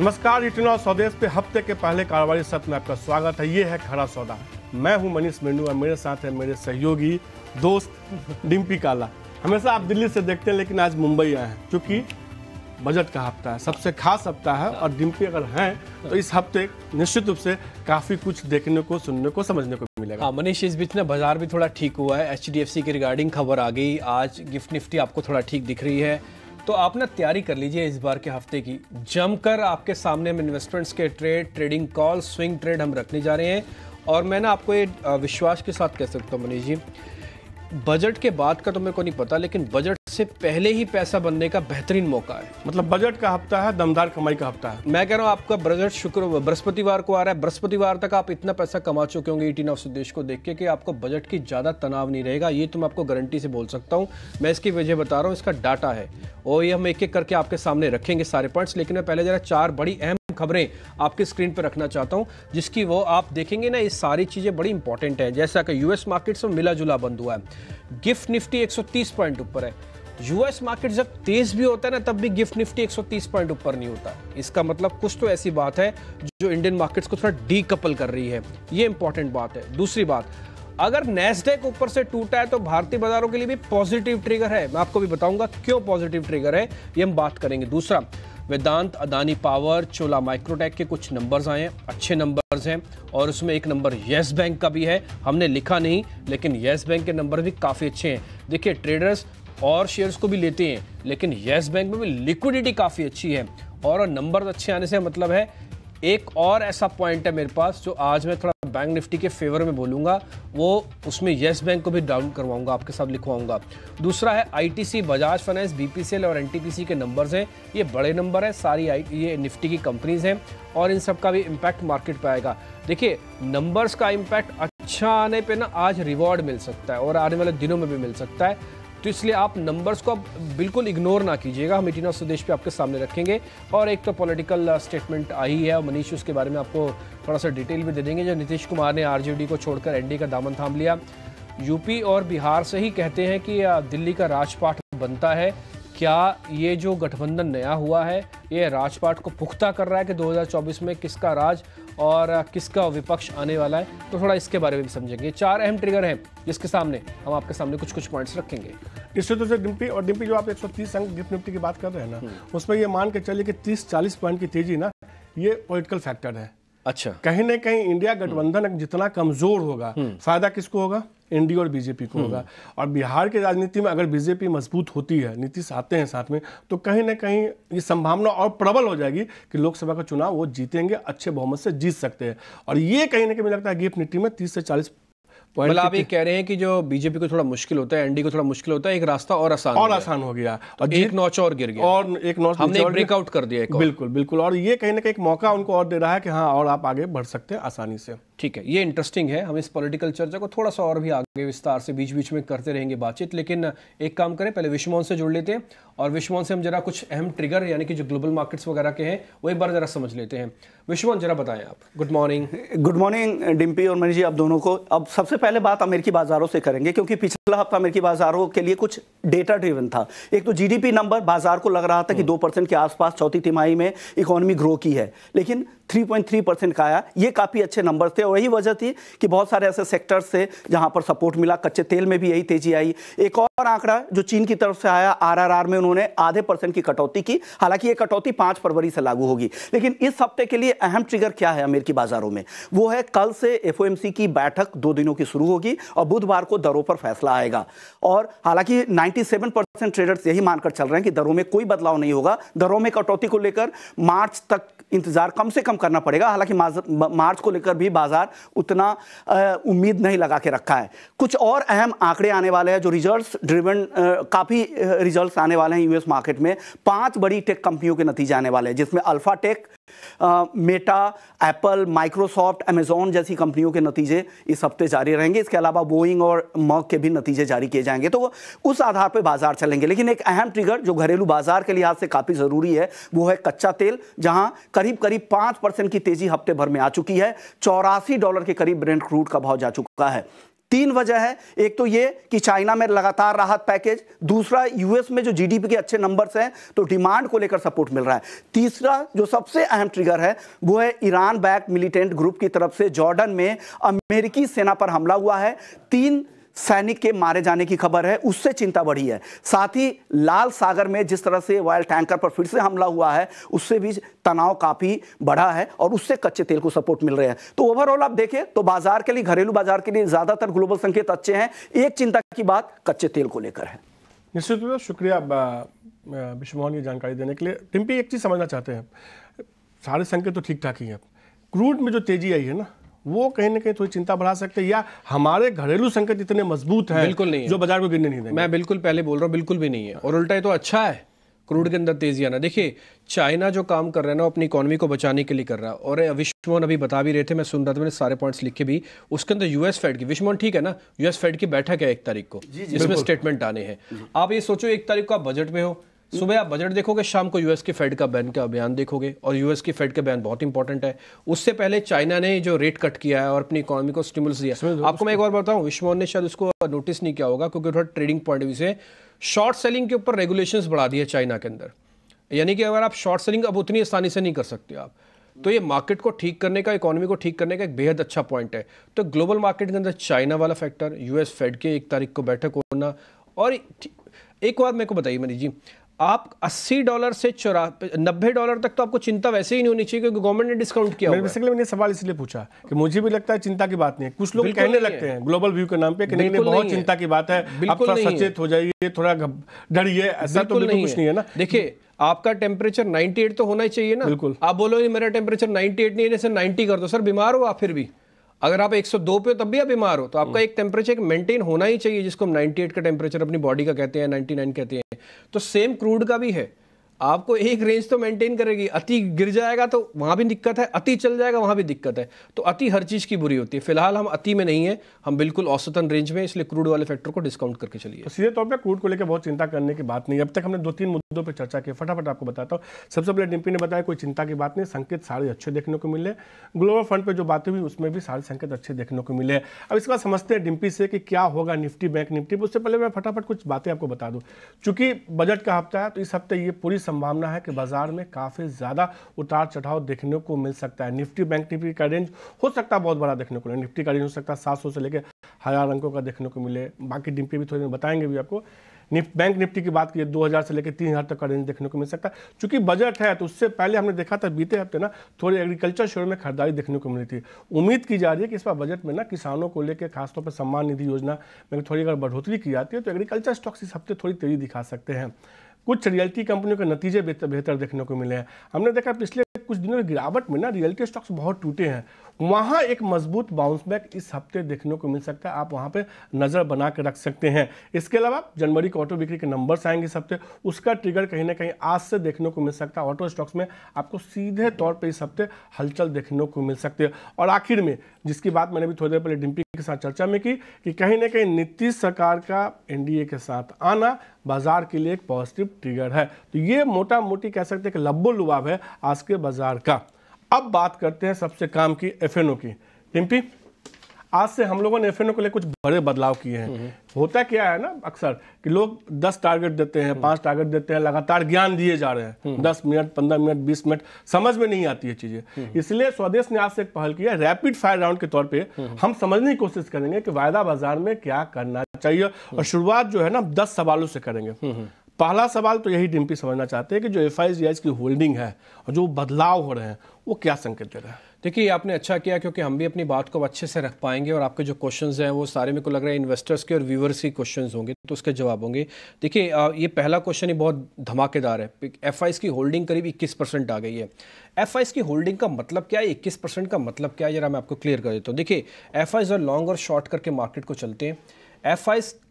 नमस्कार इटना स्वदेश पे हफ्ते के पहले कारोबारी सत्र में आपका स्वागत है ये है खड़ा सौदा मैं हूं मनीष मेनू और मेरे साथ है मेरे सहयोगी दोस्त डिम्पी काला हमेशा आप दिल्ली से देखते हैं लेकिन आज मुंबई आए हैं क्योंकि बजट का हफ्ता है सबसे खास हफ्ता है और डिम्पी अगर हैं तो इस हफ्ते निश्चित रूप से काफ़ी कुछ देखने को सुनने को समझने को मिलेगा हाँ मनीष इस बीच ना बाजार भी थोड़ा ठीक हुआ है एच की रिगार्डिंग खबर आ गई आज गिफ्ट निफ्टी आपको थोड़ा ठीक दिख रही है तो आप ना तैयारी कर लीजिए इस बार के हफ्ते की जमकर आपके सामने हम इन्वेस्टमेंट्स के trade trading call swing trade हम रखने जा रहे हैं और मैं ना आपको ये विश्वास के साथ कह सकता हूँ मनीष जी बजट के बाद का तो मेरे को नहीं पता लेकिन बजट से पहले ही पैसा बनने का बेहतरीन मौका है मतलब बजट का हफ्ता है दमदार कमाई का हफ्ता है मैं कह रहा हूँ आपका बजट शुक्र बृहस्पतिवार को आ रहा है बृहस्पतिवार तक आप इतना पैसा कमा चुके होंगे ईटी ऑफ सुदेश को देख के कि आपको बजट की ज़्यादा तनाव नहीं रहेगा ये तो मैं आपको गारंटी से बोल सकता हूँ मैं इसकी वजह बता रहा हूँ इसका डाटा है और ये हम एक एक करके आपके सामने रखेंगे सारे पॉइंट्स लेकिन मैं पहले ज़रा चार बड़ी अहम खबरें आपके स्क्रीन पर रखना चाहता हूं जिसकी वो आप देखेंगे ना ये सारी चीज़ें बड़ी इंपॉर्टेंट है जैसा कि यूएस मार्केट्स में मिला जुला बंद हुआ है गिफ्ट निफ्टी 130 पॉइंट ऊपर है यूएस मार्केट जब तेज भी होता है ना तब भी गिफ्ट निफ्टी 130 पॉइंट ऊपर नहीं होता इसका मतलब कुछ तो ऐसी बात है जो इंडियन मार्केट्स को थोड़ा डीकपल कर रही है ये इंपॉर्टेंट बात है दूसरी बात अगर नेस्डेक ऊपर से टूटा है तो भारतीय बाजारों के लिए भी पॉजिटिव ट्रिगर है मैं आपको भी बताऊंगा क्यों पॉजिटिव ट्रिगर है ये हम बात करेंगे दूसरा वेदांत अदानी पावर चोला माइक्रोटेक के कुछ नंबर्स आए हैं अच्छे नंबर्स हैं और उसमें एक नंबर येस बैंक का भी है हमने लिखा नहीं लेकिन येस बैंक के नंबर भी काफ़ी अच्छे हैं देखिए ट्रेडर्स और शेयर्स को भी लेते हैं लेकिन येस बैंक में भी लिक्विडिटी काफ़ी अच्छी है और नंबर अच्छे आने से मतलब है एक और ऐसा पॉइंट है मेरे पास जो आज मैं थोड़ा बैंक निफ्टी के फेवर में बोलूंगा वो उसमें येस बैंक को भी डाउन करवाऊंगा आपके साथ लिखवाऊंगा दूसरा है आईटीसी बजाज फाइनेंस बीपीसीएल और एनटीपीसी के नंबर्स हैं ये बड़े नंबर हैं सारी आई ये निफ्टी की कंपनीज़ हैं और इन सब का भी इम्पैक्ट मार्केट पर आएगा देखिए नंबर्स का इम्पैक्ट अच्छा आने पर ना आज रिवॉर्ड मिल सकता है और आने वाले दिनों में भी मिल सकता है तो इसलिए आप नंबर्स को बिल्कुल इग्नोर ना कीजिएगा हम इटिना स्वदेश पे आपके सामने रखेंगे और एक तो पॉलिटिकल स्टेटमेंट uh, आई है और मनीष उसके बारे में आपको थोड़ा सा डिटेल भी दे देंगे जो नीतीश कुमार ने आरजेडी को छोड़कर एनडी का दामन थाम लिया यूपी और बिहार से ही कहते हैं कि uh, दिल्ली का राजपाठ बनता है क्या ये जो गठबंधन नया हुआ है ये राजपाट को पुख्ता कर रहा है कि 2024 में किसका राज और किसका विपक्ष आने वाला है तो थोड़ा इसके बारे में भी समझेंगे चार अहम ट्रिगर हैं जिसके सामने हम आपके सामने कुछ कुछ पॉइंट्स रखेंगे निश्चित रूप से डिम्पी और डिम्पी जो आप 130 अंक गिफ्ट निफ्टी की बात कर रहे हैं ना हम्म। उसमें ये मान के चलिए कि तीस चालीस पॉइंट की तेजी ना ये पोलिटिकल फैक्टर है अच्छा कहीं ना कहीं इंडिया गठबंधन हम्म। जितना कमजोर होगा हम्म। फायदा किसको होगा एनडीए और बीजेपी को होगा हम्म। और बिहार की राजनीति में अगर बीजेपी मजबूत होती है नीतीश आते हैं साथ में तो कहीं ना कहीं ये संभावना और प्रबल हो जाएगी कि लोकसभा का चुनाव वो जीतेंगे अच्छे बहुमत से जीत सकते हैं और ये कहीं ना कहीं लगता है गिफ्ट नीति में तीस से चालीस मतलब आप ये कह रहे हैं कि जो बीजेपी को थोड़ा मुश्किल होता है एनडी को थोड़ा मुश्किल होता है एक रास्ता और आसान और आसान हो गया तो और एक नौच और गिर गया और एक नौच हमने ब्रेकआउट कर दिया बिल्कुल बिल्कुल और ये कहीं ना कहीं एक मौका उनको और दे रहा है कि हाँ और आप आगे बढ़ सकते हैं आसानी से ठीक है ये इंटरेस्टिंग है हम इस पॉलिटिकल चर्चा को थोड़ा सा और भी आगे विस्तार से बीच बीच में करते रहेंगे बातचीत लेकिन एक काम करें पहले विश्वमोहन से जुड़ लेते हैं और विश्वमोहन से हम जरा कुछ अहम ट्रिगर यानी कि जो ग्लोबल मार्केट्स वगैरह के हैं वो एक बार जरा समझ लेते हैं विश्वमोहन जरा बताएं आप good morning good morning Dimpy और मनीष जी आप दोनों को अब सबसे पहले बात अमेरिकी बाजारों से करेंगे क्योंकि पिछला हफ्ता अमेरिकी बाजारों के लिए कुछ डेटा ड्रिवन था एक तो जी नंबर बाजार को लग रहा था कि हम्म। दो परसेंट के आसपास चौथी तिमाही में इकोनॉमी ग्रो की है लेकिन 3.3 परसेंट का आया ये काफ़ी अच्छे नंबर थे और यही वजह थी कि बहुत सारे ऐसे सेक्टर्स थे जहाँ पर सपोर्ट मिला कच्चे तेल में भी यही तेजी आई एक और आंकड़ा जो चीन की तरफ से आया आरआरआर में उन्होंने आधे परसेंट की कटौती की हालांकि ये कटौती पाँच फरवरी से लागू होगी लेकिन इस हफ्ते के लिए अहम ट्रिगर क्या है अमेरिकी बाजारों में वो है कल से एफ की बैठक दो दिनों की शुरू होगी और बुधवार को दरों पर फैसला आएगा और हालांकि नाइन्टी परसेंट ट्रेडर्स यही मानकर चल रहे हैं कि दरों में कोई बदलाव नहीं होगा दरों में कटौती को लेकर मार्च तक इंतजार कम से कम करना पड़ेगा हालांकि मार्च को लेकर भी बाजार उतना उम्मीद नहीं लगा के रखा है कुछ और अहम आंकड़े आने वाले हैं जो रिजल्ट्स ड्रिवन काफ़ी रिजल्ट्स आने वाले हैं यूएस मार्केट में पांच बड़ी टेक कंपनियों के नतीजे आने वाले हैं जिसमें Alphabet Meta Apple Microsoft Amazon जैसी कंपनियों के नतीजे इस हफ्ते जारी रहेंगे इसके अलावा बोइंग और मर्क के भी नतीजे जारी किए जाएंगे तो उस आधार पर बाजार चलेंगे लेकिन एक अहम ट्रिगर जो घरेलू बाजार के लिहाज से काफ़ी ज़रूरी है वो है कच्चा तेल जहां करीब करीब पाँच की तेजी हफ्ते भर में आ चुकी है चौरासी डॉलर के करीब ब्रेंड क्रूड का भाव जा चुका है तीन वजह है एक तो ये कि चाइना में लगातार राहत पैकेज दूसरा यूएस में जो जीडीपी के अच्छे नंबर्स हैं तो डिमांड को लेकर सपोर्ट मिल रहा है तीसरा जो सबसे अहम ट्रिगर है वो है ईरान बैक मिलिटेंट ग्रुप की तरफ से जॉर्डन में अमेरिकी सेना पर हमला हुआ है तीन सैनिक के मारे जाने की खबर है उससे चिंता बढ़ी है साथ ही लाल सागर में जिस तरह से ऑयल टैंकर पर फिर से हमला हुआ है उससे भी तनाव काफ़ी बढ़ा है और उससे कच्चे तेल को सपोर्ट मिल रहा है तो ओवरऑल आप देखें तो बाजार के लिए घरेलू बाजार के लिए ज़्यादातर ग्लोबल संकेत अच्छे हैं एक चिंता की बात कच्चे तेल को लेकर है निश्चित रूप से शुक्रिया विश्वमोहन ये जानकारी देने के लिए टिम्पी एक चीज़ समझना चाहते हैं सारे संकेत तो ठीक ठाक ही है क्रूड में जो तेज़ी आई है ना वो कहीं ना कहीं थोड़ी चिंता बढ़ा सकते हैं या हमारे घरेलू संकट इतने मजबूत है बिल्कुल नहीं है। जो बाजार को गिरने नहीं देंगे मैं बिल्कुल पहले बोल रहा हूँ बिल्कुल भी नहीं है और उल्टा ये तो अच्छा है क्रूड के अंदर तेजी आना देखिए चाइना जो काम कर रहा है ना अपनी इकोनॉमी को बचाने के लिए कर रहा है और विश्वमोहन अभी बता भी रहे थे मैं सुन रहा था मैंने सारे पॉइंट्स लिखे भी उसके अंदर यूएस फेड की विश्वमोहन ठीक है ना यूएस फेड की बैठक है एक तारीख को जिसमें स्टेटमेंट आने हैं आप ये सोचो एक तारीख को आप बजट में हो सुबह आप बजट देखोगे शाम को यूएस के फेड का बैन का बयान देखोगे और यूएस की फेड का बयान बहुत इंपॉर्टेंट है उससे पहले चाइना ने जो रेट कट किया है और अपनी इकोनॉमी को स्टिमुलस दिया आपको मैं एक बार बताऊं विश्वमोहन ने शायद उसको नोटिस नहीं किया होगा क्योंकि थोड़ा ट्रेडिंग पॉइंट से शॉर्ट सेलिंग के ऊपर रेगुलेशन बढ़ा दिए चाइना के अंदर यानी कि अगर आप शॉर्ट सेलिंग अब उतनी आसानी से नहीं कर सकते आप तो ये मार्केट को ठीक करने का इकोनॉमी को ठीक करने का एक बेहद अच्छा पॉइंट है तो ग्लोबल मार्केट के अंदर चाइना वाला फैक्टर यूएस फेड के एक तारीख को बैठक होना और एक बात मेरे को बताइए मनी जी आप 80 डॉलर से चौरा नब्बे डॉलर तक तो आपको चिंता वैसे ही नहीं होनी चाहिए क्योंकि गवर्नमेंट ने डिस्काउंट किया मैंने बेसिकली मैंने सवाल इसलिए पूछा कि मुझे भी लगता है चिंता की बात नहीं है कुछ लोग कहने लगते हैं ग्लोबल व्यू के नाम पे कि बहुत चिंता की बात है आप थोड़ा सचेत हो जाइए थोड़ा डरिए ऐसा तो बिल्कुल कुछ नहीं है ना देखिए आपका टेम्परेचर 98 तो होना ही चाहिए ना बिल्कुल आप बोलो मेरा टेम्परेचर 98 नहीं है जैसे 90 कर दो सर बीमार हो आप फिर भी अगर आप 102 पे हो तब भी आप बीमार हो तो आपका हम्म। एक टेम्परेचर मेंटेन होना ही चाहिए जिसको हम 98 का टेम्परेचर अपनी बॉडी का कहते हैं 99 कहते हैं तो सेम क्रूड का भी है आपको एक रेंज तो मेंटेन करेगी अति गिर जाएगा तो वहाँ भी दिक्कत है अति चल जाएगा वहाँ भी दिक्कत है तो अति हर चीज़ की बुरी होती है फिलहाल हम अति में नहीं है हम बिल्कुल औसतन रेंज में इसलिए क्रूड वाले फैक्टर को डिस्काउंट करके चलिए तो सीधे तौर पर क्रूड को लेकर बहुत चिंता करने की बात नहीं अब तक हमने दो तीन मुद्दों पर चर्चा की फटाफट आपको बताता हूँ सबसे पहले डिम्पी ने बताया कोई चिंता की बात नहीं संकेत सारे अच्छे देखने को मिले ग्लोबल फंड पर जो बातें हुई उसमें भी सारे संकेत अच्छे देखने को मिले अब इसके बाद समझते हैं डिम्पी से कि क्या होगा निफ्टी बैंक निफ्टी उससे पहले मैं फटाफट कुछ बातें आपको बता दूँ चूंकि बजट का हफ्ता है तो इस हफ्ते ये पूरी संभावना है कि बाजार में काफ़ी ज़्यादा उतार चढ़ाव देखने को मिल सकता है निफ्टी बैंक निफ्टी का रेंज हो सकता है बहुत बड़ा देखने को निफ्टी का रेंज हो सकता है सात से लेकर हज़ार अंकों का देखने को मिले बाकी डिम्पी भी थोड़ी देर बताएंगे भी आपको निफ्ट बैंक निफ्टी की बात की 2000 से लेकर 3000 तक का रेंज देखने को मिल सकता है क्योंकि बजट है तो उससे पहले हमने देखा था बीते हफ्ते ना थोड़े एग्रीकल्चर शेयर में खरीदारी देखने को मिली थी उम्मीद की जा रही है कि इस बार बजट में ना किसानों को लेकर खासतौर पर सम्मान निधि योजना में थोड़ी अगर बढ़ोतरी की जाती है तो एग्रीकल्चर स्टॉक्स इस हफ्ते थोड़ी तेजी दिखा सकते हैं कुछ रियल्टी कंपनियों के नतीजे बेहतर देखने को मिले हैं हमने देखा पिछले कुछ दिनों की गिरावट में ना रियल्टी स्टॉक्स बहुत टूटे हैं वहाँ एक मजबूत बाउंस बैक इस हफ्ते देखने को मिल सकता है आप वहाँ पे नज़र बना के रख सकते हैं इसके अलावा जनवरी के ऑटो बिक्री के नंबर्स आएंगे इस हफ्ते उसका ट्रिगर कहीं ना कहीं आज से देखने को मिल सकता है ऑटो स्टॉक्स में आपको सीधे तौर पर इस हफ्ते हलचल देखने को मिल सकती है और आखिर में जिसकी बात मैंने भी थोड़ी देर पहले डिम्पी के साथ चर्चा में की कि कहीं ना कहीं नीतीश सरकार का एनडीए के साथ आना बाजार के लिए एक पॉजिटिव ट्रिगर है तो ये मोटा मोटी कह सकते हैं कि लब्बो लुभाव है आज के बाजार का अब बात करते हैं सबसे काम की एफ की टिम्पी आज से हम लोगों ने एफ को लेकर कुछ बड़े बदलाव किए हैं हम्म। होता क्या है ना अक्सर कि लोग दस टारगेट देते हैं हम्म। पांच टारगेट देते हैं लगातार ज्ञान दिए जा रहे हैं हम्म। दस मिनट पंद्रह मिनट बीस मिनट समझ में नहीं आती है चीजें इसलिए स्वदेश ने आज से एक पहल किया रैपिड फायर राउंड के तौर पर हम समझने की कोशिश करेंगे कि वायदा बाजार में क्या करना चाहिए और शुरुआत जो है ना दस सवालों से करेंगे पहला सवाल तो यही डिम्पी समझना चाहते हैं कि जो एफ की होल्डिंग है और जो बदलाव हो रहे हैं वो क्या संकेत दे रहे हैं देखिए आपने अच्छा किया क्योंकि हम भी अपनी बात को अच्छे से रख पाएंगे और आपके जो क्वेश्चंस हैं वो सारे मेरे को लग रहा है इन्वेस्टर्स के और व्यूवर्स के क्वेश्चंस होंगे तो उसके जवाब होंगे देखिए ये पहला क्वेश्चन ही बहुत धमाकेदार है एफ की होल्डिंग करीब इक्कीस परसेंट आ गई है एफ की होल्डिंग का मतलब क्या है इक्कीस परसेंट का मतलब क्या है जरा मैं आपको क्लियर कर देता हूँ देखिए एफ और लॉन्ग और शॉर्ट करके मार्केट को चलते हैं एफ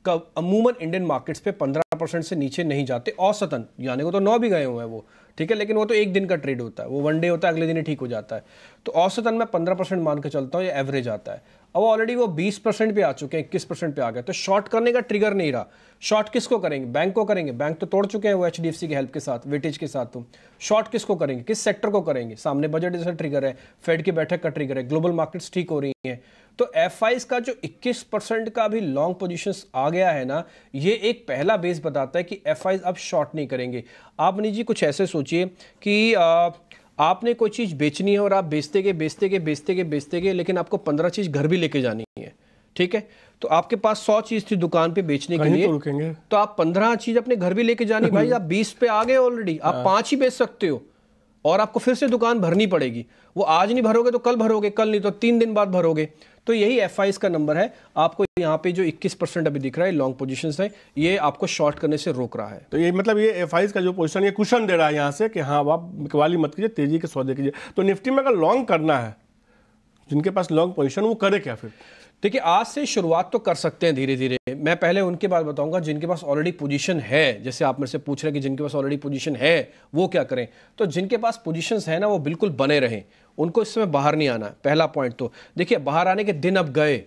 का अमूमन इंडियन मार्केट्स पे पंद्रह परसेंट से नीचे नहीं जाते औसतन यानी को तो नौ भी गए हुए हैं वो ठीक है लेकिन वो तो एक दिन का ट्रेड होता है वो वन डे होता है अगले दिन ही ठीक हो जाता है तो औसतन मैं पंद्रह परसेंट मान के चलता हूँ ये एवरेज आता है अब ऑलरेडी वो बीस परसेंट पर आ चुके हैं इक्कीस परसेंट पर आ गए तो शॉर्ट करने का ट्रिगर नहीं रहा शॉर्ट किसको करेंगे बैंक को करेंगे बैंक तो तोड़ चुके हैं वो एच की हेल्प के साथ वेटेज के साथ तुम शॉर्ट किसको करेंगे किस सेक्टर को करेंगे सामने बजट जैसा ट्रिगर है फेड की बैठक का ट्रिगर है ग्लोबल मार्केट्स ठीक हो रही हैं तो एफ का जो 21 परसेंट का अभी लॉन्ग पोजिशन आ गया है ना ये एक पहला बेस बताता है कि एफ अब शॉर्ट नहीं करेंगे आप मनीष जी कुछ ऐसे सोचिए कि आ, आपने कोई चीज़ बेचनी है और आप बेचते गए बेचते गए बेचते गए बेचते गए लेकिन आपको पंद्रह चीज़ घर भी लेके जानी है ठीक है तो आपके पास सौ चीज़ थी दुकान पे बेचने के लिए तो, तो आप पंद्रह चीज़ अपने घर भी लेके जानी भाई आप बीस पे आ गए ऑलरेडी आप हाँ। पाँच ही बेच सकते हो और आपको फिर से दुकान भरनी पड़ेगी वो आज नहीं भरोगे तो कल भरोगे कल नहीं तो तीन दिन बाद भरोगे तो यही एफ का नंबर है आपको यहाँ पे जो 21 परसेंट अभी दिख रहा है लॉन्ग पोजीशंस है ये आपको शॉर्ट करने से रोक रहा है तो ये मतलब ये एफ का जो पोजीशन ये क्वेश्चन दे रहा है यहाँ से कि हाँ आप मिकवाली मत कीजिए तेजी के सौदे कीजिए तो निफ्टी में अगर लॉन्ग करना है जिनके पास लॉन्ग पोजिशन वो करे क्या फिर देखिए आज से शुरुआत तो कर सकते हैं धीरे धीरे मैं पहले उनके बाद बताऊंगा जिनके पास ऑलरेडी पोजीशन है जैसे आप मेरे से पूछ रहे हैं कि जिनके पास ऑलरेडी पोजीशन है वो क्या करें तो जिनके पास पोजीशंस हैं ना वो बिल्कुल बने रहें उनको इस समय बाहर नहीं आना है पहला पॉइंट तो देखिए बाहर आने के दिन अब गए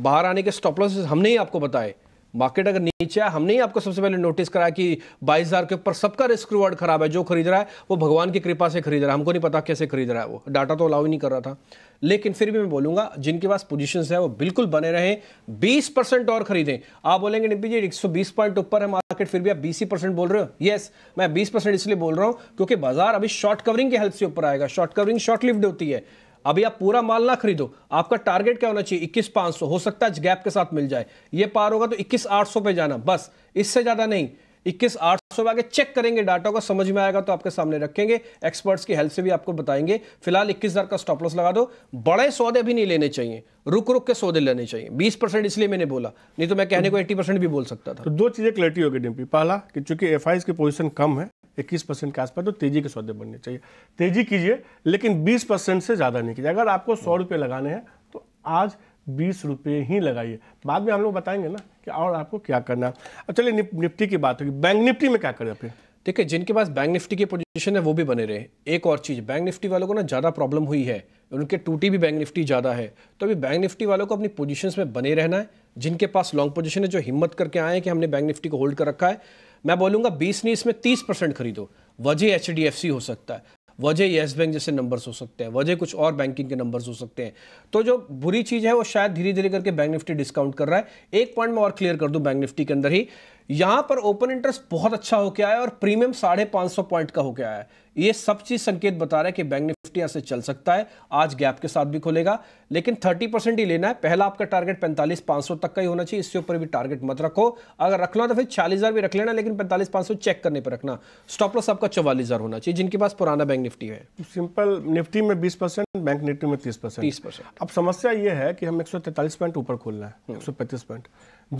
बाहर आने के स्टॉप लॉसेस हमने ही आपको बताए मार्केट अगर नीचे आया हमने ही आपको सबसे पहले नोटिस कराया कि बाईस हज़ार के ऊपर सबका रिस्क रिवॉर्ड खराब है जो खरीद रहा है वो भगवान की कृपा से खरीद रहा है हमको नहीं पता कैसे खरीद रहा है वो डाटा तो अलाउ ही नहीं कर रहा था लेकिन फिर भी मैं बोलूंगा जिनके पास पोजीशंस है वो बिल्कुल बने रहे 20 परसेंट और खरीदें आप बोलेंगे निपी जी 120 पॉइंट ऊपर है मार्केट फिर भी आप बीस परसेंट बोल रहे हो यस मैं 20 परसेंट इसलिए बोल रहा हूं क्योंकि बाजार अभी शॉर्ट कवरिंग की हेल्प से ऊपर आएगा शॉर्ट कवरिंग शॉर्ट लिफ्ट होती है अभी आप पूरा माल ना खरीदो आपका टारगेट क्या होना चाहिए इक्कीस पांच हो सकता है गैप के साथ मिल जाए ये पार होगा तो इक्कीस आठ पे जाना बस इससे ज़्यादा नहीं इक्कीस आठ सब आगे चेक करेंगे डाटा को समझ में आएगा तो आपके सामने रखेंगे एक्सपर्ट्स की हेल्प से भी आपको बताएंगे फिलहाल इक्कीस हज़ार का स्टॉप लॉस लगा दो बड़े सौदे भी नहीं लेने चाहिए रुक रुक के सौदे लेने चाहिए बीस परसेंट इसलिए मैंने बोला नहीं तो मैं कहने को एट्टी परसेंट भी बोल सकता था तो दो चीज़ें क्लियरिटी होगी डिम्पी पहला कि चूंकि एफ की पोजिशन कम है इक्कीस परसेंट के आसपास तो तेजी के सौदे बनने चाहिए तेजी कीजिए लेकिन बीस परसेंट से ज़्यादा नहीं कीजिए अगर आपको सौ रुपये लगाने हैं तो आज बीस रुपये ही लगाइए बाद में हम लोग बताएंगे ना कि और आपको क्या करना है अब चलिए निप, निफ्टी की बात होगी बैंक निफ्टी में क्या करें फिर देखिए जिनके पास बैंक निफ्टी की पोजीशन है वो भी बने रहे एक और चीज़ बैंक निफ्टी वालों को ना ज़्यादा प्रॉब्लम हुई है उनके टूटी भी बैंक निफ्टी ज़्यादा है तो अभी बैंक निफ्टी वालों को अपनी पोजिशन में बने रहना है जिनके पास लॉन्ग पोजीशन है जो हिम्मत करके आए हैं कि हमने बैंक निफ्टी को होल्ड कर रखा है मैं बोलूँगा बीस नहीं इसमें तीस परसेंट खरीदो वजह एच हो सकता है वजह येस बैंक जैसे नंबर्स हो सकते हैं वजह कुछ और बैंकिंग के नंबर्स हो सकते हैं तो जो बुरी चीज़ है वो शायद धीरे धीरे करके बैंक निफ्टी डिस्काउंट कर रहा है एक पॉइंट में और क्लियर कर दूं बैंक निफ्टी के अंदर ही यहां पर ओपन इंटरेस्ट बहुत अच्छा होकर आया और प्रीमियम साढ़े सौ पॉइंट का होकर आया है ये सब चीज संकेत बता रहा है कि बैंक निफ्टी यहां से चल सकता है आज गैप के साथ भी खोलेगा लेकिन 30 परसेंट ही लेना है पहला आपका टारगेट पैंतालीस पांच तक का ही होना चाहिए इससे ऊपर भी टारगेट मत रखो अगर रखना तो फिर चालीस भी रख लेना लेकिन पैंतालीस पांच चेक करने पर रखना स्टॉप लॉस आपका चौवालीस होना चाहिए जिनके पास पुराना बैंक निफ्टी है सिंपल निफ्टी में बीस बैंक निफ्टी में तीस परसेंट अब समस्या यह है कि हम एक पॉइंट ऊपर खोलना है एक पॉइंट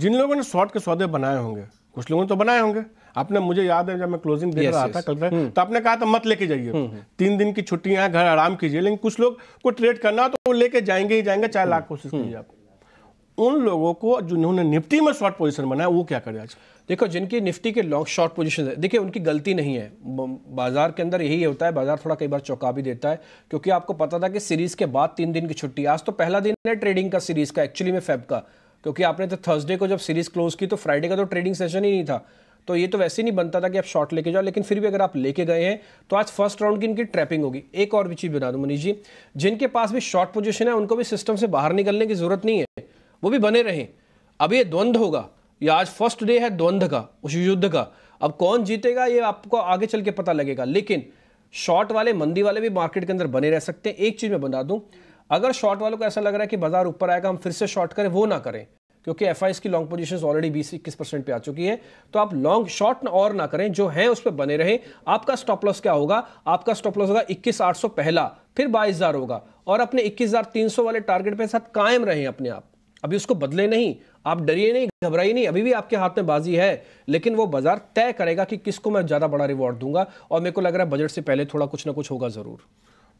जिन लोगों ने शॉर्ट के सौदे बनाए होंगे कुछ लोगों ने तो बनाए होंगे आपने मुझे याद है जब मैं क्लोजिंग देख रहा था कल हम्म। तो आपने कहा था मत लेके जाइए हम्म, हम्म। तीन दिन की छुट्टियां घर आराम कीजिए लेकिन कुछ लोग को ट्रेड करना तो वो लेके जाएंगे ही जाएंगे चाहे लाख कोशिश कीजिए आप उन लोगों को जिन्होंने निफ्टी में शॉर्ट पोजीशन बनाया वो क्या करें आज देखो जिनकी निफ्टी के लॉन्ग शॉर्ट पोजीशन है देखिए उनकी गलती नहीं है बाजार के अंदर यही होता है बाजार थोड़ा कई बार चौंका भी देता है क्योंकि आपको पता था कि सीरीज के बाद तीन दिन की छुट्टी आज तो पहला दिन है ट्रेडिंग का सीरीज का एक्चुअली में फेब का क्योंकि आपने तो थर्सडे को जब सीरीज़ क्लोज की तो फ्राइडे का तो ट्रेडिंग सेशन ही नहीं था तो ये तो वैसे नहीं बनता था कि आप शॉर्ट लेके जाओ लेकिन फिर भी अगर आप लेके गए हैं तो आज फर्स्ट राउंड की इनकी ट्रैपिंग होगी एक और भी चीज़ बता दूं मनीष जी जिनके पास भी शॉर्ट पोजिशन है उनको भी सिस्टम से बाहर निकलने की ज़रूरत नहीं है वो भी बने रहे अब ये द्वंद्व होगा ये आज फर्स्ट डे है द्वंद्व का उस युद्ध का अब कौन जीतेगा ये आपको आगे चल के पता लगेगा लेकिन शॉर्ट वाले मंदी वाले भी मार्केट के अंदर बने रह सकते हैं एक चीज़ मैं बता दूं अगर शॉर्ट वालों को ऐसा लग रहा है कि बाजार ऊपर आएगा हम फिर से शॉर्ट करें वो ना करें क्योंकि एफ की लॉन्ग पोजीशंस ऑलरेडी बीस इक्कीस परसेंट पर आ चुकी है तो आप लॉन्ग शॉर्ट और ना करें जो है उस पर बने रहें आपका स्टॉप लॉस क्या होगा आपका स्टॉप लॉस होगा इक्कीस आठ सौ पहला फिर बाईस हज़ार होगा और अपने इक्कीस हज़ार तीन सौ वाले टारगेट पे साथ कायम रहें अपने आप अभी उसको बदले नहीं आप डरिए नहीं घबराइए नहीं अभी भी आपके हाथ में बाजी है लेकिन वो बाजार तय करेगा कि किसको मैं ज़्यादा बड़ा रिवॉर्ड दूंगा और मेरे को लग रहा है बजट से पहले थोड़ा कुछ ना कुछ होगा ज़रूर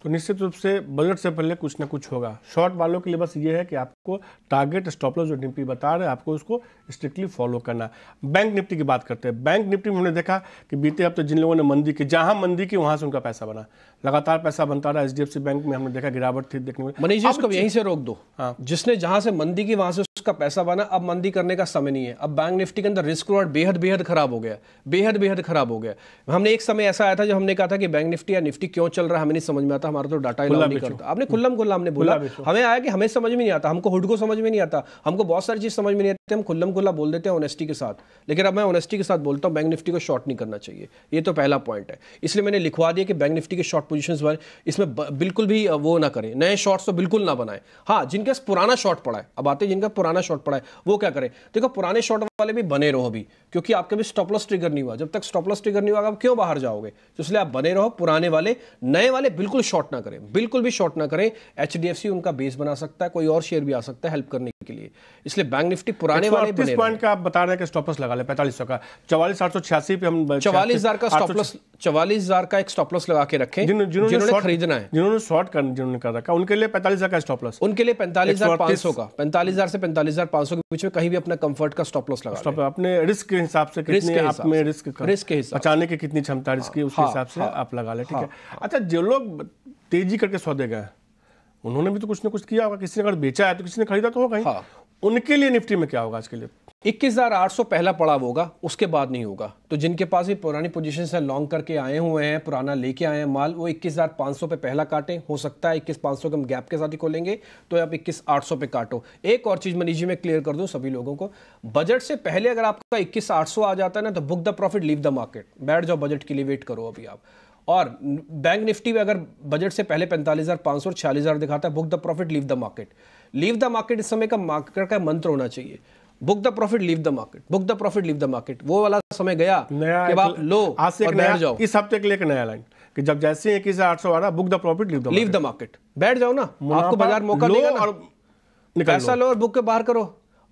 तो निश्चित रूप से बजट से पहले कुछ ना कुछ होगा शॉर्ट वालों के लिए बस ये है कि आपको टारगेट लॉस जो निफ्टी बता रहे हैं आपको उसको स्ट्रिक्टली फॉलो करना बैंक निफ्टी की बात करते हैं बैंक निफ्टी में हमने देखा कि बीते हफ्ते तो जिन लोगों ने मंदी की जहां मंदी की वहां से उनका पैसा बना लगातार पैसा बनता रहा एच बैंक में हमने देखा गिरावट थी देखने में मनीष जी इसको यहीं से रोक दो हाँ जिसने जहाँ से मंदी की वहाँ से उसका पैसा बना अब मंदी करने का समय नहीं है अब बैंक निफ्टी के अंदर रिस्क रोड बेहद बेहद खराब हो गया बेहद बेहद खराब हो गया हमने एक समय ऐसा आया था जो हमने कहा था कि बैंक निफ्टी या निफ्टी क्यों चल रहा है हमें नहीं समझ में आता हमारा तो डाटा इलाज नहीं करता आपने खुल्लम खुल्ला हमने बोला हमें आया कि हमें समझ में नहीं आता हमको हुड को समझ में नहीं आता हमको बहुत सारी चीज़ समझ में नहीं आती हम खुल्लम खुल्ला बोल देते हैं ऑनेस्टी के साथ लेकिन अब मैं ऑनेस्टी के साथ बोलता हूँ बैंक निफ्टी को शॉर्ट नहीं करना चाहिए ये तो पहला पॉइंट है इसलिए मैंने लिखवा दिया कि बैंक निफ्टी के शॉर्ट शॉर्ट पोजीशंस बनाए इसमें बिल्कुल भी वो ना करें नए शॉट्स तो बिल्कुल ना बनाएं हाँ जिनके पास पुराना शॉट पड़ा है अब आते हैं जिनका पुराना शॉट पड़ा है वो क्या करें देखो पुराने शॉट वाले भी बने रहो अभी क्योंकि आपके भी स्टॉपलस ट्रिगर नहीं हुआ जब तक स्टॉपलस ट्रिगर नहीं हुआ आप क्यों बाहर जाओगे तो इसलिए आप बने रहो पुराने वाले नए वाले बिल्कुल शॉर्ट ना करें बिल्कुल भी शॉर्ट ना करें एच उनका बेस बना सकता है कोई और शेयर भी आ सकता है हेल्प करने के लिए इसलिए बैंक निफ्टी पुराने वाले बने पॉइंट का आप बता रहे हैं कि स्टॉपलस लगा ले पैंतालीस का चवालीस आठ सौ छियासी पे हम चवालीस हजार का स्टॉपलस चवालीस हजार का एक स्टॉपलस लगा के रखें जिन, जिन्होंने खरीदना है जिन्होंने शॉर्ट कर जिन्होंने कर रखा उनके लिए पैंतालीस का स्टॉप लॉस उनके लिए पैंतालीस हजार सौ का पैंतालीस हजार से पैंतालीस हजार सौ के बीच में कहीं भी अपना कंफर्ट का स्टॉप लॉस लगा स्टॉप अपने रिस्क के हिसाब से रिस्क रिस्क के हिसाब बचाने की कितनी क्षमता रिस्क की उसके हाँ, हिसाब से हाँ, आप लगा ठीक है हाँ। अच्छा जो लोग तेजी करके सौदे गए उन्होंने भी तो कुछ ना कुछ किया होगा किसी ने अगर बेचा है तो किसी ने खरीदा तो होगा उनके लिए निफ्टी में क्या होगा आज के लिए इक्कीस हज़ार आठ सौ पहला पड़ाव होगा उसके बाद नहीं होगा तो जिनके पास भी पुरानी पोजीशन से लॉन्ग करके आए हुए हैं पुराना लेके आए हैं माल वो इक्कीस हज़ार सौ पे पहला काटें हो सकता है इक्कीस पाँच सौ के हम गैप के साथ ही खोलेंगे तो आप इक्कीस आठ सौ पे काटो एक और चीज़ जी मैं क्लियर कर दूं सभी लोगों को बजट से पहले अगर आपका इक्कीस आठ सौ आ जाता है ना तो book the profit leave the market बैठ जाओ बजट के लिए वेट करो अभी आप और बैंक निफ्टी में अगर बजट से पहले पैंतालीस हज़ार पाँच सौ छियालीस हज़ार दिखाता है book the profit leave the market leave the market इस समय का मार्केट का मंत्र होना चाहिए book the profit leave the market book the profit leave the market वो वाला समय गया नया कि आप लो आज से एक जाओ इस हफ्ते के लिए एक नया लाइन कि जब जैसे ही इक्कीस आठ सौ आ रहा book the profit leave the leave the market बैठ जाओ ना आपको बाजार मौका देगा और निकल पैसा लो और बुक के बाहर करो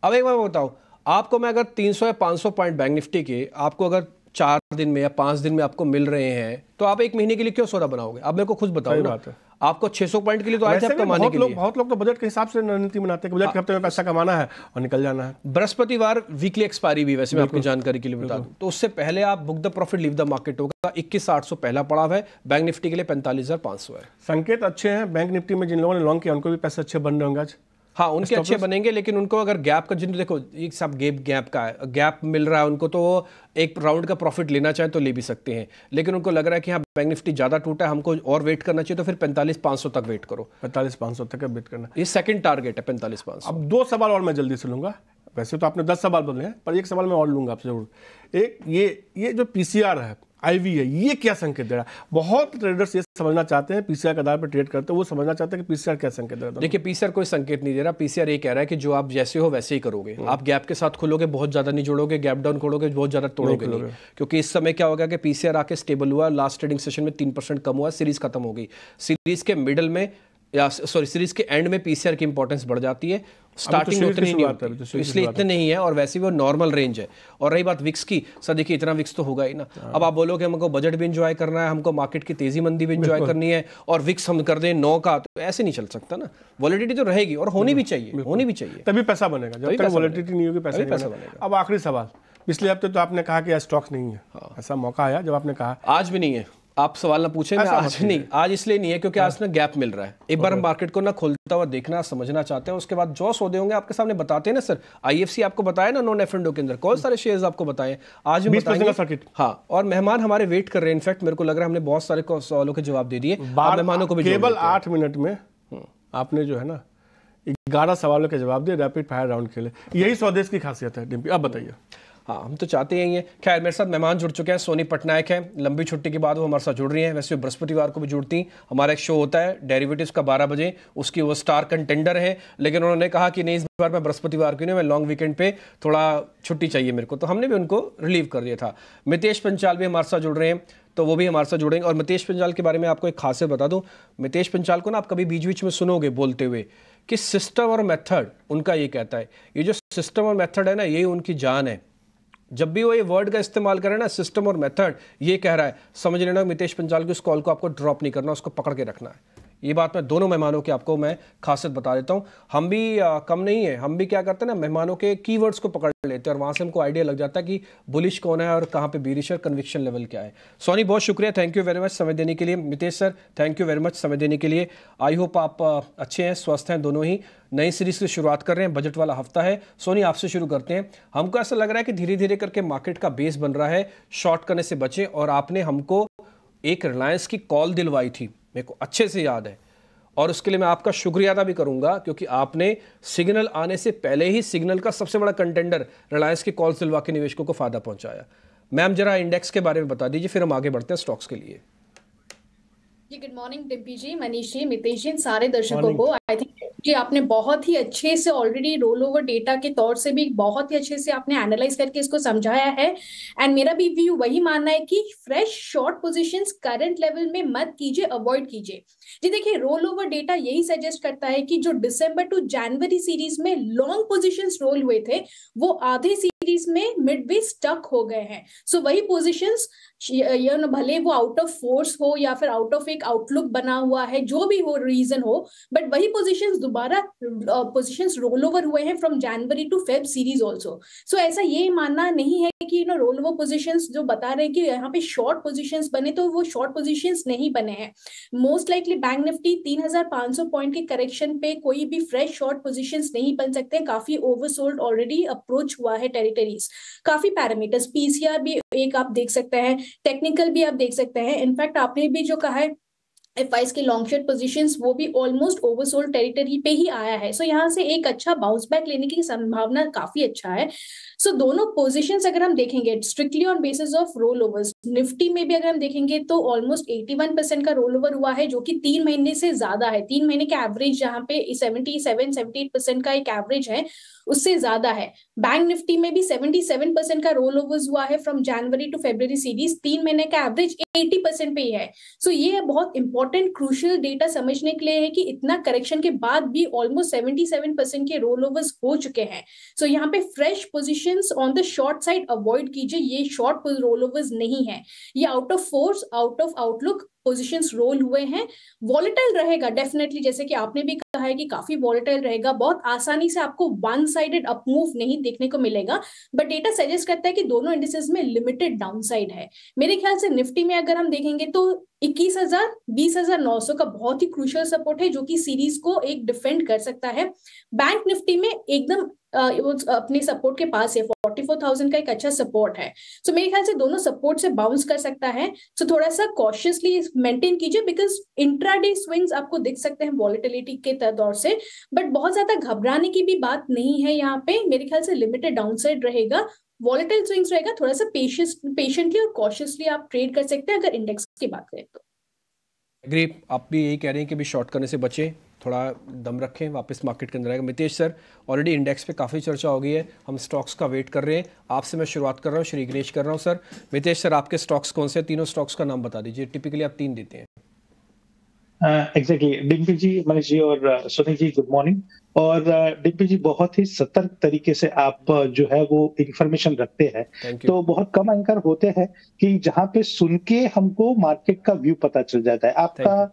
अब एक बार बताओ आपको मैं अगर 300 या 500 पॉइंट बैंक निफ्टी के आपको अगर चार दिन में या पांच दिन में आपको मिल रहे हैं तो आप एक महीने के लिए क्यों सौदा बनाओगे आप मेरे को खुद बताओ बात आपको 600 पॉइंट के लिए तो आए थे कमाने के लिए बहुत लोग तो बजट के हिसाब से रणनीति बनाते हैं बजट के हाँ। हफ्ते में पैसा कमाना है और निकल जाना है बृहस्पतिवार वीकली एक्सपायरी भी वैसे मैं आपकी जानकारी के लिए बता दूं तो उससे पहले आप book the profit leave the market होगा इक्कीस आठ सौ पहला पड़ाव है बैंक निफ्टी के लिए पैंतालीस हजार पांच सौ है संकेत अच्छे हैं बैंक निफ्टी में जिन लोगों ने लॉन्ग किया उनको भी पैसे अच्छे बन रहे होंगे आज हाँ उनके अच्छे बनेंगे लेकिन उनको अगर गैप का जिन देखो एक सब गैप गैप का गैप मिल रहा है उनको तो वो एक राउंड का प्रॉफिट लेना चाहे तो ले भी सकते हैं लेकिन उनको लग रहा है कि हाँ बैंक निफ्टी ज़्यादा टूटा है हमको और वेट करना चाहिए तो फिर पैंतालीस पाँच सौ तक वेट करो पैंतालीस पाँच सौ तक वेट करना ये सेकंड टारगेट है पैंतालीस पाँच अब दो सवाल और मैं जल्दी से लूँगा वैसे तो आपने दस सवाल बोले हैं पर एक सवाल मैं और लूँगा आपसे जरूर एक ये ये जो पी है आईवी है ये क्या संकेत दे रहा है बहुत ट्रेडर्स ये समझना चाहते हैं पीसीआर के आधार पर ट्रेड करते हैं वो समझना चाहते हैं कि पीसीआर क्या संकेत दे रहा है देखिए पीसीआर कोई संकेत नहीं दे रहा पीसीआर ये कह रहा है कि जो आप जैसे हो वैसे ही करोगे हम्म। आप गैप के साथ खुलोगे बहुत ज्यादा नहीं जोड़ोगे गैप डाउन खोलोगे बहुत ज्यादा तोड़ोगे क्योंकि इस समय क्या होगा कि पीसीआर आके स्टेबल हुआ लास्ट ट्रेडिंग सेशन में तीन कम हुआ सीरीज खत्म हो गई सीरीज के मिडल में या सॉरी सीरीज के एंड में पीसीआर की इंपॉर्टेंस बढ़ जाती है स्टार्टिंग तो उतनी नहीं होती तो इसलिए इतने नहीं है और वैसे भी वो नॉर्मल रेंज है और रही बात विक्स की सर देखिए इतना विक्स तो होगा ही ना हाँ। अब आप बोलोगे हमको बजट भी इंजॉय करना है हमको मार्केट की तेजी मंदी भी इंजॉय करनी है और विक्स हम कर दें नौ का तो ऐसे नहीं चल सकता ना वॉलिडिटी तो रहेगी और होनी भी चाहिए होनी भी चाहिए तभी पैसा बनेगा जब वॉलिडिटी नहीं होगी पैसा पैसा बनेगा अब आखिरी सवाल पिछले हफ्ते तो आपने कहा कि स्टॉक्स नहीं है हाँ। ऐसा मौका आया जब आपने कहा आज भी नहीं है आप सवाल ना पूछे मैं आज नहीं आज इसलिए नहीं है क्योंकि आज ना गैप मिल रहा है एक बार हम मार्केट को ना खोलता हुआ देखना समझना चाहते हैं उसके बाद जो सौदे होंगे आपके सामने बताते हैं ना सर आईएफसी आपको बताया ना नॉन एफ के अंदर कौन सारे शेयर्स आपको बताए आज सर्किट हाँ और मेहमान हमारे वेट कर रहे हैं इनफैक्ट मेरे को लग रहा है हमने बहुत सारे सवालों के जवाब दे दिए मेहमानों को भी केवल आठ मिनट में हम्म, आपने जो है ना ग्यारह सवालों के जवाब दिए रैपिड फायर राउंड के लिए यही स्वदेश की खासियत है डिम्पी आप बताइए हाँ हम तो चाहते हैं ये खैर मेरे साथ मेहमान जुड़ चुके हैं सोनी पटनायक हैं लंबी छुट्टी के बाद वो हमारे साथ जुड़ रही हैं वैसे बृहस्पतिवार को भी जुड़ती हमारा एक शो होता है डेरिवेटिव्स का बारह बजे उसकी वो स्टार कंटेंडर हैं लेकिन उन्होंने कहा कि नहीं इस बार मैं बृहस्पतिवार की नहीं मैं लॉन्ग वीकेंड पर थोड़ा छुट्टी चाहिए मेरे को तो हमने भी उनको रिलीव कर दिया था मितेश पंचाल भी हमारे साथ जुड़ रहे हैं तो वो भी हमारे साथ जुड़ेंगे और मितेश पंचाल के बारे में आपको एक खासियत बता दूँ मितेश पंचाल को ना आप कभी बीच बीच में सुनोगे बोलते हुए कि सिस्टम और मेथड उनका ये कहता है ये जो सिस्टम और मेथड है ना यही उनकी जान है जब भी वो ये वर्ड का इस्तेमाल करें ना सिस्टम और मेथड ये कह रहा है समझ लेना मितेश पंचाल की उस कॉल को आपको ड्रॉप नहीं करना उसको पकड़ के रखना है ये बात मैं दोनों मेहमानों की आपको मैं खासियत बता देता हूँ हम भी आ, कम नहीं है हम भी क्या करते हैं ना मेहमानों के कीवर्ड्स को पकड़ लेते हैं और वहाँ से हमको आइडिया लग जाता है कि बुलिश कौन है और कहाँ पे बीरिश और कन्विक्शन लेवल क्या है सोनी बहुत शुक्रिया थैंक यू वेरी मच समय देने के लिए Mitesh sir thank you very much समय देने के लिए आई होप आप अच्छे हैं स्वस्थ हैं दोनों ही नई सीरीज की शुरुआत कर रहे हैं बजट वाला हफ्ता है सोनी आपसे शुरू करते हैं हमको ऐसा लग रहा है कि धीरे धीरे करके मार्केट का बेस बन रहा है शॉर्ट करने से बचें और आपने हमको एक रिलायंस की कॉल दिलवाई थी मेरे को अच्छे से याद है और उसके लिए मैं आपका शुक्रिया अदा भी करूंगा क्योंकि आपने सिग्नल आने से पहले ही सिग्नल का सबसे बड़ा कंटेंडर रिलायंस की कॉल दिलवा के निवेशकों को फायदा पहुंचाया मैम जरा इंडेक्स के बारे में बता दीजिए फिर हम आगे बढ़ते हैं स्टॉक्स के लिए जी गुड मॉर्निंग डिम्पी जी मनीष जी मितेश जी सारे दर्शकों को आई थिंक जी आपने बहुत ही अच्छे से ऑलरेडी रोल ओवर डेटा के तौर से भी बहुत ही अच्छे से आपने एनालाइज करके इसको समझाया है एंड मेरा भी व्यू वही मानना है कि fresh short positions current level में मत कीजिए अवॉइड कीजिए जी देखिए रोल ओवर डेटा यही सजेस्ट करता है कि जो डिसंबर टू जनवरी सीरीज में लॉन्ग पोजिशन रोल हुए थे वो आधे सीरीज में मिड भी स्टक हो गए हैं सो so, वही पोजिशन भले वो आउट ऑफ फोर्स हो या फिर आउट ऑफ एक आउटलुक बना हुआ है जो भी हो रीजन हो बट वही पोजिशन दोबारा पोजिशन रोल ओवर हुए हैं from January to Feb series also so ऐसा ये मानना नहीं है कि you know roll over position जो बता रहे हैं कि यहाँ पे शॉर्ट पोजिशन बने तो वो शॉर्ट पोजिशन नहीं बने हैं मोस्ट लाइकली बैंक निफ्टी तीन हजार पांच सौ पॉइंट के करेक्शन पे कोई भी फ्रेश शॉर्ट पोजिशन नहीं बन सकते काफी ओवरसोल्ड ऑलरेडी अप्रोच हुआ है टेरिटरी पैरामीटरीज काफी पैरामीटर्स पीसीआर भी एक आप देख सकते हैं टेक्निकल भी आप देख सकते हैं इनफैक्ट आपने भी जो कहा है एफ के लॉन्ग शेड पोजिशन वो भी ऑलमोस्ट ओवरसोल्ड टेरिटरी पे ही आया है सो so, यहाँ से एक अच्छा बाउंस बैक लेने की संभावना काफी अच्छा है सो so, दोनों पोजिशन अगर हम देखेंगे strictly on basis of roll over Nifty में भी अगर हम देखेंगे तो ऑलमोस्ट एटी वन परसेंट का रोल ओवर हुआ है जो कि तीन महीने से ज्यादा है तीन महीने के एवरेज जहाँ पे seventy seven seventy eight percent का एक एवरेज है उससे ज्यादा है बैंक निफ्टी में भी सेवेंटी सेवन परसेंट का रोल ओवर हुआ है from January to February series तीन महीने का एवरेज एटी परसेंट पे ही है सो so ये बहुत इंपॉर्टेंट क्रूशियल डेटा समझने के लिए है कि इतना करेक्शन के बाद भी ऑलमोस्ट सेवेंटी सेवन परसेंट के रोल ओवर्स हो चुके हैं सो so यहाँ पे fresh position position on the short side avoid कीजिए ये शॉर्ट रोल ओवर्स नहीं है ये out of force out of outlook position roll हुए हैं वॉलेटाइल रहेगा डेफिनेटली जैसे कि आपने भी कहा है कि काफी वॉलेटाइल रहेगा बहुत आसानी से आपको वन साइडेड अप मूव नहीं देखने को मिलेगा बट डेटा सजेस्ट करता है कि दोनों इंडिसेस में लिमिटेड डाउनसाइड है मेरे ख्याल से निफ्टी में अगर हम देखेंगे तो इक्कीस हजार बीस हजार नौ सौ का बहुत ही क्रुशियल सपोर्ट है जो कि सीरीज को एक डिफेंड कर सकता है बैंक निफ्टी में एकदम अपने सपोर्ट के पास है फोर्टी फोर थाउजेंड का एक अच्छा सपोर्ट है सो so, मेरे ख्याल से दोनों सपोर्ट से बाउंस कर सकता है सो so, थोड़ा सा कॉशियसली मेंटेन कीजिए बिकॉज इंट्राडे स्विंग्स आपको दिख सकते हैं वॉलिटिलिटी के तौर से बट बहुत ज्यादा घबराने की भी बात नहीं है यहाँ पे मेरे ख्याल से लिमिटेड डाउनसाइड रहेगा वॉलेटाइल स्विंग्स रहेगा थोड़ा सा पेशेंटली और कॉशियसली आप ट्रेड कर सकते हैं अगर इंडेक्स की बात करें तो अग्री आप भी यही कह रहे हैं कि भी शॉर्ट करने से बचें थोड़ा दम रखें वापस मार्केट के अंदर आएगा मितेश सर ऑलरेडी इंडेक्स पे काफ़ी चर्चा हो गई है हम स्टॉक्स का वेट कर रहे हैं आपसे मैं शुरुआत कर रहा हूँ श्री गणेश कर रहा हूँ सर मितेश सर आपके स्टॉक्स कौन से तीनों स्टॉक्स का नाम बता दीजिए टिपिकली आप तीन देते हैं एग्जैक्टली डिम्पी जी मनीष जी और सुनील जी गुड मॉर्निंग और डिम्पी uh, जी बहुत ही सतर्क तरीके से आप uh, जो है वो इंफॉर्मेशन रखते हैं तो बहुत कम एंकर होते हैं कि जहाँ पे सुन के हमको मार्केट का व्यू पता चल जाता है आपका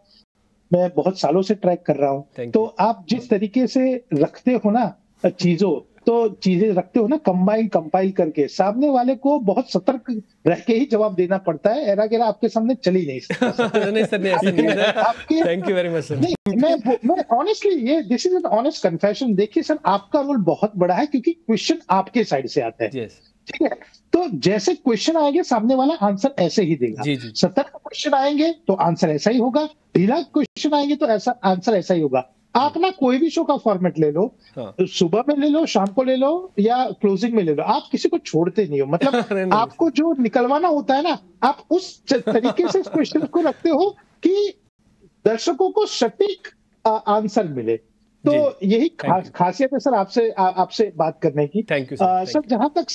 मैं बहुत सालों से ट्रैक कर रहा हूँ तो आप जिस तरीके से रखते हो ना चीजों तो चीजें रखते हो ना कंबाइन कंपाइल करके सामने वाले को बहुत सतर्क रह के ही जवाब देना पड़ता है एरा गेरा आपके सामने चली नहीं thank you very much sir मैं मैं ऑनेस्टली ये this is an honest confession देखिए सर आपका रोल बहुत बड़ा है क्योंकि क्वेश्चन आपके साइड से आता है yes. ठीक है तो जैसे क्वेश्चन आएंगे सामने वाला आंसर ऐसे ही देगा जी, जी. सतर्क क्वेश्चन आएंगे तो आंसर ऐसा ही होगा ढीला क्वेश्चन आएंगे तो ऐसा आंसर ऐसा ही होगा आप ना कोई भी शो का फॉर्मेट ले लो हाँ. सुबह में ले लो शाम को ले लो या क्लोजिंग में ले लो आप किसी को छोड़ते नहीं हो मतलब आपको जो निकलवाना होता है ना आप उस तरीके से क्वेश्चन को रखते हो कि दर्शकों को सटीक आंसर मिले तो यही खा, खासियत है सर आपसे आपसे बात करने की थैंक यू सर जहां तक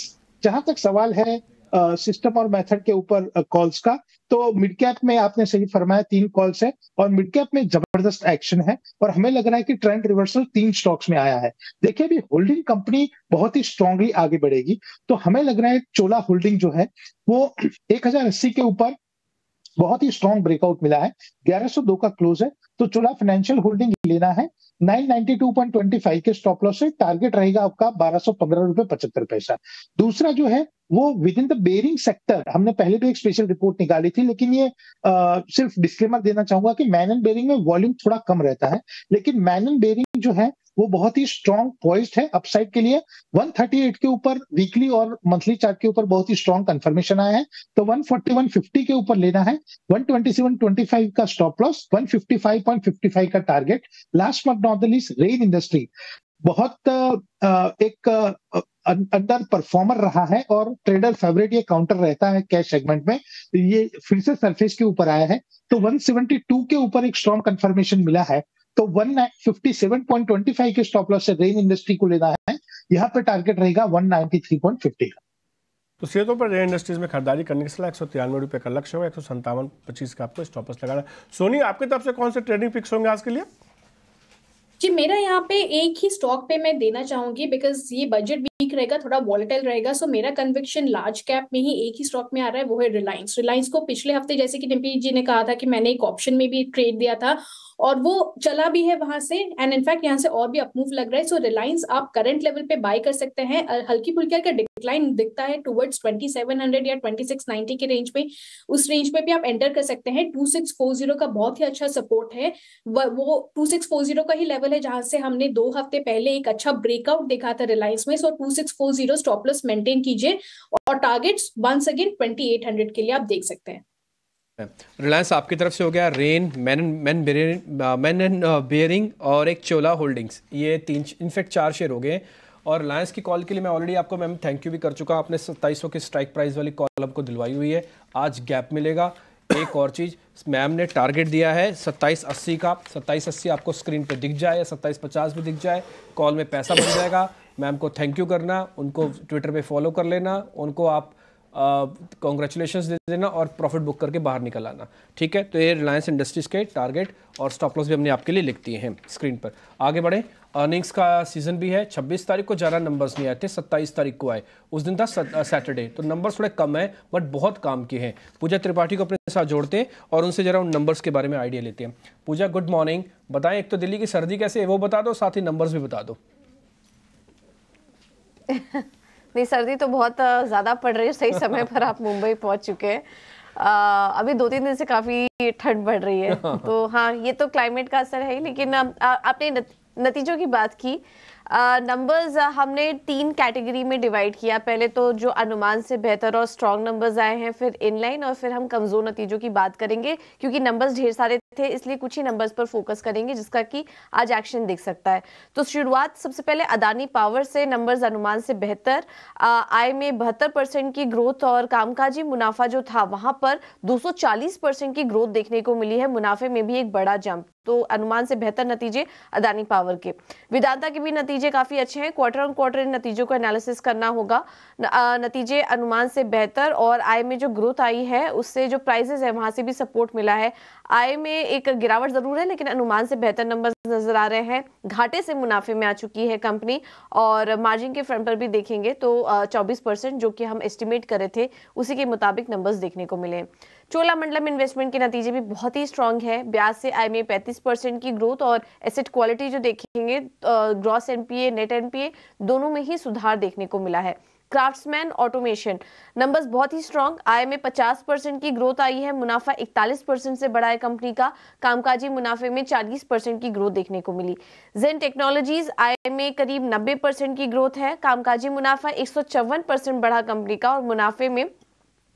जहां तक सवाल है सिस्टम और मेथड के ऊपर कॉल्स का तो मिड कैप में आपने सही फरमाया तीन कॉल्स है और मिड कैप में जबरदस्त एक्शन है और हमें लग रहा है कि ट्रेंड रिवर्सल तीन स्टॉक्स में आया है देखिए अभी होल्डिंग कंपनी बहुत ही स्ट्रांगली आगे बढ़ेगी तो हमें लग रहा है चोला होल्डिंग जो है वो एक के ऊपर बहुत ही स्ट्रांग ब्रेकआउट मिला है ग्यारह का क्लोज है तो चोला फाइनेंशियल होल्डिंग लेना है 992.25 के स्टॉप लॉस से टारगेट रहेगा आपका बारह सौ पंद्रह रुपए पचहत्तर पैसा दूसरा जो है वो within the bearing sector हमने पहले भी एक स्पेशल रिपोर्ट निकाली थी लेकिन ये आ, सिर्फ डिस्क्लेमर देना चाहूंगा कि मैन एंड बेरिंग में वॉल्यूम थोड़ा कम रहता है लेकिन मैन एंड बेरिंग जो है वो बहुत ही स्ट्रॉन्ग पॉइस्ड है अपसाइड के लिए 138 के ऊपर वीकली और मंथली चार्ट के ऊपर बहुत ही स्ट्रॉन्ग कंफर्मेशन आया है तो 141.50 के ऊपर लेना है 127.25 का स्टॉप लॉस 155.55 का target last but not the least rain industry बहुत एक अंडर परफॉर्मर रहा है और ट्रेडर फेवरेट ये काउंटर रहता है कैश सेगमेंट में ये फिर से सरफेस के ऊपर आया है तो 172 के ऊपर एक स्ट्रॉन्ग कंफर्मेशन मिला है तो one fifty seven point twenty five के स्टॉप लॉस से रेन इंडस्ट्री को लेना है यहाँ पे टारगेट रहेगा one ninety three point fifty का तो सीधे तौर पर रेन इंडस्ट्रीज में खरीदारी करने के सलाह एक सौ तिरानवे रुपये का लक्ष्य होगा एक सौ संतावन पच्चीस का आपको स्टॉप लॉस लगाना सोनी आपके तरफ से कौन से ट्रेडिंग फिक्स होंगे आज के लिए जी मेरा यहाँ पे एक ही स्टॉक पे मैं देना चाहूंगी बिकॉज ये बजट वीक रहेगा थोड़ा वॉलेटाइल रहेगा सो मेरा कन्विक्शन लार्ज कैप में ही एक ही स्टॉक में आ रहा है वो है रिलायंस रिलायंस को पिछले हफ्ते जैसे कि डिम्पी जी ने कहा था कि मैंने एक ऑप्शन में भी ट्रेड दिया था और वो चला भी है वहां से एंड इनफैक्ट यहाँ से और भी अपमूव लग रहा है सो so, रिलायंस आप करंट लेवल पे बाय कर सकते हैं हल्की फुल्की का डिक्लाइन दिखता है टूवर्ड्स ट्वेंटी सेवन हंड्रेड या ट्वेंटी सिक्स नाइनटी के रेंज में उस रेंज में भी आप एंटर कर सकते हैं टू सिक्स फोर जीरो का बहुत ही अच्छा सपोर्ट है वो जीरो का ही लेवल है जहां से हमने दो हफ्ते पहले एक अच्छा ब्रेकआउट देखा था रिलायंस में so so, two six four zero stop loss maintain कीजिए और targets once again twenty eight hundred के लिए आप देख सकते हैं रिलायंस आपकी तरफ से हो गया rain Menon Menon Menon and bearing और एक चोला होल्डिंग्स ये तीन इनफैक्ट चार शेयर हो गए और रिलायंस की कॉल के लिए मैं ऑलरेडी आपको मैम थैंक यू भी कर चुका आपने सत्ताईस की स्ट्राइक प्राइस वाली कॉल आपको दिलवाई हुई है आज गैप मिलेगा एक और चीज़ मैम ने टारगेट दिया है सत्ताईस अस्सी का सत्ताईस अस्सी आपको स्क्रीन पे दिख जाए या सत्ताईस पचास भी दिख जाए कॉल में पैसा बन जाएगा मैम को थैंक यू करना उनको ट्विटर पे फॉलो कर लेना उनको आप कॉन्ग्रेचुलेशन दे देना और प्रॉफिट बुक करके बाहर निकल आना ठीक है तो ये रिलायंस इंडस्ट्रीज़ के टारगेट और स्टॉप लॉस भी हमने आपके लिए लिख दिए हैं स्क्रीन पर आगे बढ़े अर्निंग्स का सीजन भी है 26 तारीख को ज़्यादा नंबर्स नहीं आए थे 27 तारीख को आए उस दिन था सैटरडे तो नंबर्स थोड़े कम हैं बट बहुत काम के हैं पूजा त्रिपाठी को अपने साथ जोड़ते हैं और उनसे ज़रा उन नंबर्स के बारे में आइडिया लेते हैं पूजा गुड मॉर्निंग बताएं एक तो दिल्ली की सर्दी कैसे है वो बता दो साथ ही नंबर्स भी बता दो नहीं सर्दी तो बहुत ज़्यादा पड़ रही है सही समय पर आप मुंबई पहुंच चुके हैं अभी दो तीन दिन से काफ़ी ठंड बढ़ रही है तो हाँ ये तो क्लाइमेट का असर है ही लेकिन आ, आ, आपने नत, नतीजों की बात की नंबर्स हमने तीन कैटेगरी में डिवाइड किया पहले तो जो अनुमान से बेहतर और स्ट्रॉन्ग नंबर्स आए हैं फिर इनलाइन और फिर हम कमज़ोर नतीजों की बात करेंगे क्योंकि नंबर्स ढेर सारे थे इसलिए कुछ ही नंबर्स पर फोकस करेंगे जिसका कि आज एक्शन दिख सकता है तो शुरुआत सबसे पहले अदानी पावर से नंबर्स अनुमान से बेहतर आय में बहत्तर परसेंट की ग्रोथ और कामकाजी मुनाफा जो था वहाँ पर दो परसेंट की ग्रोथ देखने को मिली है मुनाफे में भी एक बड़ा जंप तो अनुमान से बेहतर नतीजे अदानी पावर के विधानता के भी नतीजे नतीजे काफ़ी अच्छे हैं क्वार्टर ऑन क्वार्टर इन नतीजों का एनालिसिस करना होगा नतीजे अनुमान से बेहतर और आय में जो ग्रोथ आई है उससे जो प्राइजेस है वहां से भी सपोर्ट मिला है आय में एक गिरावट ज़रूर है लेकिन अनुमान से बेहतर नंबर नज़र आ रहे हैं घाटे से मुनाफे में आ चुकी है कंपनी और मार्जिन के फ्रंट पर भी देखेंगे तो चौबीस जो कि हम एस्टिमेट करे थे उसी के मुताबिक नंबर्स देखने को मिले चोलामंडलम इन्वेस्टमेंट के नतीजे भी बहुत ही स्ट्रांग है ब्याज से आई में पैंतीस परसेंट की ग्रोथ और एसेट क्वालिटी जो देखेंगे ग्रॉस एनपीए नेट एनपीए दोनों में ही सुधार देखने को मिला है क्राफ्ट्समैन ऑटोमेशन नंबर्स बहुत ही स्ट्रांग आय में 50 परसेंट की ग्रोथ आई है मुनाफा 41 परसेंट से बढ़ा है कंपनी का कामकाजी मुनाफे में 40 परसेंट की ग्रोथ देखने को मिली जेन टेक्नोलॉजीज आय में करीब 90 परसेंट की ग्रोथ है कामकाजी मुनाफा एक परसेंट बढ़ा कंपनी का और मुनाफे में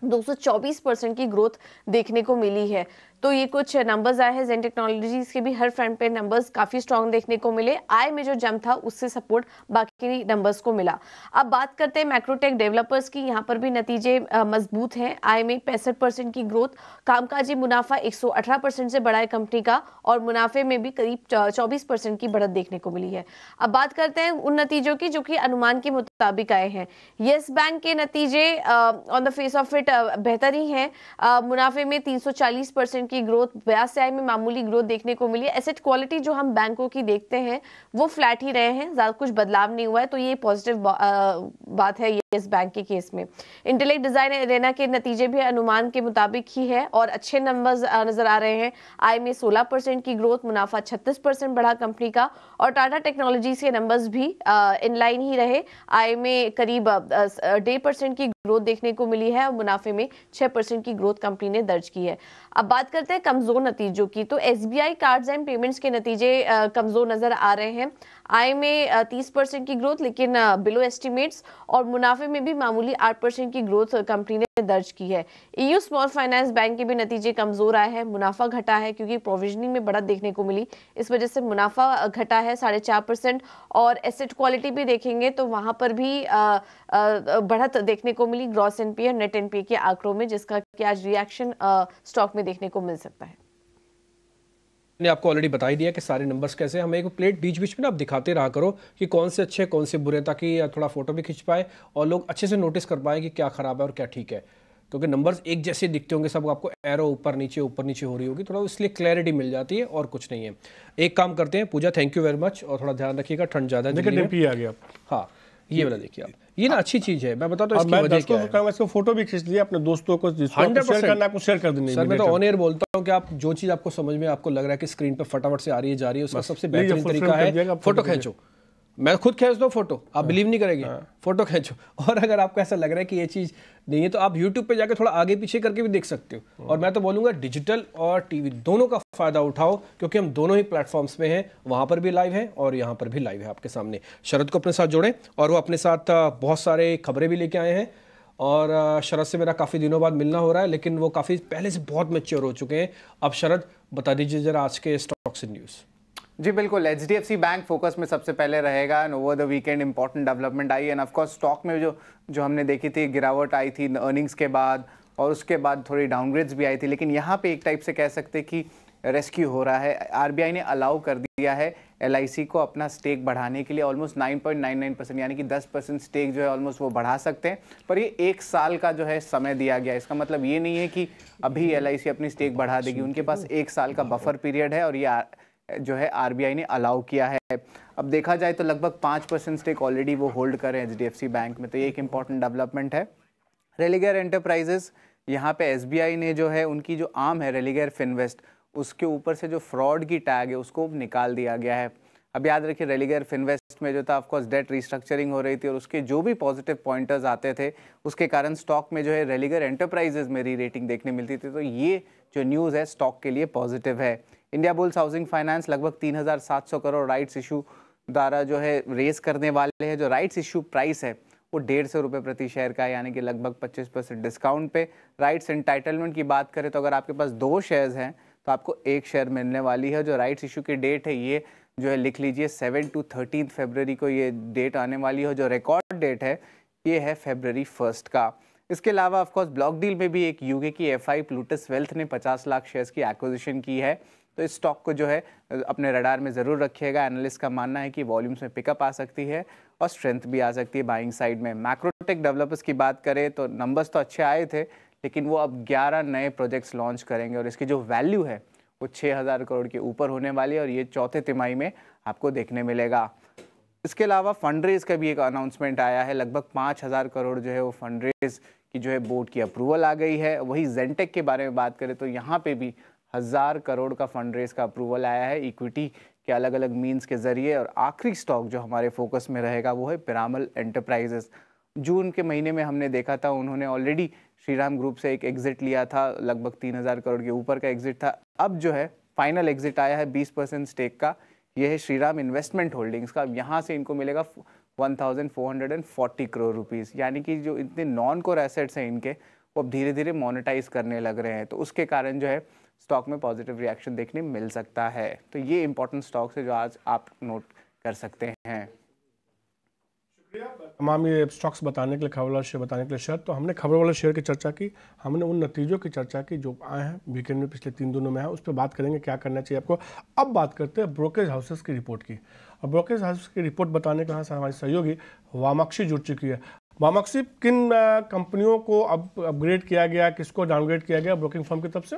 224 परसेंट की ग्रोथ देखने को मिली है तो ये कुछ नंबर्स आए हैं जेन टेक्नोलॉजीज के भी हर फ्रंट पे नंबर्स काफ़ी स्ट्रॉन्ग देखने को मिले आय में जो जम था उससे सपोर्ट बाकी नंबर्स को मिला अब बात करते हैं मैक्रोटेक डेवलपर्स की यहाँ पर भी नतीजे मजबूत हैं आय में पैंसठ परसेंट की ग्रोथ कामकाजी मुनाफा एक परसेंट से बढ़ा है कंपनी का और मुनाफे में भी करीब चौबीस परसेंट की बढ़त देखने को मिली है अब बात करते हैं उन नतीजों की जो कि अनुमान के मुताबिक आए हैं येस बैंक के नतीजे on the face of it बेहतर ही हैं मुनाफे में तीन परसेंट की ग्रोथ ब्याज से में मामूली ग्रोथ देखने को मिली एसेट क्वालिटी जो हम बैंकों की देखते हैं वो फ्लैट ही रहे हैं ज़्यादा कुछ बदलाव नहीं हुआ है तो ये पॉजिटिव बा, बात है इस बैंक के केस में इंटेलेक्ट डिजाइन एरेना के नतीजे भी अनुमान के मुताबिक ही है और अच्छे नंबर्स नजर आ रहे हैं आय में 16 परसेंट की ग्रोथ मुनाफा 36 परसेंट बढ़ा कंपनी का और टाटा टेक्नोलॉजीज के नंबर्स भी इनलाइन ही रहे आय में करीब डेढ़ परसेंट की ग्रोथ देखने को मिली है और मुनाफे में छह परसेंट की ग्रोथ कंपनी ने दर्ज की है अब बात करते हैं कमजोर नतीजों की तो S B I cards and payments के नतीजे कमजोर नजर आ रहे हैं आय में तीस परसेंट की ग्रोथ लेकिन बिलो एस्टिमेट्स और मुनाफे में भी मामूली आठ परसेंट की ग्रोथ कंपनी ने दर्ज की है ईयू स्मॉल फाइनेंस बैंक के भी नतीजे कमजोर आए हैं मुनाफा घटा है क्योंकि प्रोविजनिंग में बढ़त देखने को मिली इस वजह से मुनाफा घटा है साढ़े चार परसेंट और एसेट क्वालिटी भी देखेंगे तो वहां पर भी बढ़त देखने को मिली ग्रॉस एनपीए नेट एनपीए के आंकड़ों में जिसका कि आज रिएक्शन स्टॉक में देखने को मिल सकता है ने आपको ऑलरेडी बता ही दिया कि सारे नंबर्स कैसे हमें एक प्लेट बीच बीच में ना आप दिखाते रहा करो कि कौन से अच्छे कौन से बुरे ताकि थोड़ा फोटो भी खींच पाए और लोग अच्छे से नोटिस कर पाए कि क्या ख़राब है और क्या ठीक है क्योंकि नंबर्स एक जैसे दिखते होंगे सब आपको एरो ऊपर नीचे ऊपर नीचे हो रही होगी थोड़ा इसलिए क्लैरिटी मिल जाती है और कुछ नहीं है एक काम करते हैं Pooja thank you very much और थोड़ा ध्यान रखिएगा ठंड ज़्यादा आ गया हाँ ये वाला देखिए आप ये ना अच्छी चीज है मैं बताता हूँ इसकी वजह इसको फोटो भी खींच लिया अपने दोस्तों को हंड्रेड शेयर करना आपको शेयर कर देने सर मैं तो ऑन एयर बोलता हूँ कि आप जो चीज आपको समझ में आपको लग रहा है कि स्क्रीन पर फटाफट से आ रही है जा रही है उसका सबसे बेहतरीन तरीका है फोटो खींचो मैं खुद खींच दो फोटो आप बिलीव हाँ। नहीं करेंगे हाँ। फोटो खींचो और अगर आपको ऐसा लग रहा है कि ये चीज़ नहीं है तो आप यूट्यूब पे जाके थोड़ा आगे पीछे करके भी देख सकते हो हाँ। और मैं तो बोलूंगा डिजिटल और टीवी दोनों का फ़ायदा उठाओ क्योंकि हम दोनों ही प्लेटफॉर्म्स पे हैं वहाँ पर भी लाइव है और यहाँ पर भी लाइव है आपके सामने शरद को अपने साथ जोड़े और वो अपने साथ बहुत सारे खबरें भी लेके आए हैं और शरद से मेरा काफ़ी दिनों बाद मिलना हो रहा है लेकिन वो काफ़ी पहले से बहुत मेच्योर हो चुके हैं अब शरद बता दीजिए ज़रा आज के स्टॉक्स न्यूज़ जी बिल्कुल H D F C bank focus में सबसे पहले रहेगा and over the weekend important development I and of course stock में जो जो हमने देखी थी गिरावट आई थी अर्निंग्स के बाद और उसके बाद थोड़ी डाउनग्रेड्स भी आई थी लेकिन यहाँ पे एक टाइप से कह सकते कि रेस्क्यू हो रहा है आरबीआई ने अलाउ कर दिया है एल को अपना स्टेक बढ़ाने के लिए ऑलमोस्ट 9.99 परसेंट यानी कि 10 परसेंट स्टेक जो है ऑलमोस्ट वो बढ़ा सकते हैं पर ये एक साल का जो है समय दिया गया इसका मतलब ये नहीं है कि अभी एल अपनी स्टेक बढ़ा देगी उनके पास एक साल का बफर पीरियड है और ये जो है आरबीआई ने अलाउ किया है अब देखा जाए तो लगभग पाँच परसेंट स्टेक ऑलरेडी वो होल्ड कर रहे हैं एच बैंक में तो ये एक इम्पॉर्टेंट डेवलपमेंट है रेलीगेयर एंटरप्राइजेस यहाँ पे एस ने जो है उनकी जो आम है रेलीगेयर फिनवेस्ट उसके ऊपर से जो फ्रॉड की टैग है उसको निकाल दिया गया है अब याद रखिए रेलीगेयर फिनवेस्ट में जो था ऑफकोर्स डेट रिस्ट्रक्चरिंग हो रही थी और उसके जो भी पॉजिटिव पॉइंटर्स आते थे उसके कारण स्टॉक में जो है रेलीगेयर एंटरप्राइजेज में री रेटिंग देखने मिलती थी तो ये जो न्यूज़ है स्टॉक के लिए पॉजिटिव है इंडिया बुल्स हाउसिंग फाइनेंस लगभग 3,700 करोड़ राइट्स इशू द्वारा जो है रेस करने वाले हैं जो राइट्स इशू प्राइस है वो डेढ़ सौ रुपये प्रति शेयर का यानी कि लगभग पच्चीस परसेंट डिस्काउंट पे राइट्स एंटाइटलमेंट की बात करें तो अगर आपके पास दो शेयर्स हैं तो आपको एक शेयर मिलने वाली है जो राइट्स इशू की डेट है ये जो है लिख लीजिए सेवन टू थर्टीन फेबररी को ये डेट आने वाली है जो रिकॉर्ड डेट है ये है फेबररी फर्स्ट का इसके अलावा ऑफकोर्स ब्लॉक डील में भी एक यूके की एफ आई प्लूटस वेल्थ ने पचास लाख शेयर्स की एक्विजिशन की है तो इस स्टॉक को जो है अपने रडार में ज़रूर रखिएगा एनालिस्ट का मानना है कि वॉल्यूम्स में पिकअप आ सकती है और स्ट्रेंथ भी आ सकती है बाइंग साइड में मैक्रोटेक डेवलपर्स की बात करें तो नंबर्स तो अच्छे आए थे लेकिन वो अब 11 नए प्रोजेक्ट्स लॉन्च करेंगे और इसकी जो वैल्यू है वो 6000 करोड़ के ऊपर होने वाली है और ये चौथे तिमाही में आपको देखने मिलेगा इसके अलावा फंड रेज का भी एक अनाउंसमेंट आया है लगभग पाँच हज़ार करोड़ जो है वो फंड रेज की जो है बोर्ड की अप्रूवल आ गई है वही जेंटेक के बारे में बात करें तो यहाँ पे भी हज़ार करोड़ का फंड रेज का अप्रूवल आया है इक्विटी के अलग अलग मीन्स के ज़रिए और आखिरी स्टॉक जो हमारे फोकस में रहेगा वो है पिरामल एंटरप्राइजेस जून के महीने में हमने देखा था उन्होंने ऑलरेडी श्रीराम ग्रुप से एक एग्ज़िट लिया था लगभग तीन हज़ार करोड़ के ऊपर का एग्ज़िट था अब जो है फाइनल एग्ज़िट आया है बीस परसेंट स्टेक का यह है श्रीराम इन्वेस्टमेंट होल्डिंग्स का यहाँ से इनको मिलेगा one thousand four hundred and forty crore rupees यानी कि जो इतने नॉन कोर एसेट्स हैं इनके वो अब धीरे धीरे मोनिटाइज़ करने लग रहे हैं तो उसके कारण जो है स्टॉक में पॉजिटिव रिएक्शन देखने मिल सकता है तो ये इंपॉर्टेंट स्टॉक्स है जो आज आप नोट कर सकते हैं तमाम ये स्टॉक्स बताने के लिए खबर वाला शेयर बताने के लिए शेयर तो हमने खबर वाला शेयर की चर्चा की हमने उन नतीजों की चर्चा की जो आए हैं वीकेंड में पिछले तीन दिनों में है उस पर बात करेंगे क्या करना चाहिए आपको अब बात करते हैं ब्रोकरेज हाउसेस की रिपोर्ट की और ब्रोकरेज हाउसेस की रिपोर्ट बताने के लिए हमारी सहयोगी वामाक्षी जुड़ चुकी है वामाक्षी किन कंपनियों को अब अपग्रेड किया गया किसको डाउनग्रेड किया गया ब्रोकिंग फर्म की तरफ से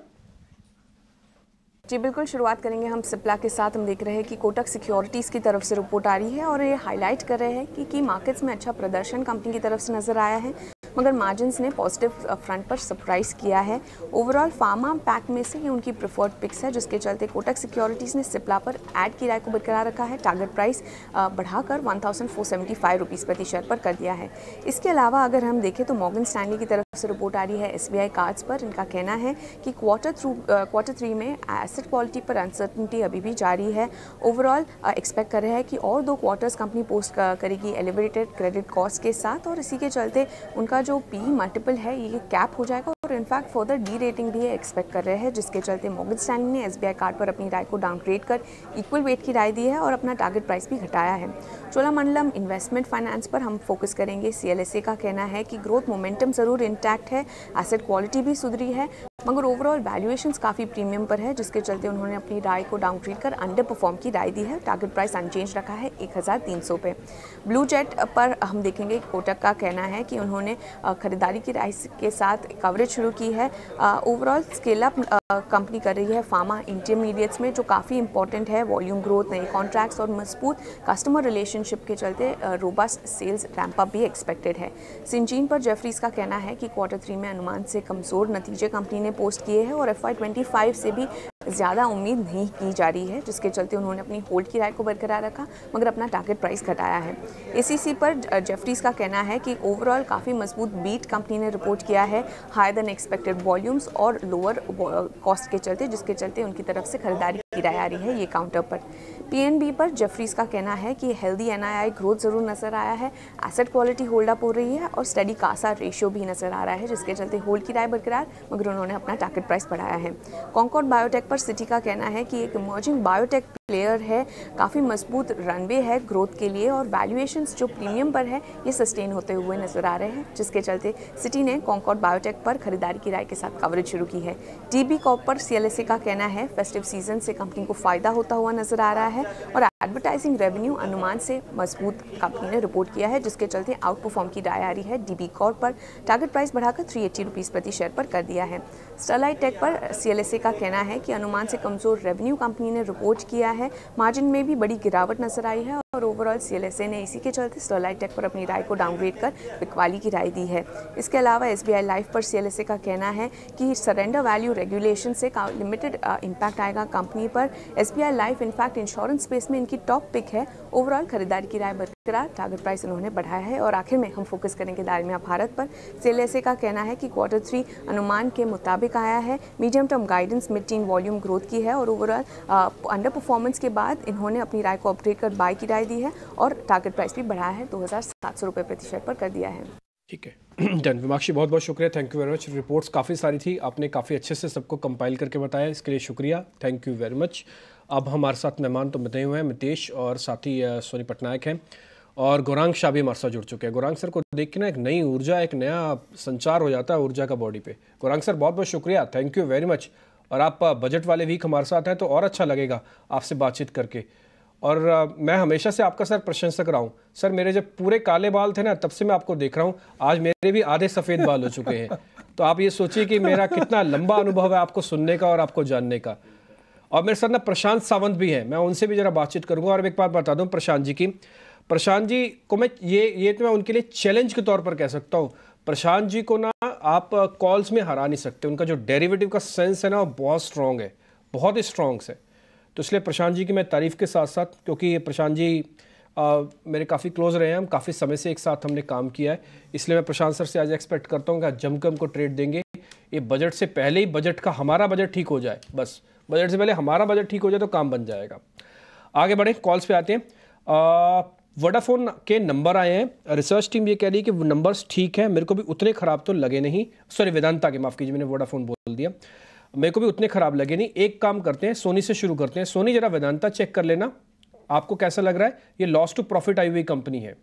जी बिल्कुल शुरुआत करेंगे हम सिप्ला के साथ हम देख रहे हैं कि कोटक सिक्योरिटीज़ की तरफ से रिपोर्ट आ रही है और ये हाईलाइट कर रहे हैं कि, कि मार्केट्स में अच्छा प्रदर्शन कंपनी की तरफ से नज़र आया है मगर मार्जिन ने पॉजिटिव फ्रंट uh, पर सरप्राइज़ किया है ओवरऑल फार्मा पैक में से ये उनकी प्रिफर्ड पिक्स है जिसके चलते कोटक सिक्योरिटीज़ ने सिप्ला पर एड किराए को बरकरार रखा है टारगेट प्राइस uh, बढ़ाकर one thousand four seventy five rupees प्रति शेयर पर कर दिया है इसके अलावा अगर हम देखें तो मॉगन स्टैंडली की तरफ से रिपोर्ट आ रही है एस कार्ड्स पर इनका कहना है कि क्वार्टर थ्रू क्वार्टर थ्री में एसेट क्वालिटी पर अनसर्टनिटी अभी भी जारी है ओवरऑल एक्सपेक्ट uh, कर रहे हैं कि और दो क्वार्टर्स कंपनी पोस्ट करेगी एलिवेटेड क्रेडिट कॉस्ट के साथ और इसी के चलते उनका इसका जो पी मल्टीपल है ये कैप हो जाएगा और इनफैक्ट फर्दर डी रेटिंग भी एक्सपेक्ट कर रहे हैं जिसके चलते मॉर्गन स्टैंडली ने एस कार्ड पर अपनी राय को डाउनग्रेड कर इक्वल वेट की राय दी है और अपना टारगेट प्राइस भी घटाया है चोलामंडलम इन्वेस्टमेंट फाइनेंस पर हम फोकस करेंगे सी का कहना है कि ग्रोथ मोमेंटम ज़रूर इंटैक्ट है एसेट क्वालिटी भी सुधरी है मगर ओवरऑल वैल्यूएशंस काफ़ी प्रीमियम पर है जिसके चलते उन्होंने अपनी राय को डाउन ट्रीट कर अंडर परफॉर्म की राय दी है टारगेट प्राइस अनचेंज रखा है 1300 पे ब्लू जेट पर हम देखेंगे कोटक का कहना है कि उन्होंने खरीदारी की राय के साथ कवरेज शुरू की है ओवरऑल स्केल अप कंपनी कर रही है फार्मा इंटरमीडिएट्स में जो काफ़ी इंपॉर्टेंट है वॉल्यूम ग्रोथ नए कॉन्ट्रैक्ट्स और मजबूत कस्टमर रिलेशनशिप के चलते रोबस्ट सेल्स रैंपअप भी एक्सपेक्टेड है सिंजीन पर जेफरीज का कहना है कि क्वार्टर थ्री में अनुमान से कमज़ोर नतीजे कंपनी ने पोस्ट किए हैं और एफ आई से भी ज़्यादा उम्मीद नहीं की जा रही है जिसके चलते उन्होंने अपनी होल्ड की राय को बरकरार रखा मगर अपना टारगेट प्राइस घटाया है ए पर जेफरीज का कहना है कि ओवरऑल काफ़ी मजबूत बीट कंपनी ने रिपोर्ट किया है हायर देन एक्सपेक्टेड वॉल्यूम्स और लोअर कॉस्ट के चलते जिसके चलते उनकी तरफ से खरीदारी की राय आ रही है ये काउंटर पर पीएनबी पर जेफरीज का कहना है कि हेल्दी एनआईआई ग्रोथ ज़रूर नज़र आया है एसेट क्वालिटी होल्ड अप हो रही है और स्टडी कासा रेशियो भी नज़र आ रहा है जिसके चलते होल्ड की राय बरकरार मगर उन्होंने अपना टारगेट प्राइस बढ़ाया है कॉन्कॉर्ड बायोटेक पर सिटी का कहना है कि एक इमर्जिंग बायोटेक प्लेयर है काफ़ी मजबूत रनवे है ग्रोथ के लिए और वैल्यूएशन जो प्रीमियम पर है ये सस्टेन होते हुए नजर आ रहे हैं जिसके चलते सिटी ने कॉन्कॉर्ड बायोटेक पर खरीदारी की राय के साथ कवरेज शुरू की है टीबी कॉप पर सीएलएसए का कहना है फेस्टिव सीजन से कंपनी को फ़ायदा होता हुआ नजर आ रहा है और एडवर्टाइजिंग रेवेन्यू अनुमान से मजबूत कंपनी ने रिपोर्ट किया है जिसके चलते आउट परफॉर्म की राय आ रही है डीबी कॉर पर टारगेट प्राइस बढ़ाकर थ्री एट्टी रुपीज़ प्रति शेयर पर कर दिया है स्टरलाइट टेक पर सीएलएसए का कहना है कि अनुमान से कमज़ोर रेवेन्यू कंपनी ने रिपोर्ट किया है मार्जिन में भी बड़ी गिरावट नजर आई है और ओवरऑल सीएलएसए ने इसी के चलते स्टरलाइट टेक पर अपनी राय को डाउनग्रेड कर बिकवाली की राय दी है इसके अलावा एस बी लाइफ पर सीएलएसए का कहना है कि सरेंडर वैल्यू रेगुलेशन से लिमिटेड इम्पैक्ट आएगा कंपनी पर S B I life in fact insurance space में की टॉप पिक है ओवरऑल खरीदारी की राय बरकरार टारगेट प्राइस उन्होंने बढ़ाया है और आखिर में हम फोकस करेंगे दालमिया भारत पर सेल सेलेसे का कहना है कि क्वार्टर थ्री अनुमान के मुताबिक आया है medium term guidance mid teen volume growth की है और ओवरऑल अंडर परफॉर्मेंस के बाद इन्होंने अपनी राय को अपग्रेड कर बाय की राय दी है और टारगेट प्राइस भी बढ़ाया है दो रुपये प्रति शेयर पर कर दिया है ठीक है डन विमाक्षी बहुत बहुत शुक्रिया thank you very much reports काफ़ी सारी थी आपने काफ़ी अच्छे से सबको कंपाइल करके बताया इसके लिए शुक्रिया थैंक यू वेरी मच अब हमारे साथ मेहमान तो बधे हुए हैं मितेश और साथी सोनी पटनायक हैं और गौरांग शाह भी हमारे साथ जुड़ चुके हैं गौरांग सर को देख के ना एक नई ऊर्जा एक नया संचार हो जाता है ऊर्जा का बॉडी पे गौरांग सर बहुत बहुत शुक्रिया थैंक यू वेरी मच और आप बजट वाले वीक हमारे साथ हैं तो और अच्छा लगेगा आपसे बातचीत करके और मैं हमेशा से आपका सर प्रशंसक रहा हूँ सर मेरे जब पूरे काले बाल थे ना तब से मैं आपको देख रहा हूँ आज मेरे भी आधे सफ़ेद बाल हो चुके हैं तो आप ये सोचिए कि मेरा कितना लंबा अनुभव है आपको सुनने का और आपको जानने का और मेरे साथ ना प्रशांत सावंत भी हैं मैं उनसे भी ज़रा बातचीत करूँगा और एक बात बता दूँ प्रशांत जी की प्रशांत जी को मैं ये ये तो मैं उनके लिए चैलेंज के तौर पर कह सकता हूँ प्रशांत जी को ना आप कॉल्स में हरा नहीं सकते उनका जो डेरिवेटिव का सेंस है ना वो बहुत स्ट्रॉन्ग है बहुत ही स्ट्रॉन्ग्स है तो इसलिए प्रशांत जी की मैं तारीफ़ के साथ साथ क्योंकि प्रशांत जी आ, मेरे काफ़ी क्लोज रहे हैं हम काफ़ी समय से एक साथ हमने काम किया है इसलिए मैं प्रशांत सर से आज एक्सपेक्ट करता हूँ कि आज जमकर हमको ट्रेड देंगे ये बजट से पहले ही बजट का हमारा बजट ठीक हो जाए बस बजट से पहले हमारा बजट ठीक हो जाए तो काम बन जाएगा आगे बढ़े कॉल्स पे आते हैं वडाफोन के नंबर आए हैं रिसर्च टीम ये कह रही है कि नंबर्स ठीक हैं मेरे को भी उतने ख़राब तो लगे नहीं सॉरी वेदांता के माफ़ कीजिए मैंने वोडाफोन बोल दिया मेरे को भी उतने ख़राब लगे नहीं एक काम करते हैं सोनी से शुरू करते हैं सोनी ज़रा वेदांता चेक कर लेना आपको कैसा लग रहा है ये लॉस टू प्रॉफिट आई हुई कंपनी है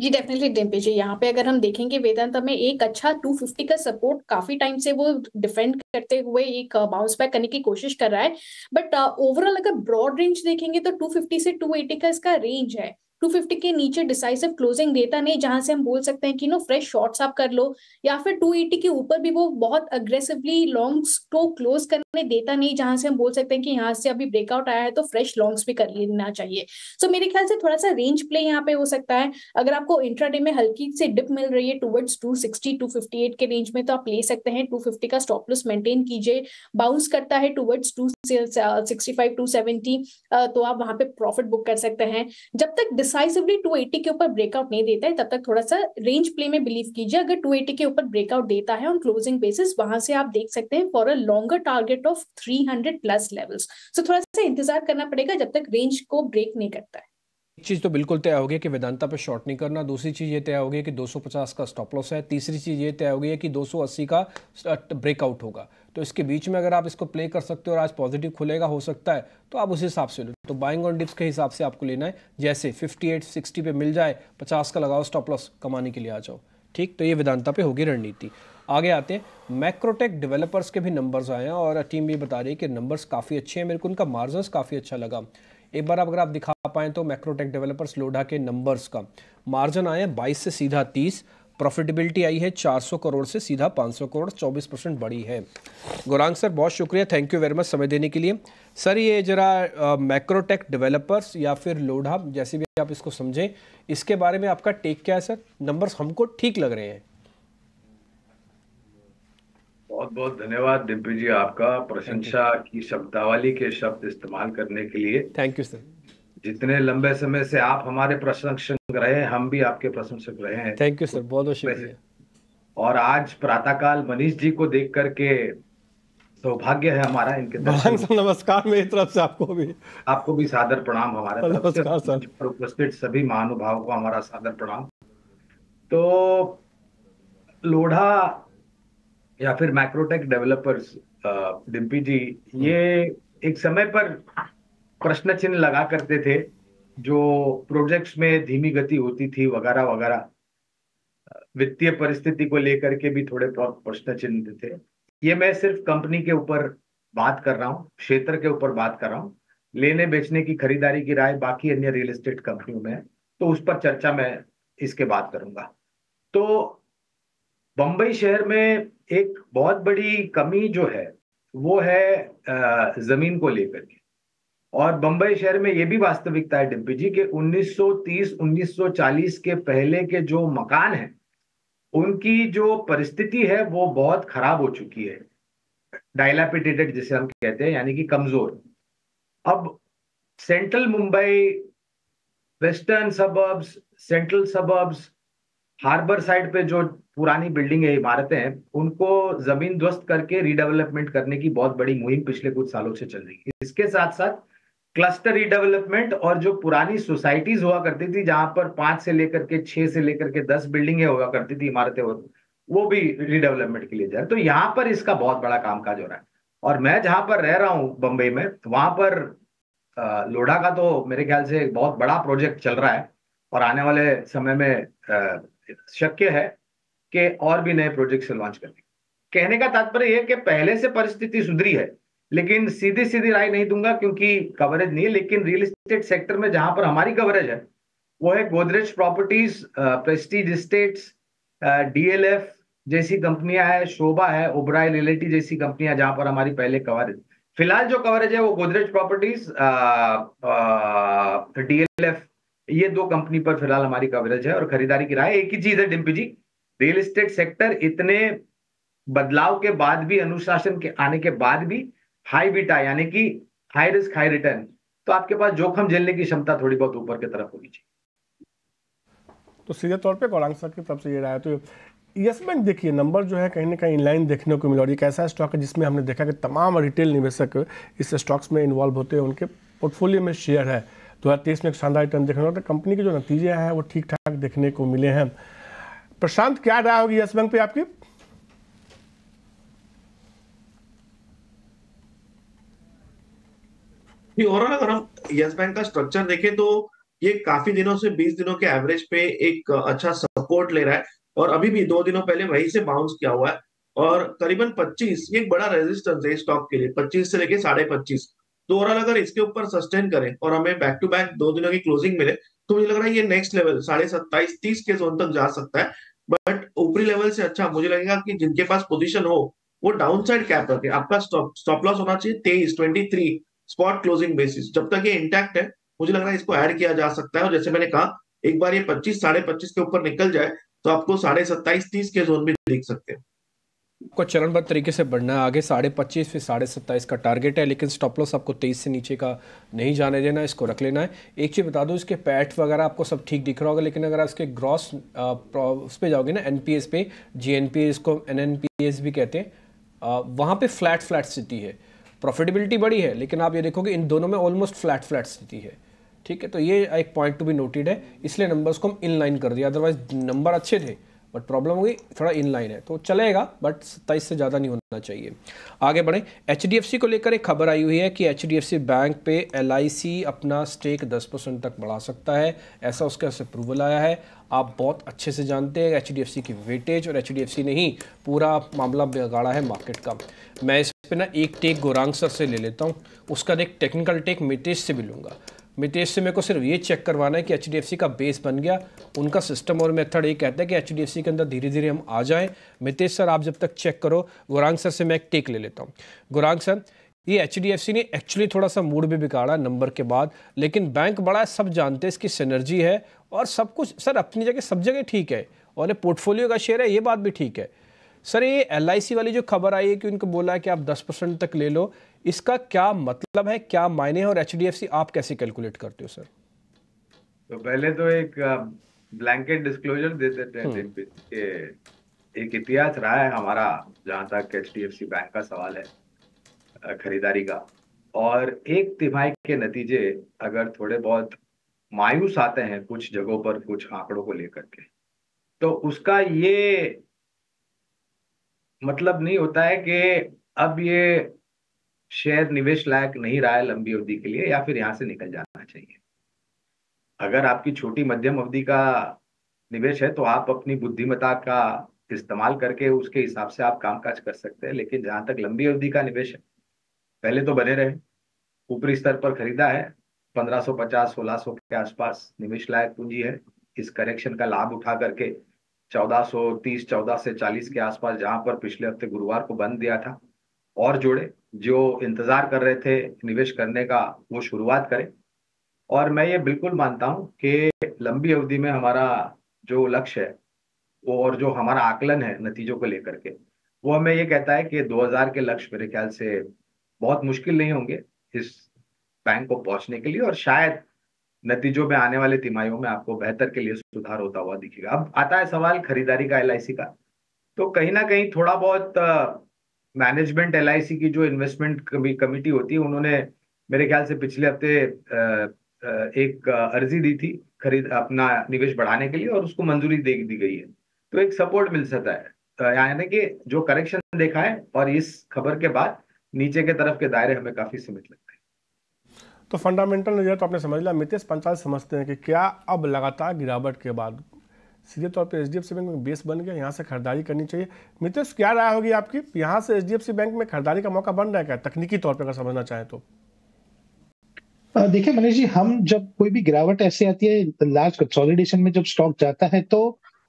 जी डेफिनेटली डिम्पी जी यहाँ पे अगर हम देखेंगे वेदांता में एक अच्छा 250 का सपोर्ट काफी टाइम से वो डिफेंड करते हुए एक बाउंस बैक करने की कोशिश कर रहा है बट ओवरऑल अगर ब्रॉड रेंज देखेंगे तो 250 से 280 का इसका रेंज है 250 के नीचे डिसाइसिव क्लोजिंग देता नहीं जहां से हम बोल सकते हैं कि नो फ्रेश शॉर्ट्स आप कर लो या फिर 280 के ऊपर भी वो बहुत अग्रेसिवली लॉन्ग्स को क्लोज करने देता नहीं जहां से हम बोल सकते हैं कि यहाँ से अभी ब्रेकआउट आया है तो फ्रेश लॉन्ग्स भी कर लेना चाहिए सो so, मेरे ख्याल से थोड़ा सा रेंज प्ले यहाँ पे हो सकता है अगर आपको इंट्रा में हल्की से डिप मिल रही है टूवर्ड्स टू सिक्सटी के रेंज में तो आप ले सकते हैं टू का स्टॉप लॉस मेंटेन कीजिए बाउंस करता है टूवर्ड्स टू सिक्सटी तो आप वहां पर प्रॉफिट बुक कर सकते हैं जब तक डिसाइसिवली 280 के ऊपर ब्रेकआउट नहीं देता है तब तक थोड़ा सा रेंज प्ले में बिलीव कीजिए अगर 280 के ऊपर ब्रेकआउट देता है ऑन क्लोजिंग बेसिस वहां से आप देख सकते हैं for a longer target of 300 plus levels so थोड़ा सा इंतजार करना पड़ेगा जब तक रेंज को ब्रेक नहीं करता है एक चीज़ तो बिल्कुल तय होगी कि वेदांता पे शॉर्ट नहीं करना दूसरी चीज़ ये तय होगी कि 250 का स्टॉप लॉस है तीसरी चीज़ ये तय होगी कि 280 का ब्रेकआउट होगा तो इसके बीच में अगर आप इसको प्ले कर सकते हो और आज पॉजिटिव खुलेगा हो सकता है तो आप उस हिसाब से लो तो बाइंग ऑन डिप्स के हिसाब से आपको लेना है जैसे फिफ्टी एट पे मिल जाए पचास का लगाओ स्टॉप लॉस कमाने के लिए आ जाओ ठीक तो ये वेदांता पे होगी रणनीति आगे आते हैं मैक्रोटेक डेवलपर्स के भी नंबर्स आए हैं और टीम भी बता रही है कि नंबर्स काफ़ी अच्छे हैं मेरे को उनका मार्जन्स काफ़ी अच्छा लगा एक बार अगर आप दिखा पाएँ तो मैक्रोटेक डेवलपर्स लोढ़ा के नंबर्स का मार्जिन आए बाईस से सीधा तीस प्रॉफिटेबिलिटी आई है 400 करोड़ से सीधा 500 करोड़ 24 परसेंट बढ़ी है गौरांग सर बहुत शुक्रिया थैंक यू वेरी मच समय देने के लिए सर ये जरा मैक्रोटेक डेवलपर्स या फिर लोढ़ा जैसे भी आप इसको समझें इसके बारे में आपका टेक क्या है सर नंबर्स हमको ठीक लग रहे हैं बहुत बहुत धन्यवाद दिव्य जी आपका प्रशंसा की शब्दावली के शब्द इस्तेमाल करने के लिए थैंक यू सर जितने लंबे समय से आप हमारे प्रशंसक रहे हम भी आपके प्रशंसक रहे हैं थैंक यू सर बहुत बहुत शुक्रिया और आज प्रातःकाल मनीष जी को देख करके सौभाग्य है हमारा इनके नमस्कार मेरी तरफ से आपको भी आपको भी सादर प्रणाम हमारे उपस्थित सभी महानुभाव को हमारा सादर प्रणाम तो लोढ़ा या फिर मैक्रोटेक डेवलपर्स डिम्पी जी ये हम्म। एक समय पर प्रश्न चिन्ह लगा करते थे जो प्रोजेक्ट्स में धीमी गति होती थी वगैरह वगैरह वित्तीय परिस्थिति को लेकर के भी थोड़े प्रश्न चिन्ह थे ये मैं सिर्फ कंपनी के ऊपर बात कर रहा हूँ क्षेत्र के ऊपर बात कर रहा हूँ लेने बेचने की खरीदारी की राय बाकी अन्य रियल एस्टेट कंपनियों में तो उस पर चर्चा मैं इसके बात करूंगा तो बम्बई शहर में एक बहुत बड़ी कमी जो है वो है जमीन को लेकर के और बंबई शहर में ये भी वास्तविकता है डिम्पी जी कि 1930 1940 के पहले के जो मकान हैं उनकी जो परिस्थिति है वो बहुत खराब हो चुकी है डायलापिटेटेड जिसे हम कहते हैं यानी कि कमजोर अब central Mumbai western suburbs central suburbs harbour side पे जो पुरानी बिल्डिंग है इमारतें हैं उनको जमीन ध्वस्त करके रीडेवलपमेंट करने की बहुत बड़ी मुहिम पिछले कुछ सालों से चल रही है इसके साथ साथ क्लस्टर रीडेवलपमेंट और जो पुरानी सोसाइटीज हुआ करती थी जहां पर पांच से लेकर के छह से लेकर के दस बिल्डिंग हुआ करती थी इमारतें हुआ वो भी रीडेवलपमेंट के लिए जाए तो यहाँ पर इसका बहुत बड़ा कामकाज हो रहा है और मैं जहां पर रह रहा हूँ बम्बई में तो वहां पर लोढ़ा का तो मेरे ख्याल से बहुत बड़ा प्रोजेक्ट चल रहा है और आने वाले समय में शक्य है कि और भी नए प्रोजेक्ट लॉन्च करने कहने का तात्पर्य यह कि पहले से परिस्थिति सुधरी है लेकिन सीधी सीधी राय नहीं दूंगा क्योंकि कवरेज नहीं है लेकिन रियल एस्टेट सेक्टर में जहां पर हमारी कवरेज है वो है Godrej properties Prestige estates DLF जैसी कंपनियां है शोभा है ओबराय रियलिटी जैसी कंपनियां जहां पर हमारी पहले कवरेज फिलहाल जो कवरेज है वो गोदरेज प्रॉपर्टीज डीएलएफ ये दो कंपनी पर फिलहाल हमारी कवरेज है और खरीदारी की राय एक ही चीज है Dimpy ji real estate sector इतने बदलाव के बाद भी अनुशासन के आने के बाद भी हाई बीटा यानी कि हाई रिस्क हाई रिटर्न तो आपके पास जोखिम झेलने की क्षमता थोड़ी बहुत ऊपर की तरफ होनी चाहिए तो सीधे तौर पर गौरांग सर की तरफ से ये राय तो यस बैंक देखिए नंबर जो है कहीं ना कहीं इनलाइन देखने को मिला और एक ऐसा स्टॉक है जिसमें हमने देखा कि तमाम रिटेल निवेशक इस स्टॉक्स में इन्वॉल्व होते हैं उनके पोर्टफोलियो में शेयर है 2023 में एक शानदार रिटर्न देखने लगता कंपनी तो के जो नतीजे हैं वो ठीक ठाक देखने को मिले हैं प्रशांत क्या राय होगी यस बैंक पे आपकी और अगर हम यस बैंक का स्ट्रक्चर देखें तो ये काफी दिनों से 20 दिनों के एवरेज पे एक अच्छा सपोर्ट ले रहा है और अभी भी दो दिनों पहले वहीं से बाउंस किया हुआ है और करीबन 25 ये एक बड़ा रेजिस्टेंस है स्टॉक के लिए 25 से लेके साढ़े पच्चीस तो ओवरऑल अगर इसके ऊपर सस्टेन करें और हमें बैक टू बैक दो दिनों की क्लोजिंग मिले तो मुझे लग रहा है ये नेक्स्ट लेवल साढ़े सत्ताईस तीस के जोन तक जा सकता है बट ऊपरी लेवल से अच्छा मुझे लगेगा कि जिनके पास पोजिशन हो वो डाउन साइड कैप करके आपका स्टॉप लॉस होना चाहिए तेईस twenty three spot closing basis जब तक ये इंटैक्ट है मुझे लग रहा है इसको ऐड किया जा सकता है और जैसे मैंने कहा एक बार ये पच्चीस साढ़े पच्चीस के ऊपर निकल जाए तो आपको साढ़े सत्ताईस तीस के जोन भी देख सकते हैं आपको चरणबद्ध तरीके से बढ़ना है आगे साढ़े पच्चीस फिर साढ़े सत्ताईस का टारगेट है लेकिन स्टॉप लॉस आपको तेईस से नीचे का नहीं जाने देना इसको रख लेना है एक चीज़ बता दूँ इसके पैट वगैरह आपको सब ठीक दिख रहा होगा लेकिन अगर आप इसके ग्रॉस उस पर जाओगे ना एन पे जी एन पी को एन एन पी एस भी कहते हैं वहाँ पर फ्लैट फ्लैट स्थिति है प्रॉफिटेबिलिटी बड़ी है लेकिन आप ये देखोगे इन दोनों में ऑलमोस्ट फ्लैट फ्लैट स्थिति है ठीक है तो ये एक पॉइंट टू बी नोटेड है इसलिए नंबर्स को हम इनलाइन कर दिया अदरवाइज नंबर अच्छे थे बट प्रॉब्लम होगी थोड़ा इन लाइन है तो चलेगा बट सत्ताईस से ज़्यादा नहीं होना चाहिए आगे बढ़े एच को लेकर एक खबर आई हुई है कि एच बैंक पे एल अपना स्टेक दस परसेंट तक बढ़ा सकता है ऐसा उसके उसका अप्रूवल आया है आप बहुत अच्छे से जानते हैं एच की वेटेज और एच ने ही पूरा मामला बिगाड़ा है मार्केट का मैं इस पर ना एक टेक गौरांग सर से ले लेता हूँ उसका एक टेक्निकल टेक मितेश से भी लूँगा मितेश से मेरे को सिर्फ ये चेक करवाना है कि एच का बेस बन गया उनका सिस्टम और मेथड ये कहता है कि एच के अंदर धीरे धीरे हम आ जाएं मितेश सर आप जब तक चेक करो गुरांग सर से मैं एक टेक ले लेता हूँ गुरांग सर ये एच ने एक्चुअली थोड़ा सा मूड भी बिगाड़ा नंबर के बाद लेकिन बैंक बड़ा है सब जानते हैं इसकी सेनर्जी है और सब कुछ सर अपनी जगह सब जगह ठीक है और ये पोर्टफोलियो का शेयर है ये बात भी ठीक है सर ये एल वाली जो खबर आई है कि उनको बोला है कि आप 10 परसेंट तक ले लो इसका क्या मतलब है क्या मायने है और एच आप कैसे कैलकुलेट करते हो सर तो पहले तो एक ब्लैंकेट डिस्क्लोजर दे देते हैं हम्म। कि एक इतिहास रहा है हमारा जहां तक एच बैंक का सवाल है खरीदारी का और एक तिमाही के नतीजे अगर थोड़े बहुत मायूस आते हैं कुछ जगहों पर कुछ आंकड़ों को लेकर के तो उसका ये मतलब नहीं होता है कि अब ये शेयर निवेश लायक नहीं रहा है लंबी अवधि के लिए या फिर यहाँ से निकल जाना चाहिए अगर आपकी छोटी मध्यम अवधि का निवेश है तो आप अपनी बुद्धिमता का इस्तेमाल करके उसके हिसाब से आप कामकाज कर सकते हैं लेकिन जहां तक लंबी अवधि का निवेश है पहले तो बने रहे ऊपरी स्तर पर खरीदा है 1550 1600 के आसपास निवेश लायक पूंजी है इस करेक्शन का लाभ उठा करके 1430 14 से 40 के आसपास जहां पर पिछले हफ्ते गुरुवार को बंद दिया था और जोड़े जो इंतज़ार कर रहे थे निवेश करने का वो शुरुआत करें और मैं ये बिल्कुल मानता हूँ कि लंबी अवधि में हमारा जो लक्ष्य है वो और जो हमारा आकलन है नतीजों को लेकर के वो हमें ये कहता है कि 2000 के लक्ष्य मेरे ख्याल से बहुत मुश्किल नहीं होंगे इस बैंक को पहुंचने के लिए और शायद नतीजों में आने वाले तिमाहियों में आपको बेहतर के लिए सुधार होता हुआ दिखेगा अब आता है सवाल खरीदारी का एल का तो कहीं ना कहीं थोड़ा बहुत मैनेजमेंट एल की जो इन्वेस्टमेंट कमेटी होती है उन्होंने मेरे ख्याल से पिछले हफ्ते एक अर्जी दी थी खरीद अपना निवेश बढ़ाने के लिए और उसको मंजूरी दे दी गई है तो एक सपोर्ट मिल सकता है यानी कि जो करेक्शन देखा है और इस खबर के बाद नीचे के तरफ के दायरे हमें काफी सीमित लगते हैं तो फंडामेंटल नजर तो आपने समझ लिया मितेश पंचाल समझते हैं कि क्या अब लगातार गिरावट के बाद सीधे तौर पर एच बैंक में बेस बन गया यहाँ से खरीदारी करनी चाहिए मित्र क्या राय होगी आपकी यहाँ से एच बैंक में खरीदारी का मौका बन रहा है क्या तकनीकी तौर पर अगर समझना चाहें तो देखिए मनीष जी हम जब कोई भी गिरावट ऐसे आती है लार्ज कंसोलिडेशन में जब स्टॉक जाता है तो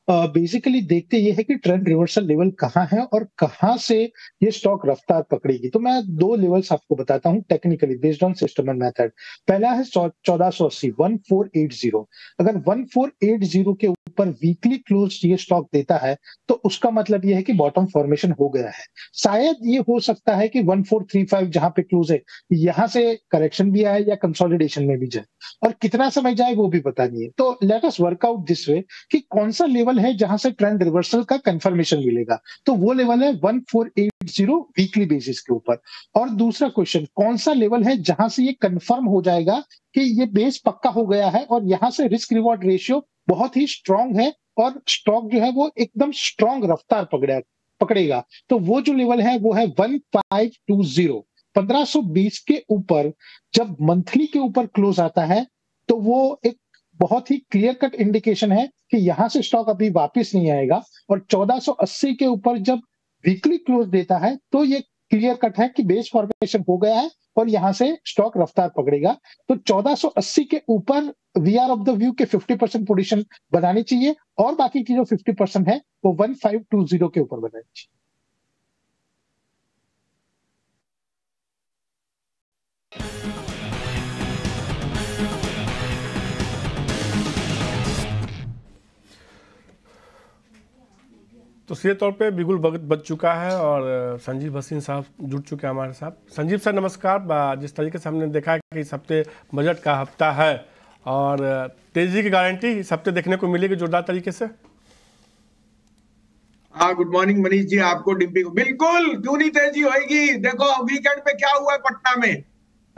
बेसिकली uh, देखते ये है कि ट्रेंड रिवर्सल लेवल कहाँ है और कहाँ से ये स्टॉक रफ्तार पकड़ेगी तो मैं दो लेवल्स आपको बताता हूँ technically based on system and method पहला है चौदह सौ अस्सी वन फोर एट जीरो अगर वन फोर एट जीरो के ऊपर वीकली क्लोज ये स्टॉक देता है तो उसका मतलब ये है कि बॉटम फॉर्मेशन हो गया है शायद ये हो सकता है कि 1435 जहां पे क्लोज है यहां से करेक्शन भी आए या कंसोलिडेशन में भी जाए और कितना समय जाए वो भी पता नहीं है तो let us work out this way कि कौन सा लेवल है जहां से ट्रेंड रिवर्सल का कंफर्मेशन मिलेगा तो वो लेवल है 1480 वीकली बेसिस के ऊपर और दूसरा क्वेश्चन कौन सा लेवल है जहां से ये कंफर्म हो जाएगा कि ये बेस पक्का हो गया है और यहाँ से रिस्क रिवॉर्ड रेशियो बहुत ही स्ट्रांग है और स्टॉक जो है वो एकदम स्ट्रांग रफ्तार पकड़े पकड़ेगा तो वो जो लेवल है वो है वन फाइव टू जीरो बीस के ऊपर जब मंथली के ऊपर क्लोज आता है तो वो एक बहुत ही क्लियर कट इंडिकेशन है कि यहां से स्टॉक अभी वापस नहीं आएगा और 1480 के ऊपर जब वीकली क्लोज देता है तो ये क्लियर कट है कि बेस फॉर्मेशन हो गया है और यहां से स्टॉक रफ्तार पकड़ेगा तो 1480 के ऊपर we are of the view के 50 परसेंट पोजिशन बनानी चाहिए और बाकी की जो 50 परसेंट है वो 1520 के ऊपर बनानी चाहिए तो सीधे तौर पे भगत बच चुका है और संजीव भसीन साहब जुड़ चुके हैं हमारे साथ संजीव सर नमस्कार जिस तरीके से हमने देखा कि इस हफ्ते बजट का हफ्ता है और तेजी की गारंटी इस हफ्ते देखने को मिलेगी जोरदार तरीके से हाँ गुड मॉर्निंग मनीष जी आपको डिम्पी को बिल्कुल क्यों नहीं तेजी होगी देखो वीकेंड पे क्या हुआ है पटना में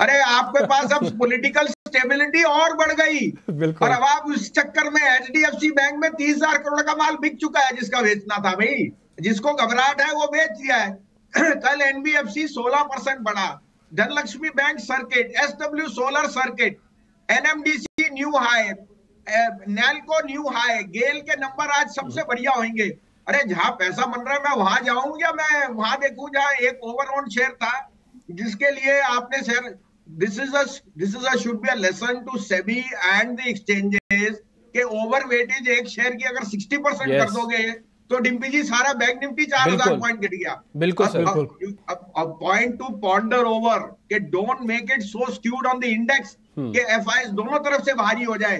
अरे आपके पास अब पॉलिटिकल स्टेबिलिटी और बढ़ गई और अब आप उस चक्कर में एच बैंक में तीस हजार करोड़ का माल बिक चुका है जिसका बेचना था भाई जिसको घबराहट है वो बेच दिया है कल एनबीएफसी 16 परसेंट बढ़ा Dhanlaxmi bank circuit SW solar circuit NMDC new high NALCO new high GAIL के नंबर आज सबसे बढ़िया होंगे अरे जहाँ पैसा बन रहा है मैं वहां जाऊं या मैं वहां देखूं जहाँ एक ओवरऑन शेयर था जिसके लिए आपने share this is a this is a should be a lesson to SEBI and the exchanges के ओवर वेटेज एक शेयर की अगर 60 परसेंट yes. कर दोगे तो डिम्पी जी सारा बैंक निफ्टी चार हजार पॉइंट गिर गया बिल्कुल अब, बिल्कुल पॉइंट टू पॉन्डर ओवर के don't make it so skewed on the index के एफ दोनों तरफ से भारी हो जाए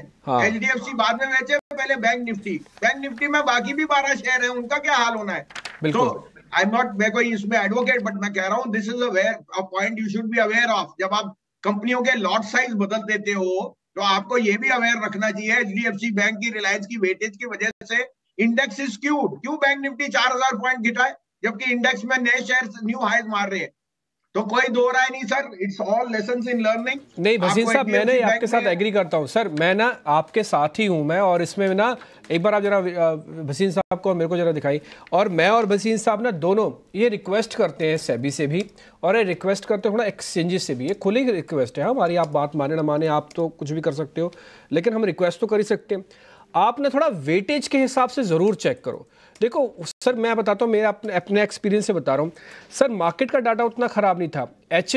एच डी सी बाद में बेचे पहले बैंक निफ्टी बैंक निफ्टी में बाकी भी बारह शेयर है उनका क्या हाल होना है बिल्कुल आई एम नॉट मैं कोई इसमें एडवोकेट बट मैं कह रहा हूँ this is aware point you should be aware of जब आप कंपनियों के लॉट साइज बदल देते हो तो आपको ये भी अवेयर रखना चाहिए एच बैंक की रिलायंस की वेटेज की वजह से इंडेक्स इज क्यूड क्यों बैंक निफ्टी चार हजार पॉइंट घिटा है जबकि इंडेक्स में नए शेयर न्यू हाइज मार रहे हैं तो कोई दो राय नहीं sir it's all lesson in learning नहीं भसीन साहब मैंने आपके साथ एग्री करता हूँ सर मैं ना आपके साथ ही हूँ मैं और इसमें ना एक बार आप जरा भसीन साहब को और मेरे को जरा दिखाई और मैं और भसीन साहब ना दोनों ये रिक्वेस्ट करते हैं सेबी से भी और ये रिक्वेस्ट करते हैं थोड़ा एक्सचेंजेस से भी ये खुली रिक्वेस्ट है हमारी आप बात माने ना माने आप तो कुछ भी कर सकते हो लेकिन हम रिक्वेस्ट तो कर ही सकते हैं आप ना थोड़ा वेटेज के हिसाब से ज़रूर चेक करो देखो सर मैं बताता हूँ मेरा अपने अपने एक्सपीरियंस से बता रहा हूँ सर मार्केट का डाटा उतना ख़राब नहीं था एच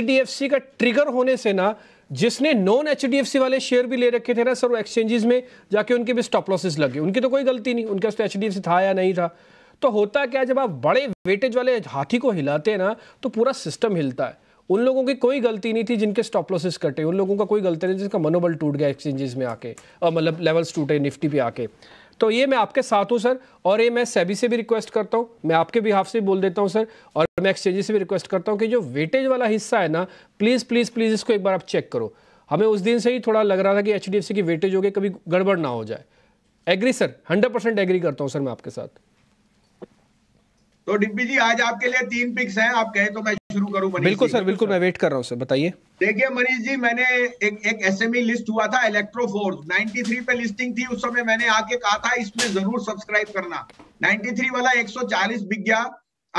का ट्रिगर होने से ना जिसने नॉन एच वाले शेयर भी ले रखे थे ना सर वो एक्सचेंजेस में जाके उनके भी स्टॉप लॉसेस लगे उनकी तो कोई गलती नहीं उनके पास तो एच था या नहीं था तो होता क्या जब आप बड़े वेटेज वाले हाथी को हिलाते हैं ना तो पूरा सिस्टम हिलता है उन लोगों की कोई गलती नहीं थी जिनके स्टॉप लॉसेस कटे उन लोगों का कोई गलती नहीं जिसका मनोबल टूट गया एक्सचेंजेस में आके मतलब लेवल्स टूटे निफ्टी पे आके तो ये मैं आपके साथ हूँ सर और ये मैं सेबी से भी रिक्वेस्ट करता हूँ मैं आपके भी हाफ से बोल देता हूँ सर और मैं एक्सचेंज से भी रिक्वेस्ट करता हूँ कि जो वेटेज वाला हिस्सा है ना प्लीज़ प्लीज़ प्लीज़ इसको एक बार आप चेक करो हमें उस दिन से ही थोड़ा लग रहा था कि एच की वेटेज हो गई कभी गड़बड़ ना हो जाए agree sir hundred percent agree करता हूँ सर मैं आपके साथ तो डिब्बी जी आज आपके लिए तीन पिक्स हैं आप कहें तो मैं शुरू करूं मनीष बिल्कुल सर बिल्कुल मैं वेट कर रहा हूं सर बताइए देखिए मनीष जी मैंने एक एक एसएमई लिस्ट e हुआ था इलेक्ट्रोफोर्स 93 पे लिस्टिंग थी उस समय मैंने आके कहा था इसमें जरूर सब्सक्राइब करना 93 वाला 140 बिक गया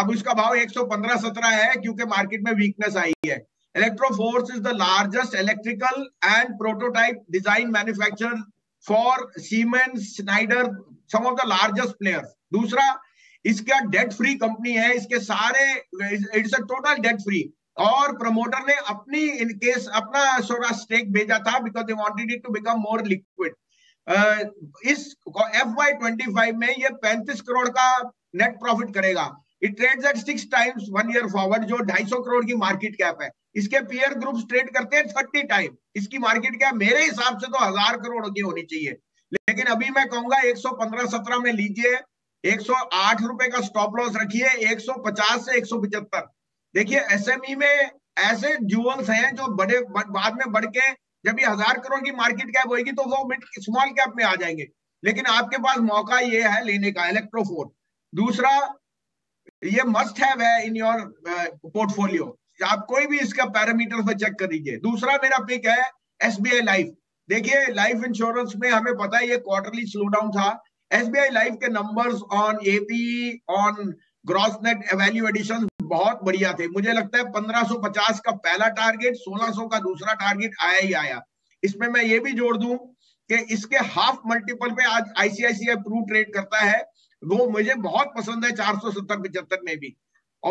अब उसका भाव 115 17 है क्योंकि मार्केट में वीकनेस आई है Electroforce is the largest electrical and prototype design manufacturer for Siemens Schneider some of the largest players दूसरा इसका डेट फ्री कंपनी है इसके सारे it's a total debt free और प्रमोटर ने अपनी इन केस अपना सोरा स्टेक भेजा था because they wanted it to become more liquid इस एफ वाई ट्वेंटी फाइव में ये पैंतीस करोड़ का नेट प्रॉफिट करेगा it trades at six times one year forward जो 250 करोड़ की मार्केट कैप है इसके पीयर ग्रुप ट्रेड करते हैं थर्टी टाइम इसकी मार्केट कैप मेरे हिसाब से तो हजार करोड़ की होनी चाहिए लेकिन अभी मैं कहूंगा 115 17 में लीजिए 108 रुपए का स्टॉप लॉस रखिए 150 से एक देखिए एसएमई e में ऐसे जुअल्स हैं जो बड़े बाद में बढ़ के जब ये हजार करोड़ की मार्केट कैप होगी तो वो मिड स्मॉल कैप में आ जाएंगे लेकिन आपके पास मौका ये है लेने का इलेक्ट्रोफोन दूसरा ये मस्ट हैव है इन योर पोर्टफोलियो आप कोई भी इसका पैरामीटर पर चेक कर लीजिए दूसरा मेरा पिक है एस लाइफ देखिए लाइफ इंश्योरेंस में हमें पता है ये क्वार्टरली स्लो डाउन था एसबीआई लाइफ के numbers on AP on gross net value addition बहुत बढ़िया थे मुझे लगता है 1550 का पहला टारगेट 1600 का दूसरा टारगेट आया ही आया इसमें मैं ये भी जोड़ दूं कि इसके हाफ मल्टीपल पे आज आईसीआईसीआई प्रू ट्रेड करता है वो मुझे बहुत पसंद है चार सौ सत्तर में भी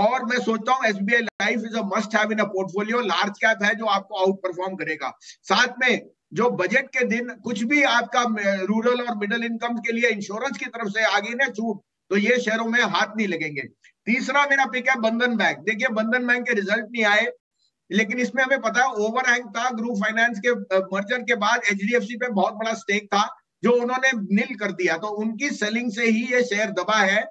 और मैं सोचता हूँ S B I life is a must have in a portfolio large cap है जो आपको आउट परफॉर्म करेगा साथ में जो बजट के दिन कुछ भी आपका रूरल और मिडिल इनकम के लिए इंश्योरेंस की तरफ से आगे ना छूट तो ये शहरों में हाथ नहीं लगेंगे तीसरा मेरा पिक है बंधन बैंक देखिए बंधन बैंक के रिजल्ट नहीं आए लेकिन इसमें हमें पता है ओवरहैंग था ग्रुप फाइनेंस के मर्जर के बाद एच पे बहुत बड़ा स्टेक था जो उन्होंने नील कर दिया तो उनकी सेलिंग से ही ये शेयर दबा है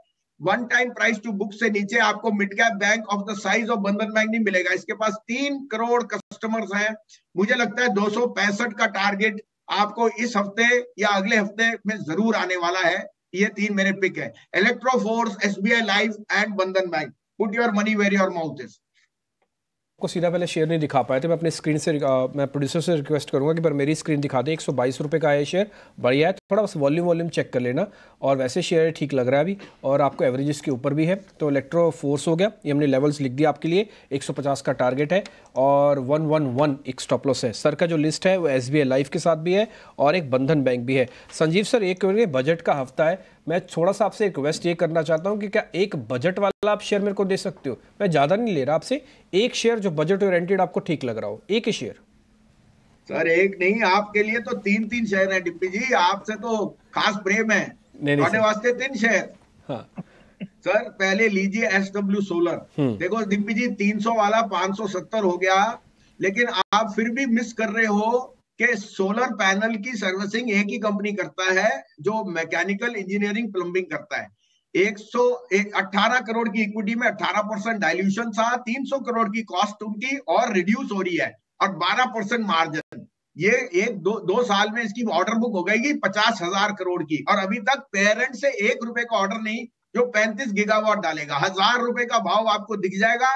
one time price to book से नीचे आपको mid cap bank of the size of Bandhan bank नहीं मिलेगा इसके पास तीन करोड़ कस्टमर्स हैं मुझे लगता है दो का टारगेट आपको इस हफ्ते या अगले हफ्ते में जरूर आने वाला है ये तीन मेरे पिक है Electroforce S life and Bandhan bank put your money where your mouth is को सीधा पहले शेयर नहीं दिखा पाए थे मैं अपने स्क्रीन से आ, मैं प्रोड्यूसर से रिक्वेस्ट करूंगा कि पर मेरी स्क्रीन दिखा दें एक सौ बाईस रुपये का है शेयर बढ़िया है थोड़ा बस वॉल्यूम वॉल्यूम चेक कर लेना और वैसे शेयर ठीक लग रहा है अभी और आपको एवरेजेस के ऊपर भी है तो इलेक्ट्रो फोर्स हो गया ये हमने लेवल्स लिख दिया आपके लिए एक सौ पचास का टारगेट है और वन वन वन एक स्टॉपलॉस है सर का जो लिस्ट है वो एस बी आई लाइफ के साथ भी है और एक बंधन बैंक भी है संजीव सर एक बजट का हफ्ता है मैं थोड़ा सा आपसे रिक्वेस्ट ये करना चाहता हूँ कि क्या एक बजट वाला आप शेयर मेरे को दे सकते हो मैं ज़्यादा नहीं ले रहा आपसे एक शेयर जो बजट ओरियंटेड आपको ठीक लग रहा हो एक ही शेयर सर एक नहीं आपके लिए तो तीन तीन शेयर है डिप्पी जी आपसे तो खास प्रेम है नहीं, नहीं, वास्ते तीन शेयर हाँ सर पहले लीजिए एस डब्ल्यू सोलर देखो डिप्पी जी तीन सौ वाला पांच सौ सत्तर हो गया लेकिन आप फिर भी मिस कर रहे हो कि सोलर पैनल की सर्विसिंग एक ही कंपनी करता है जो मैकेनिकल इंजीनियरिंग प्लम्बिंग करता है एक सौ अठारह करोड़ की इक्विटी में 18 परसेंट डायल्यूशन था 300 करोड़ की कॉस्ट उनकी और रिड्यूस हो रही है और 12 परसेंट मार्जिन ये एक दो दो साल में इसकी ऑर्डर बुक हो गई पचास हजार करोड़ की और अभी तक पेरेंट से एक रुपए का ऑर्डर नहीं जो पैंतीस गीगावाट डालेगा हजार रुपए का भाव आपको दिख जाएगा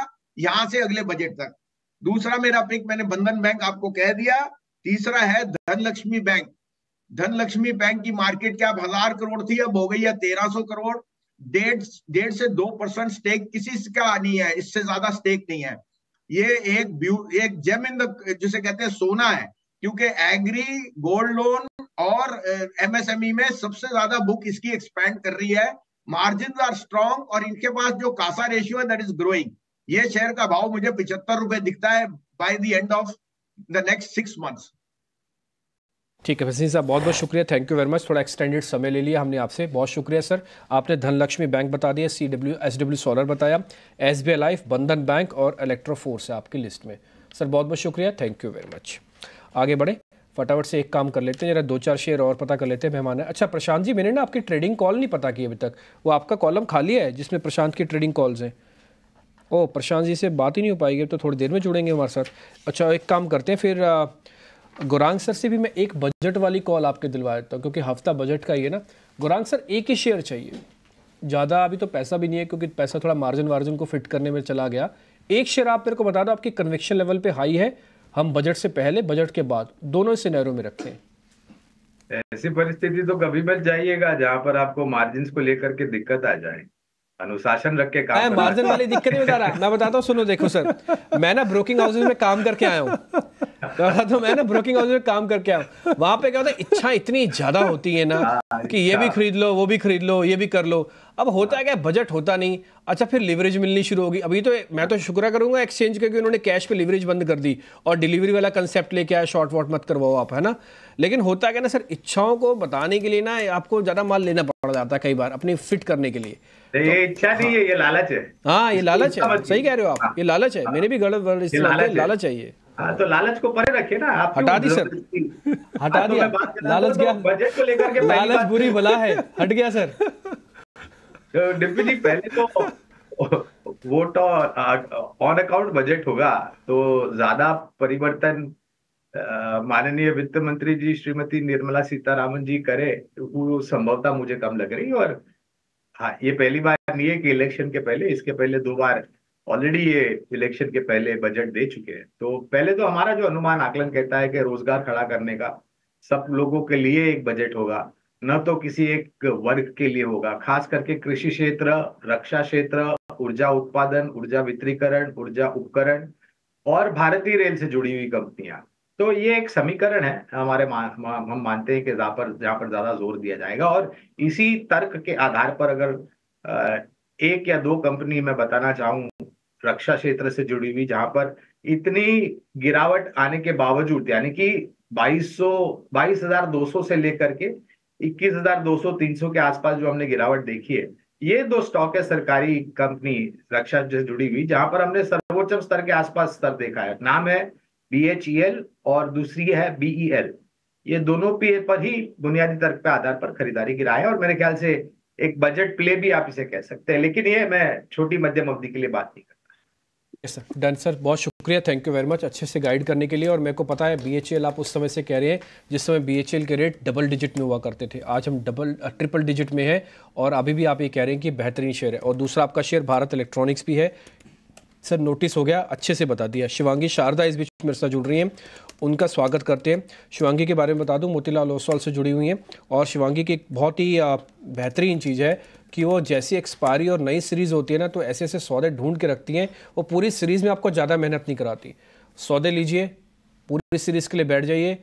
यहां से अगले बजट तक दूसरा मेरा पिक मैंने बंधन बैंक आपको कह दिया तीसरा है धनलक्ष्मी बैंक धनलक्ष्मी बैंक की मार्केट क्या हजार करोड़ थी अब हो गई है तेरह सौ करोड़ डेढ़ डेढ़ से दो परसेंट स्टेक किसी का नहीं है इससे ज्यादा स्टेक नहीं है ये एक एक जेम इन द जिसे कहते हैं सोना है क्योंकि एग्री गोल्ड लोन और एमएसएमई में सबसे ज्यादा बुक इसकी एक्सपेंड कर रही है मार्जिन आर स्ट्रॉन्ग और इनके पास जो कासा रेशियो है दैट इज ग्रोइंग ये शेयर का भाव मुझे पिछहत्तर रुपए दिखता है by the end of the next six months ठीक है वसीम साहब बहुत बहुत शुक्रिया थैंक यू वेरी मच थोड़ा एक्सटेंडेड समय ले लिया हमने आपसे बहुत शुक्रिया सर आपने धनलक्ष्मी बैंक बता दिया C W S W solar बताया S B I life Bandhan bank और इलेक्ट्रोफोर्स है आपकी लिस्ट में सर बहुत बहुत शुक्रिया थैंक यू वेरी मच आगे बढ़े फटाफट से एक काम कर लेते हैं जरा दो चार शेयर और पता कर लेते हैं मेहमान अच्छा प्रशांत जी मैंने ना आपकी ट्रेडिंग कॉल नहीं पता की अभी तक वो आपका कॉलम खाली है जिसमें प्रशांत की ट्रेडिंग कॉल्स हैं ओह प्रशांत जी से बात ही नहीं हो पाएगी तो थोड़ी देर में जुड़ेंगे हमारे साथ अच्छा एक काम करते हैं फिर गुरांग सर से भी मैं एक बजट वाली कॉल आपके दिलवा देता हूँ क्योंकि हफ्ता बजट का ही है ना गुरांग सर एक ही शेयर चाहिए ज़्यादा अभी तो पैसा भी नहीं है क्योंकि पैसा थोड़ा मार्जिन वार्जिन को फिट करने में चला गया एक शेयर आप मेरे को बता दो आपकी कन्वेक्शन लेवल पे हाई है हम बजट से पहले बजट के बाद दोनों सिनेरियो में रखते हैं ऐसी परिस्थिति तो कभी मत जाइएगा जहां पर आपको मार्जिन को लेकर के दिक्कत आ जाए अनुशासन रख के काम मार्जिन वाली दिक्कत नहीं बता रहा मैं बताता हूँ सुनो देखो सर मैं ना ब्रोकिंग हाउसेज में काम करके आया हूँ कहा तो मैं ना ब्रोकिंग हाउस में काम करके आया वहाँ पे क्या होता है इच्छा इतनी ज़्यादा होती है ना हाँ, कि ये भी हाँ। खरीद लो वो भी खरीद लो ये भी कर लो अब होता है क्या बजट होता नहीं अच्छा फिर लिवरेज मिलनी शुरू होगी अभी तो मैं तो शुक्र करूंगा एक्सचेंज करके उन्होंने कैश पे लिवरेज बंद कर दी और डिलीवरी वाला कंसेप्ट लेके आया शॉर्ट वॉट मत करवाओ आप है ना लेकिन होता है क्या ना सर इच्छाओं को बताने के लिए ना आपको ज़्यादा माल लेना पड़ जाता है कई बार अपनी फिट करने के लिए तो- ये इच्छा नहीं है ये लालच है हाँ ये लालच है सही कह रहे हो आप हाँ। ये लालच है मैंने भी गलत लालच है ये हाँ, तो लालच को परे रखे ना आप हटा दी सर हटा हाँ, तो दिया लालच तो गया बजट को लेकर के लालच बुरी भला है हट गया सर तो डिप्टी जी पहले तो वोट ऑन अकाउंट बजट होगा तो ज्यादा परिवर्तन माननीय वित्त मंत्री जी श्रीमती निर्मला सीतारामन जी करे वो संभवता मुझे कम लग रही और हाँ ये पहली बार नहीं है कि इलेक्शन के पहले इसके पहले दो बार ऑलरेडी ये इलेक्शन के पहले बजट दे चुके हैं तो पहले तो हमारा जो अनुमान आकलन कहता है कि रोजगार खड़ा करने का सब लोगों के लिए एक बजट होगा न तो किसी एक वर्ग के लिए होगा खास करके कृषि क्षेत्र रक्षा क्षेत्र ऊर्जा उत्पादन ऊर्जा वितरीकरण ऊर्जा उपकरण और भारतीय रेल से जुड़ी हुई कंपनियां तो ये एक समीकरण है हमारे मा, मा, हम मानते हैं कि जहां पर जहां पर ज्यादा जोर दिया जाएगा और इसी तर्क के आधार पर अगर एक या दो कंपनी मैं बताना चाहूं रक्षा क्षेत्र से जुड़ी हुई जहां पर इतनी गिरावट आने के बावजूद यानी कि 2200 22,200 से लेकर के 21,200 300 के आसपास जो हमने गिरावट देखी है ये दो स्टॉक है सरकारी कंपनी रक्षा से जुड़ी हुई जहां पर हमने सर्वोच्च स्तर के आसपास स्तर देखा है नाम है बी e और दूसरी है बीईएल e ये दोनों पे पर ही बुनियादी तर्क पर आधार पर खरीदारी गिरा है और मेरे ख्याल से एक बजट प्ले भी आप इसे कह सकते हैं लेकिन ये मैं छोटी मध्यम अवधि के लिए बात नहीं कर सर डन सर बहुत शुक्रिया थैंक यू वेरी मच अच्छे से गाइड करने के लिए और मेरे को पता है बीएचईएल आप उस समय से कह रहे हैं जिस समय बीएचईएल के रेट डबल डिजिट में हुआ करते थे आज हम डबल ट्रिपल डिजिट में है और अभी भी आप ये कह रहे हैं कि बेहतरीन शेयर है और दूसरा आपका शेयर भारत इलेक्ट्रॉनिक्स भी है सर नोटिस हो गया अच्छे से बता दिया शिवांगी शारदा इस बीच मेरे साथ जुड़ रही हैं उनका स्वागत करते हैं शिवांगी के बारे में बता दूं मोतीलाल ओसवाल से जुड़ी हुई हैं और शिवांगी की एक बहुत ही बेहतरीन चीज़ है कि वो जैसी एक्सपायरी और नई सीरीज़ होती है ना तो ऐसे ऐसे सौदे ढूंढ के रखती हैं वो पूरी सीरीज़ में आपको ज़्यादा मेहनत नहीं कराती सौदे लीजिए पूरी सीरीज़ के लिए बैठ जाइए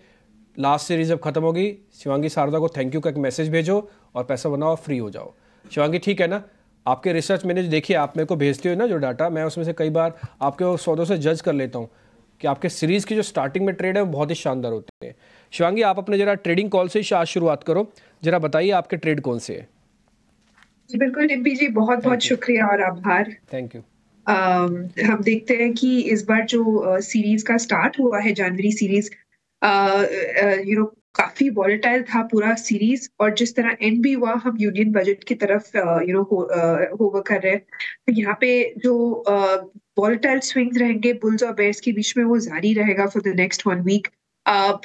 लास्ट सीरीज़ अब खत्म होगी शिवांगी शारदा को थैंक यू का एक मैसेज भेजो और पैसा बनाओ फ्री हो जाओ शिवांगी ठीक है ना आपके रिसर्च मैंने देखिए आप मेरे को भेजते हो ना जो डाटा मैं उसमें से कई बार आपके सौदों से जज कर लेता हूँ कि आपके सीरीज़ की जो स्टार्टिंग में ट्रेड है वो बहुत ही शानदार होती है शिवांगी आप अपने जरा ट्रेडिंग कॉल से ही आज शुरुआत करो जरा बताइए आपके ट्रेड कौन से है बिल्कुल निम्बी जी बहुत बहुत शुक्रिया और आभार थैंक यू हम देखते हैं कि इस बार जो सीरीज का स्टार्ट हुआ है जनवरी सीरीज यू नो काफी वॉलेटाइल था पूरा सीरीज और जिस तरह एंड भी हुआ हम यूनियन बजट की तरफ यू नो होवर कर रहे हैं तो यहाँ पे जो वॉलेटाइल स्विंग्स रहेंगे बुल्स और बेयर्स के बीच में वो जारी रहेगा for the next one week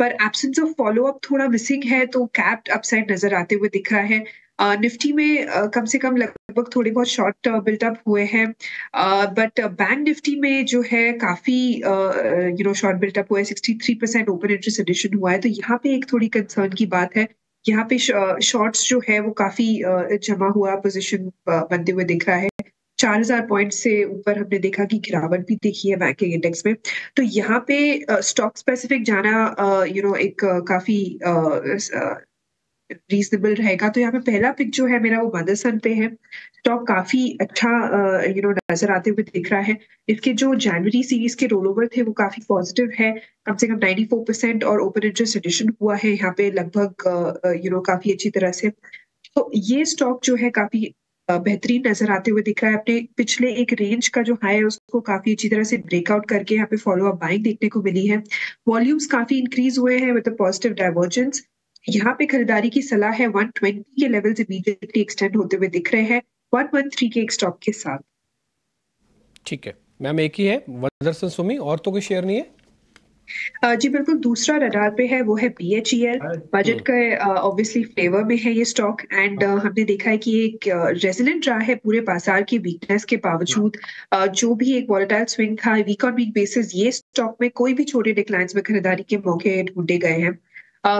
पर एब्सेंस ऑफ फॉलो अप थोड़ा मिसिंग है तो कैप्ट अपसाइड नजर आते हुए दिख रहा है निफ्टी uh, में uh, कम से कम लगभग थोड़े बहुत शॉर्ट बिल्टअप uh, हुए हैं बट बैंक निफ्टी में जो है काफ़ी यू नो शॉर्ट बिल्टअप हुआ है sixty three percent open interest addition हुआ है तो यहाँ पे एक थोड़ी कंसर्न की बात है यहाँ पे शॉर्ट्स जो है वो काफ़ी जमा हुआ पोजिशन बनते हुए दिख रहा है चार हजार पॉइंट से ऊपर हमने देखा कि गिरावट भी देखी है बैंकिंग इंडेक्स में तो यहाँ पे स्टॉक स्पेसिफिक जाना यू नो एक काफ़ी रीजनेबल रहेगा तो यहाँ पे पहला पिक जो है मेरा वो मदरसन पे है स्टॉक काफी अच्छा यू नो नजर आते हुए दिख रहा है इसके जो जनवरी सीरीज के रोल ओवर थे वो काफी पॉजिटिव है कम से कम 94 परसेंट और ओपन इंटरेस्ट एडिशन हुआ है यहाँ पे लगभग यू नो काफी अच्छी तरह से तो ये स्टॉक जो है काफी बेहतरीन नजर आते हुए दिख रहा है अपने पिछले एक रेंज का जो हाई है उसको काफी अच्छी तरह से ब्रेकआउट करके यहाँ पे फॉलो अप बाइंग देखने को मिली है वॉल्यूम्स काफी इंक्रीज हुए हैं मतलब पॉजिटिव डाइवर्जेंस यहाँ पे खरीदारी की सलाह है 120 के लेवल्स इमीडिएटली एक्सटेंड होते हुए दिख रहे हैं 113 के एक स्टॉप के साथ ठीक है मैम एक ही है वंडरसन सुमी और तो कोई शेयर नहीं है जी बिल्कुल दूसरा रडार पे है वो है B H E L budget का ऑब्वियसली फ्लेवर में है ये स्टॉक एंड हमने देखा है कि एक रेजिलेंट रहा है पूरे बाजार की वीकनेस के बावजूद जो भी एक वॉलेटाइल स्विंग था वीक ऑन वीक बेसिस ये स्टॉक में कोई भी छोटे डिक्लाइंस में खरीदारी के मौके ढूंढे गए हैं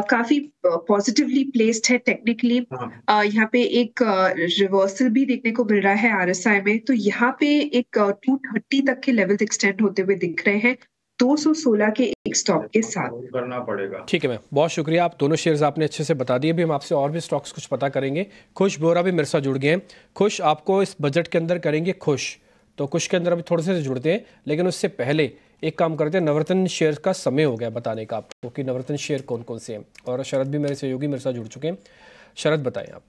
काफी पॉजिटिवली प्लेस्ड है टेक्निकली हाँ। यहाँ पे एक रिवर्सल भी देखने को मिल रहा है आर में तो यहाँ पे एक टू थर्टी तक के लेवल एक्सटेंड होते हुए दिख रहे हैं 216 के एक स्टॉक के साथ करना पड़ेगा ठीक है मैम बहुत शुक्रिया आप दोनों शेयर्स आपने अच्छे से बता दिए अभी हम आपसे और भी स्टॉक्स कुछ पता करेंगे खुश बोरा भी मेरे साथ जुड़ गए हैं खुश आपको इस बजट के अंदर करेंगे खुश तो खुश के अंदर अभी थोड़े से जुड़ते हैं लेकिन उससे पहले एक काम करते हैं नवरत्न शेयर का समय हो गया बताने का आपको कि नवरत्न शेयर कौन कौन से हैं और शरद भी मेरे सहयोगी मेरे साथ जुड़ चुके हैं शरद बताएं आप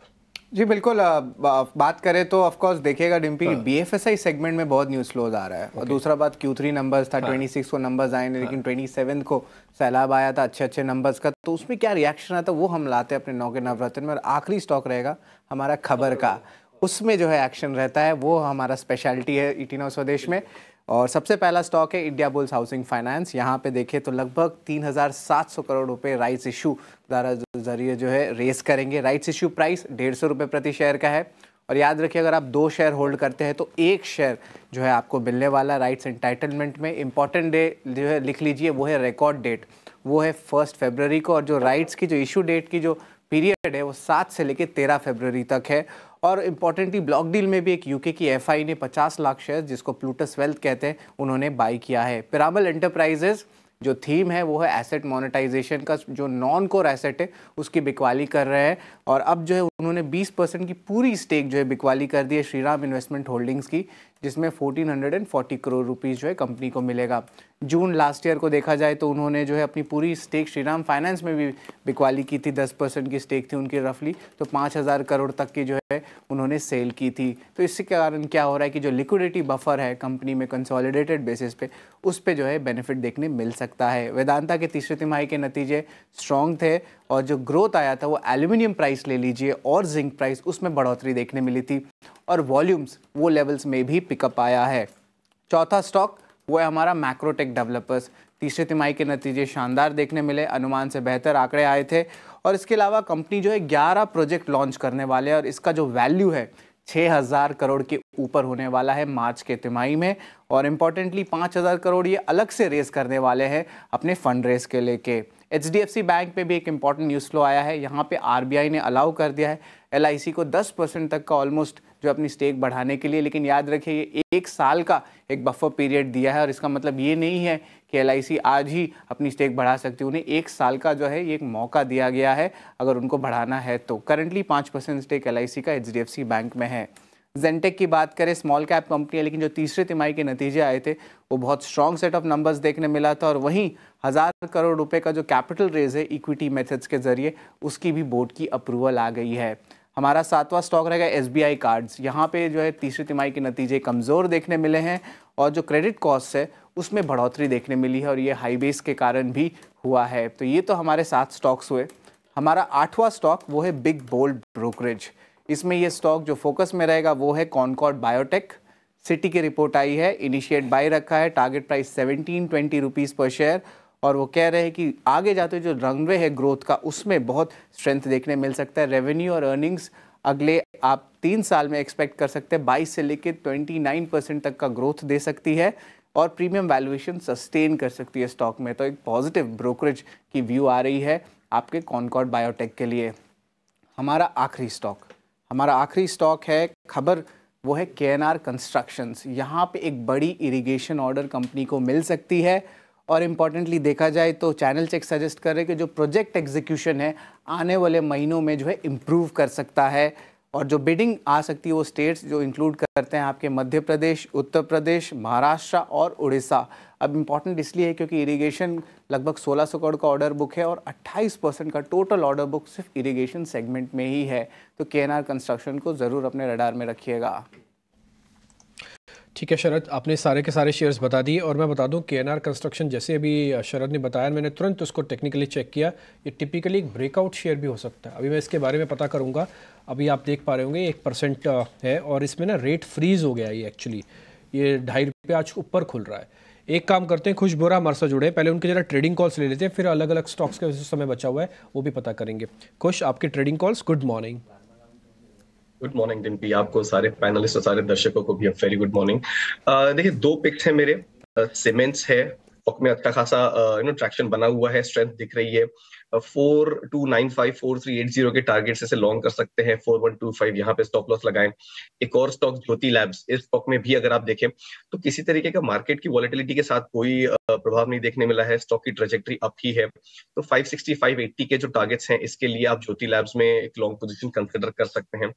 जी बिल्कुल बात करें तो ऑफ कोर्स देखिएगा डिम्पी हाँ। B F S I segment में बहुत न्यूज फ्लोज आ रहा है okay. और दूसरा बात क्यू थ्री नंबर्स था ट्वेंटी हाँ। सिक्स को नंबर्स आए लेकिन हाँ। ट्वेंटी सेवन को सैलाब आया था अच्छे अच्छे नंबर्स का तो उसमें क्या रिएक्शन आता वो हम लाते हैं अपने नौ के नवरत्न में और आखिरी स्टॉक रहेगा हमारा खबर हाँ। का उसमें जो है एक्शन रहता है वो हमारा स्पेशलिटी है इटिनो e स्वदेश में और सबसे पहला स्टॉक है इंडिया बुल्स हाउसिंग फाइनेंस यहाँ पे देखें तो लगभग 3,700 करोड़ रुपए राइट्स इशू द्वारा जरिए जो है रेस करेंगे राइट्स इशू प्राइस डेढ़ सौ रुपये प्रति शेयर का है और याद रखिए अगर आप दो शेयर होल्ड करते हैं तो एक शेयर जो है आपको मिलने वाला राइट्स एंटाइटलमेंट में इंपॉर्टेंट डे जो है लिख लीजिए वो है रिकॉर्ड डेट वो है फर्स्ट फेबररी को और जो राइट्स की जो इशू डेट की जो पीरियड है वो सात से लेकर तेरह फेबररी तक है और इम्पॉर्टेंटली ब्लॉक डील में भी एक यूके की एफआई ने 50 लाख शेयर जिसको प्लूटस वेल्थ कहते हैं उन्होंने बाई किया है पिराबल एंटरप्राइजेज़ जो थीम है वो है एसेट मोनेटाइजेशन का जो नॉन कोर एसेट है उसकी बिकवाली कर रहे हैं और अब जो है उन्होंने 20 परसेंट की पूरी स्टेक जो है बिकवाली कर दी है श्रीराम इन्वेस्टमेंट होल्डिंग्स की जिसमें 1440 करोड़ रुपीज़ जो है कंपनी को मिलेगा जून लास्ट ईयर को देखा जाए तो उन्होंने जो है अपनी पूरी स्टेक श्रीराम फाइनेंस में भी बिकवाली की थी 10 परसेंट की स्टेक थी उनकी रफली तो 5000 करोड़ तक की जो है उन्होंने सेल की थी तो इसके कारण क्या हो रहा है कि जो लिक्विडिटी बफर है कंपनी में कंसोलिडेटेड बेसिस पे उस पर जो है बेनिफिट देखने मिल सकता है वेदांता के तीसरे तिमाही के नतीजे स्ट्रॉन्ग थे और जो ग्रोथ आया था वो एल्यूमिनियम प्राइस ले लीजिए और जिंक प्राइस उसमें बढ़ोतरी देखने मिली थी और वॉल्यूम्स वो लेवल्स में भी पिकअप आया है चौथा स्टॉक वो है हमारा मैक्रोटेक डेवलपर्स तीसरे तिमाही के नतीजे शानदार देखने मिले अनुमान से बेहतर आंकड़े आए थे और इसके अलावा कंपनी जो है ग्यारह प्रोजेक्ट लॉन्च करने वाले और इसका जो वैल्यू है छः हज़ार करोड़ के ऊपर होने वाला है मार्च के तिमाही में और इम्पॉर्टेंटली पाँच हज़ार करोड़ ये अलग से रेस करने वाले हैं अपने फंड रेस के लेके H D F C bank में भी एक इंपॉर्टेंट न्यूज़ फ्लो आया है यहाँ पे आई ने अलाउ कर दिया है एल आई सी को दस परसेंट तक का ऑलमोस्ट जो अपनी स्टेक बढ़ाने के लिए लेकिन याद रखिए ये एक साल का एक बफर पीरियड दिया है और इसका मतलब ये नहीं है कि एल आई सी आज ही अपनी स्टेक बढ़ा सकती है उन्हें एक साल का जो है ये एक मौका दिया गया है अगर उनको बढ़ाना है तो करंटली पाँच percent stake L I C का H D F C bank में है जेंटेक की बात करें स्मॉल कैप कंपनी है लेकिन जो तीसरे तिमाही के नतीजे आए थे वो बहुत स्ट्रॉन्ग सेट ऑफ नंबर्स देखने मिला था और वहीं हज़ार करोड़ रुपए का जो कैपिटल रेज है इक्विटी मेथड्स के जरिए उसकी भी बोर्ड की अप्रूवल आ गई है हमारा सातवां स्टॉक रहेगा एस बी आई कार्ड्स यहाँ पर जो है तीसरे तिमाही के नतीजे कमज़ोर देखने मिले हैं और जो क्रेडिट कॉस्ट है उसमें बढ़ोतरी देखने मिली है और ये हाई बेस के कारण भी हुआ है तो ये तो हमारे सात स्टॉक्स हुए हमारा आठवां स्टॉक वो है बिग बोल्ड ब्रोकरेज इसमें ये स्टॉक जो फोकस में रहेगा वो है कॉनकॉर्ड बायोटेक सिटी की रिपोर्ट आई है इनिशिएट बाय रखा है target price seventeen twenty rupees पर शेयर और वो कह रहे हैं कि आगे जाते जो रनवे है ग्रोथ का उसमें बहुत स्ट्रेंथ देखने मिल सकता है रेवेन्यू और अर्निंग्स अगले आप तीन साल में एक्सपेक्ट कर सकते हैं बाईस से लेकर ट्वेंटी नाइन परसेंट तक का ग्रोथ दे सकती है और प्रीमियम वैल्यूएशन सस्टेन कर सकती है स्टॉक में तो एक पॉजिटिव ब्रोकरेज की व्यू आ रही है आपके कॉनकॉर्ड बायोटेक के लिए हमारा आखिरी स्टॉक हमारा आखिरी स्टॉक है खबर वो है के एन आर कंस्ट्रक्शंस यहाँ पे एक बड़ी इरिगेशन ऑर्डर कंपनी को मिल सकती है और इम्पॉर्टेंटली देखा जाए तो चैनल चेक सजेस्ट कर रहे हैं कि जो प्रोजेक्ट एग्जीक्यूशन है आने वाले महीनों में जो है इम्प्रूव कर सकता है और जो बिडिंग आ सकती है वो स्टेट्स जो इंक्लूड करते हैं आपके मध्य प्रदेश उत्तर प्रदेश महाराष्ट्र और उड़ीसा अब इम्पॉर्टेंट इसलिए है क्योंकि इरिगेशन लगभग 1600 करोड़ का ऑर्डर बुक है और 28 परसेंट का टोटल ऑर्डर बुक सिर्फ इरिगेशन सेगमेंट में ही है तो के कंस्ट्रक्शन को ज़रूर अपने रडार में रखिएगा ठीक है शरद आपने सारे के सारे शेयर्स बता दिए और मैं बता दूं के एन आर कंस्ट्रक्शन जैसे अभी शरद ने बताया मैंने तुरंत उसको टेक्निकली चेक किया ये टिपिकली एक ब्रेकआउट शेयर भी हो सकता है अभी मैं इसके बारे में पता करूंगा अभी आप देख पा रहे होंगे एक परसेंट है और इसमें ना रेट फ्रीज हो गया ये एक्चुअली ये ढाई रुपये आज ऊपर खुल रहा है एक काम करते हैं खुश हमारे साथ जुड़े पहले उनके जरा ट्रेडिंग कॉल्स ले लेते हैं फिर अलग अलग स्टॉक्स का समय बचा हुआ है वो भी पता करेंगे खुश आपके trading calls good morning good morning Dimpy आपको सारे पैनलिस्ट और सारे दर्शकों को भी वेरी गुड मॉर्निंग देखिए दो पिक्स हैं मेरे सीमेंट्स है में अच्छा खासा यू नो ट्रैक्शन बना हुआ है स्ट्रेंथ दिख रही है four two nine five four three eight zero के टारगेट से लॉन्ग कर सकते हैं फोर वन टू फाइव यहाँ पे स्टॉप लॉस लगाएं एक और स्टॉक ज्योति लैब्स इस स्टॉक में भी अगर आप देखें तो किसी तरीके का मार्केट की वॉलिटिलिटी के साथ कोई प्रभाव नहीं देखने मिला है स्टॉक की ट्रेजेक्ट्री अप ही है तो फाइव सिक्सटी फाइव एट्टी के जो टारगेट्स हैं इसके लिए आप ज्योति लैब्स में एक लॉन्ग पोजिशन कंसिडर कर सकते हैं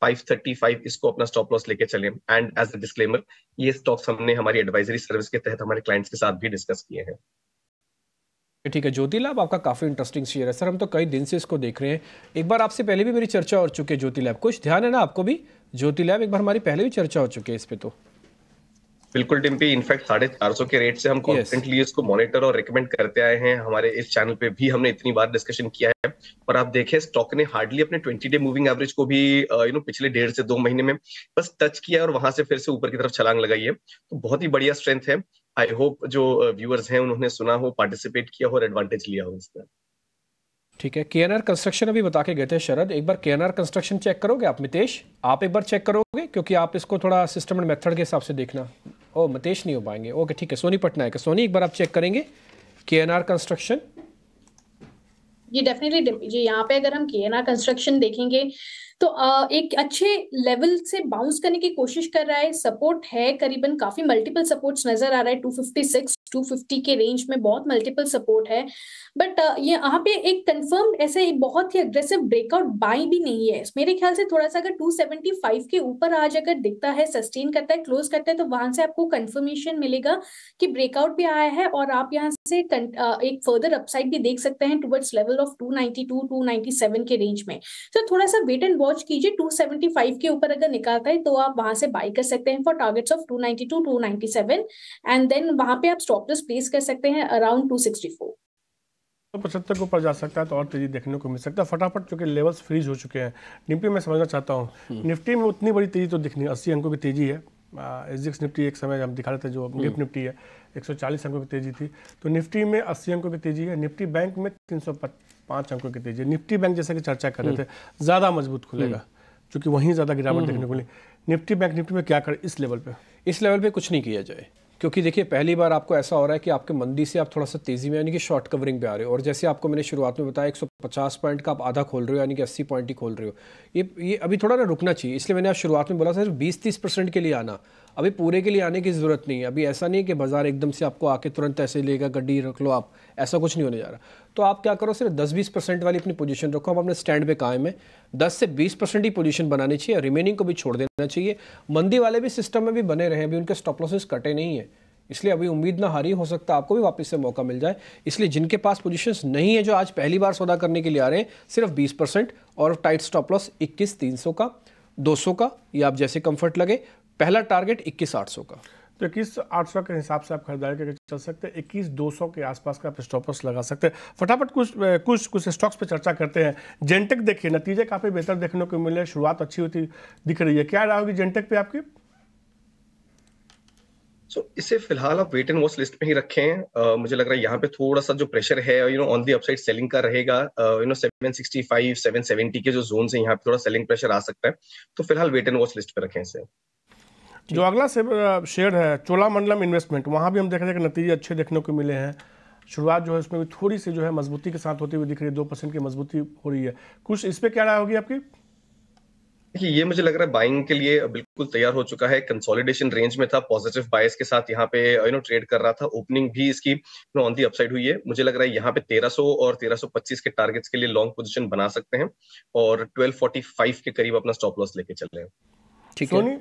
फाइव थर्टी फाइव इसको अपना स्टॉप लॉस लेके चले एंड एज अ डिस्क्लेमर ये स्टॉक्स हमने हमारी एडवाइजरी सर्विस के तहत हमारे क्लाइंट्स के साथ भी डिस्कस किए हैं ठीक है ज्योति आपका काफ़ी इंटरेस्टिंग शेयर है सर हम तो कई दिन से इसको देख रहे हैं एक बार आपसे पहले भी मेरी चर्चा हो चुकी है ज्योति कुछ ध्यान है ना आपको भी ज्योति एक बार हमारी पहले भी चर्चा हो चुकी है इस पर तो बिल्कुल डिम्पी इनफैक्ट साढ़े चार सौ के रेट से हम कॉन्स्टेंटली इसको मॉनिटर और रिकमेंड करते आए हैं हमारे इस चैनल पे भी हमने इतनी बार डिस्कशन किया है और आप देखें स्टॉक ने हार्डली अपने ट्वेंटी डे मूविंग एवरेज को भी यू uh, नो पिछले डेढ़ से दो महीने में बस टच किया और वहां से फिर से ऊपर की तरफ छलांग लगाई है तो बहुत ही बढ़िया स्ट्रेंथ है आई होप जो व्यूअर्स uh, हैं उन्होंने सुना हो पार्टिसिपेट किया हो और एडवांटेज लिया हो इसका ठीक है के कंस्ट्रक्शन अभी बता के गए थे शरद एक बार के कंस्ट्रक्शन चेक करोगे आप मितेश आप एक बार चेक करोगे क्योंकि आप इसको थोड़ा सिस्टम एंड मेथड के हिसाब से देखना ओ मितेश नहीं हो पाएंगे ओके ठीक है सोनी पटनायक सोनी एक बार आप चेक करेंगे के कंस्ट्रक्शन ये डेफिनेटली जी यहाँ पे अगर हम के कंस्ट्रक्शन देखेंगे तो आ, एक अच्छे लेवल से बाउंस करने की कोशिश कर रहा है सपोर्ट है करीबन काफी मल्टीपल सपोर्ट्स नजर आ रहा है 256 टू फिफ्टी के रेंज में बहुत मल्टीपल सपोर्ट है बट uh, ये यहाँ पे एक कंफर्म ऐसे बहुत ही अग्रेसिव ब्रेकआउट बाई भी नहीं है मेरे ख्याल से थोड़ा सा अगर टू सेवेंटी फाइव के ऊपर आज अगर दिखता है सस्टेन करता है क्लोज करता है तो वहां से आपको कंफर्मेशन मिलेगा कि ब्रेकआउट भी आया है और आप यहाँ से uh, एक फर्दर अपसाइड भी देख सकते हैं towards level of two two two ninety ninety seven के रेंज में तो थोड़ा सा वेट एंड वॉच कीजिए टू सेवेंटी फाइव के ऊपर अगर निकालता है तो आप वहां से बाई कर सकते हैं for targets of two two two ninety ninety seven and then वहां पे आप स्टॉप सॉफ्टवेयर प्लेस कर सकते हैं अराउंड 264 तो पचहत्तर के ऊपर जा सकता है तो और तेजी देखने को मिल सकता है फटाफट चूंकि लेवल्स फ्रीज हो चुके हैं निफ्टी में समझना चाहता हूँ हम्म। निफ्टी में उतनी बड़ी तेजी तो दिखनी अस्सी अंकों की तेजी है एजिक्स निफ्टी एक समय हम दिखा रहे थे जो गिफ्ट हम्म। निफ्टी है 140 अंकों की तेजी थी तो निफ्टी में अस्सी अंकों की तेजी है निफ्टी बैंक में तीन अंकों की तेजी है निफ्टी बैंक जैसे कि चर्चा कर रहे हम्म। थे ज़्यादा मजबूत खुलेगा क्योंकि वहीं ज़्यादा गिरावट देखने को मिली निफ्टी बैंक निफ्टी में क्या कर इस लेवल पे इस लेवल पे कुछ नहीं किया जाए क्योंकि देखिए पहली बार आपको ऐसा हो रहा है कि आपके मंदी से आप थोड़ा सा तेज़ी में यानी कि शॉर्ट कवरिंग पे आ रहे हो और जैसे आपको मैंने शुरुआत में बताया एक सौ पचास पॉइंट का आप आधा खोल रहे हो यानी कि अस्सी पॉइंट ही खोल रहे हो ये ये अभी थोड़ा ना रुकना चाहिए इसलिए मैंने आप शुरुआत में बोला सिर्फ बीस तीस परसेंट के लिए आना अभी पूरे के लिए आने की ज़रूरत नहीं है अभी ऐसा नहीं है कि बाज़ार एकदम से आपको आके तुरंत ऐसे लेगा गड्डी रख लो आप ऐसा कुछ नहीं होने जा रहा तो आप क्या करो सिर्फ दस बीस परसेंट वाली अपनी पोजीशन रखो आप अपने स्टैंड पे कायम है दस से बीस परसेंट ही पोजीशन बनानी चाहिए रिमेनिंग को भी छोड़ देना चाहिए मंदी वाले भी सिस्टम में भी बने रहे अभी उनके स्टॉप लॉसेस कटे नहीं है इसलिए अभी उम्मीद ना हारी हो सकता है आपको भी वापस से मौका मिल जाए इसलिए जिनके पास पोजीशंस नहीं है जो आज पहली बार सौदा करने के लिए आ रहे हैं सिर्फ 20 परसेंट और टाइट स्टॉप लॉस 21 तीन का 200 का या आप जैसे कंफर्ट लगे पहला टारगेट 21 आठ का तो इक्कीस आठ सौ के हिसाब से आप खरीदारी करके चल सकते हैं इक्कीस दो सौ के आसपास का आप स्टॉपर्स लगा सकते हैं फटाफट कुछ कुछ कुछ स्टॉक्स पे चर्चा करते हैं जेंटेक देखिए नतीजे काफ़ी बेहतर देखने को मिले शुरुआत अच्छी होती दिख रही है क्या रहा होगी जेंटेक पे आपकी सो so, इसे फिलहाल आप वेट एंड वॉच लिस्ट में ही रखें uh, मुझे लग रहा है यहाँ पे थोड़ा सा जो प्रेशर है you know on the upside selling का रहेगा यू नो 765 770 के जो जोन से यहाँ पे थोड़ा सेलिंग प्रेशर आ सकता है तो फिलहाल वेट एंड वॉच लिस्ट पे रखें इसे जो अगला शेयर है चोलामंडलम इन्वेस्टमेंट वहाँ भी हम देख रहे हैं कि नतीजे अच्छे देखने को मिले हैं शुरुआत जो है उसमें भी थोड़ी सी जो है मजबूती के साथ होती हुई दिख रही है दो परसेंट की मजबूती हो रही है कुछ इस पर क्या राय होगी आपकी देखिए ये मुझे लग रहा है बाइंग के लिए बिल्कुल तैयार हो चुका है कंसोलिडेशन रेंज में था पॉजिटिव बायस के साथ यहाँ पे यू नो ट्रेड कर रहा था ओपनिंग भी इसकी नो ऑन दी अपसाइड हुई है मुझे लग रहा है यहाँ पे 1300 और 1325 के टारगेट्स के लिए लॉन्ग पोजीशन बना सकते हैं और 1245 के करीब अपना स्टॉप लॉस लेके चल रहे हैं ठीक है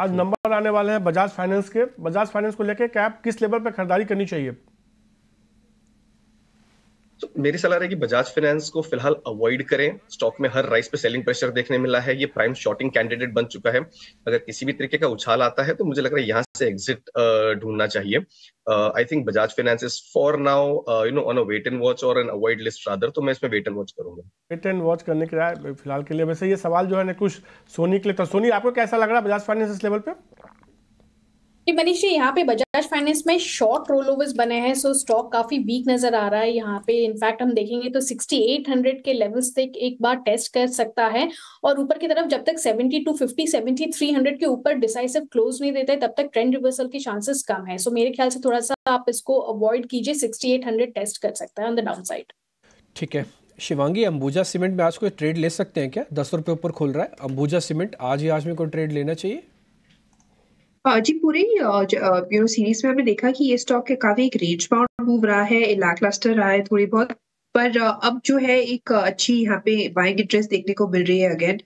आज नंबर आने वाले हैं बजाज फाइनेंस के बजाज फाइनेंस को लेकर कैप किस लेवल पर खरीदारी करनी चाहिए तो मेरी सलाह रहेगी बजाज फाइनेंस को फिलहाल अवॉइड करें स्टॉक में हर राइस पे सेलिंग प्रेशर देखने मिला है ये प्राइम शॉर्टिंग कैंडिडेट बन चुका है अगर किसी भी तरीके का उछाल आता है तो मुझे लग रहा है यहाँ से एग्जिट ढूंढना चाहिए I think Bajaj finance is for now you know on a wait and watch और एन अवॉइड लिस्ट रादर तो मैं इसमें वेट एंड वॉच करूंगा वेट एंड वॉच करने के लिए फिलहाल के लिए वैसे ये सवाल जो है ना कुछ सोनी के लिए तो सोनी आपको कैसा लग रहा है बजाज फाइनेंस इस लेवल पे कि मनीष जी यहाँ पे बजाज फाइनेंस में शॉर्ट रोल ओवर्स बने हैं सो स्टॉक काफी वीक नजर आ रहा है यहाँ पे इनफैक्ट हम देखेंगे तो 6800 के लेवल्स तक एक बार टेस्ट कर सकता है और ऊपर की तरफ जब तक 7250 टू 7300 के ऊपर डिसाइसिव क्लोज नहीं है तब तक ट्रेंड रिवर्सल के चांसेस कम है सो मेरे ख्याल से थोड़ा सा आप इसको अवॉइड कीजिए सिक्सटी टेस्ट कर सकता है ऑन द डाउन साइड ठीक है शिवांगी अंबुजा सीमेंट में आज कोई ट्रेड ले सकते हैं क्या दस रुपये ऊपर खुल रहा है अंबुजा सीमेंट आज ही आज में कोई ट्रेड लेना चाहिए जी पूरे यू नो सीरीज में हमने देखा कि ये स्टॉक काफी एक रेंज बाउंड मूव रहा है लैक लास्टर रहा है थोड़ी बहुत पर अब जो है एक अच्छी यहाँ पे बाइंग इंटरेस्ट देखने को मिल रही है अगेन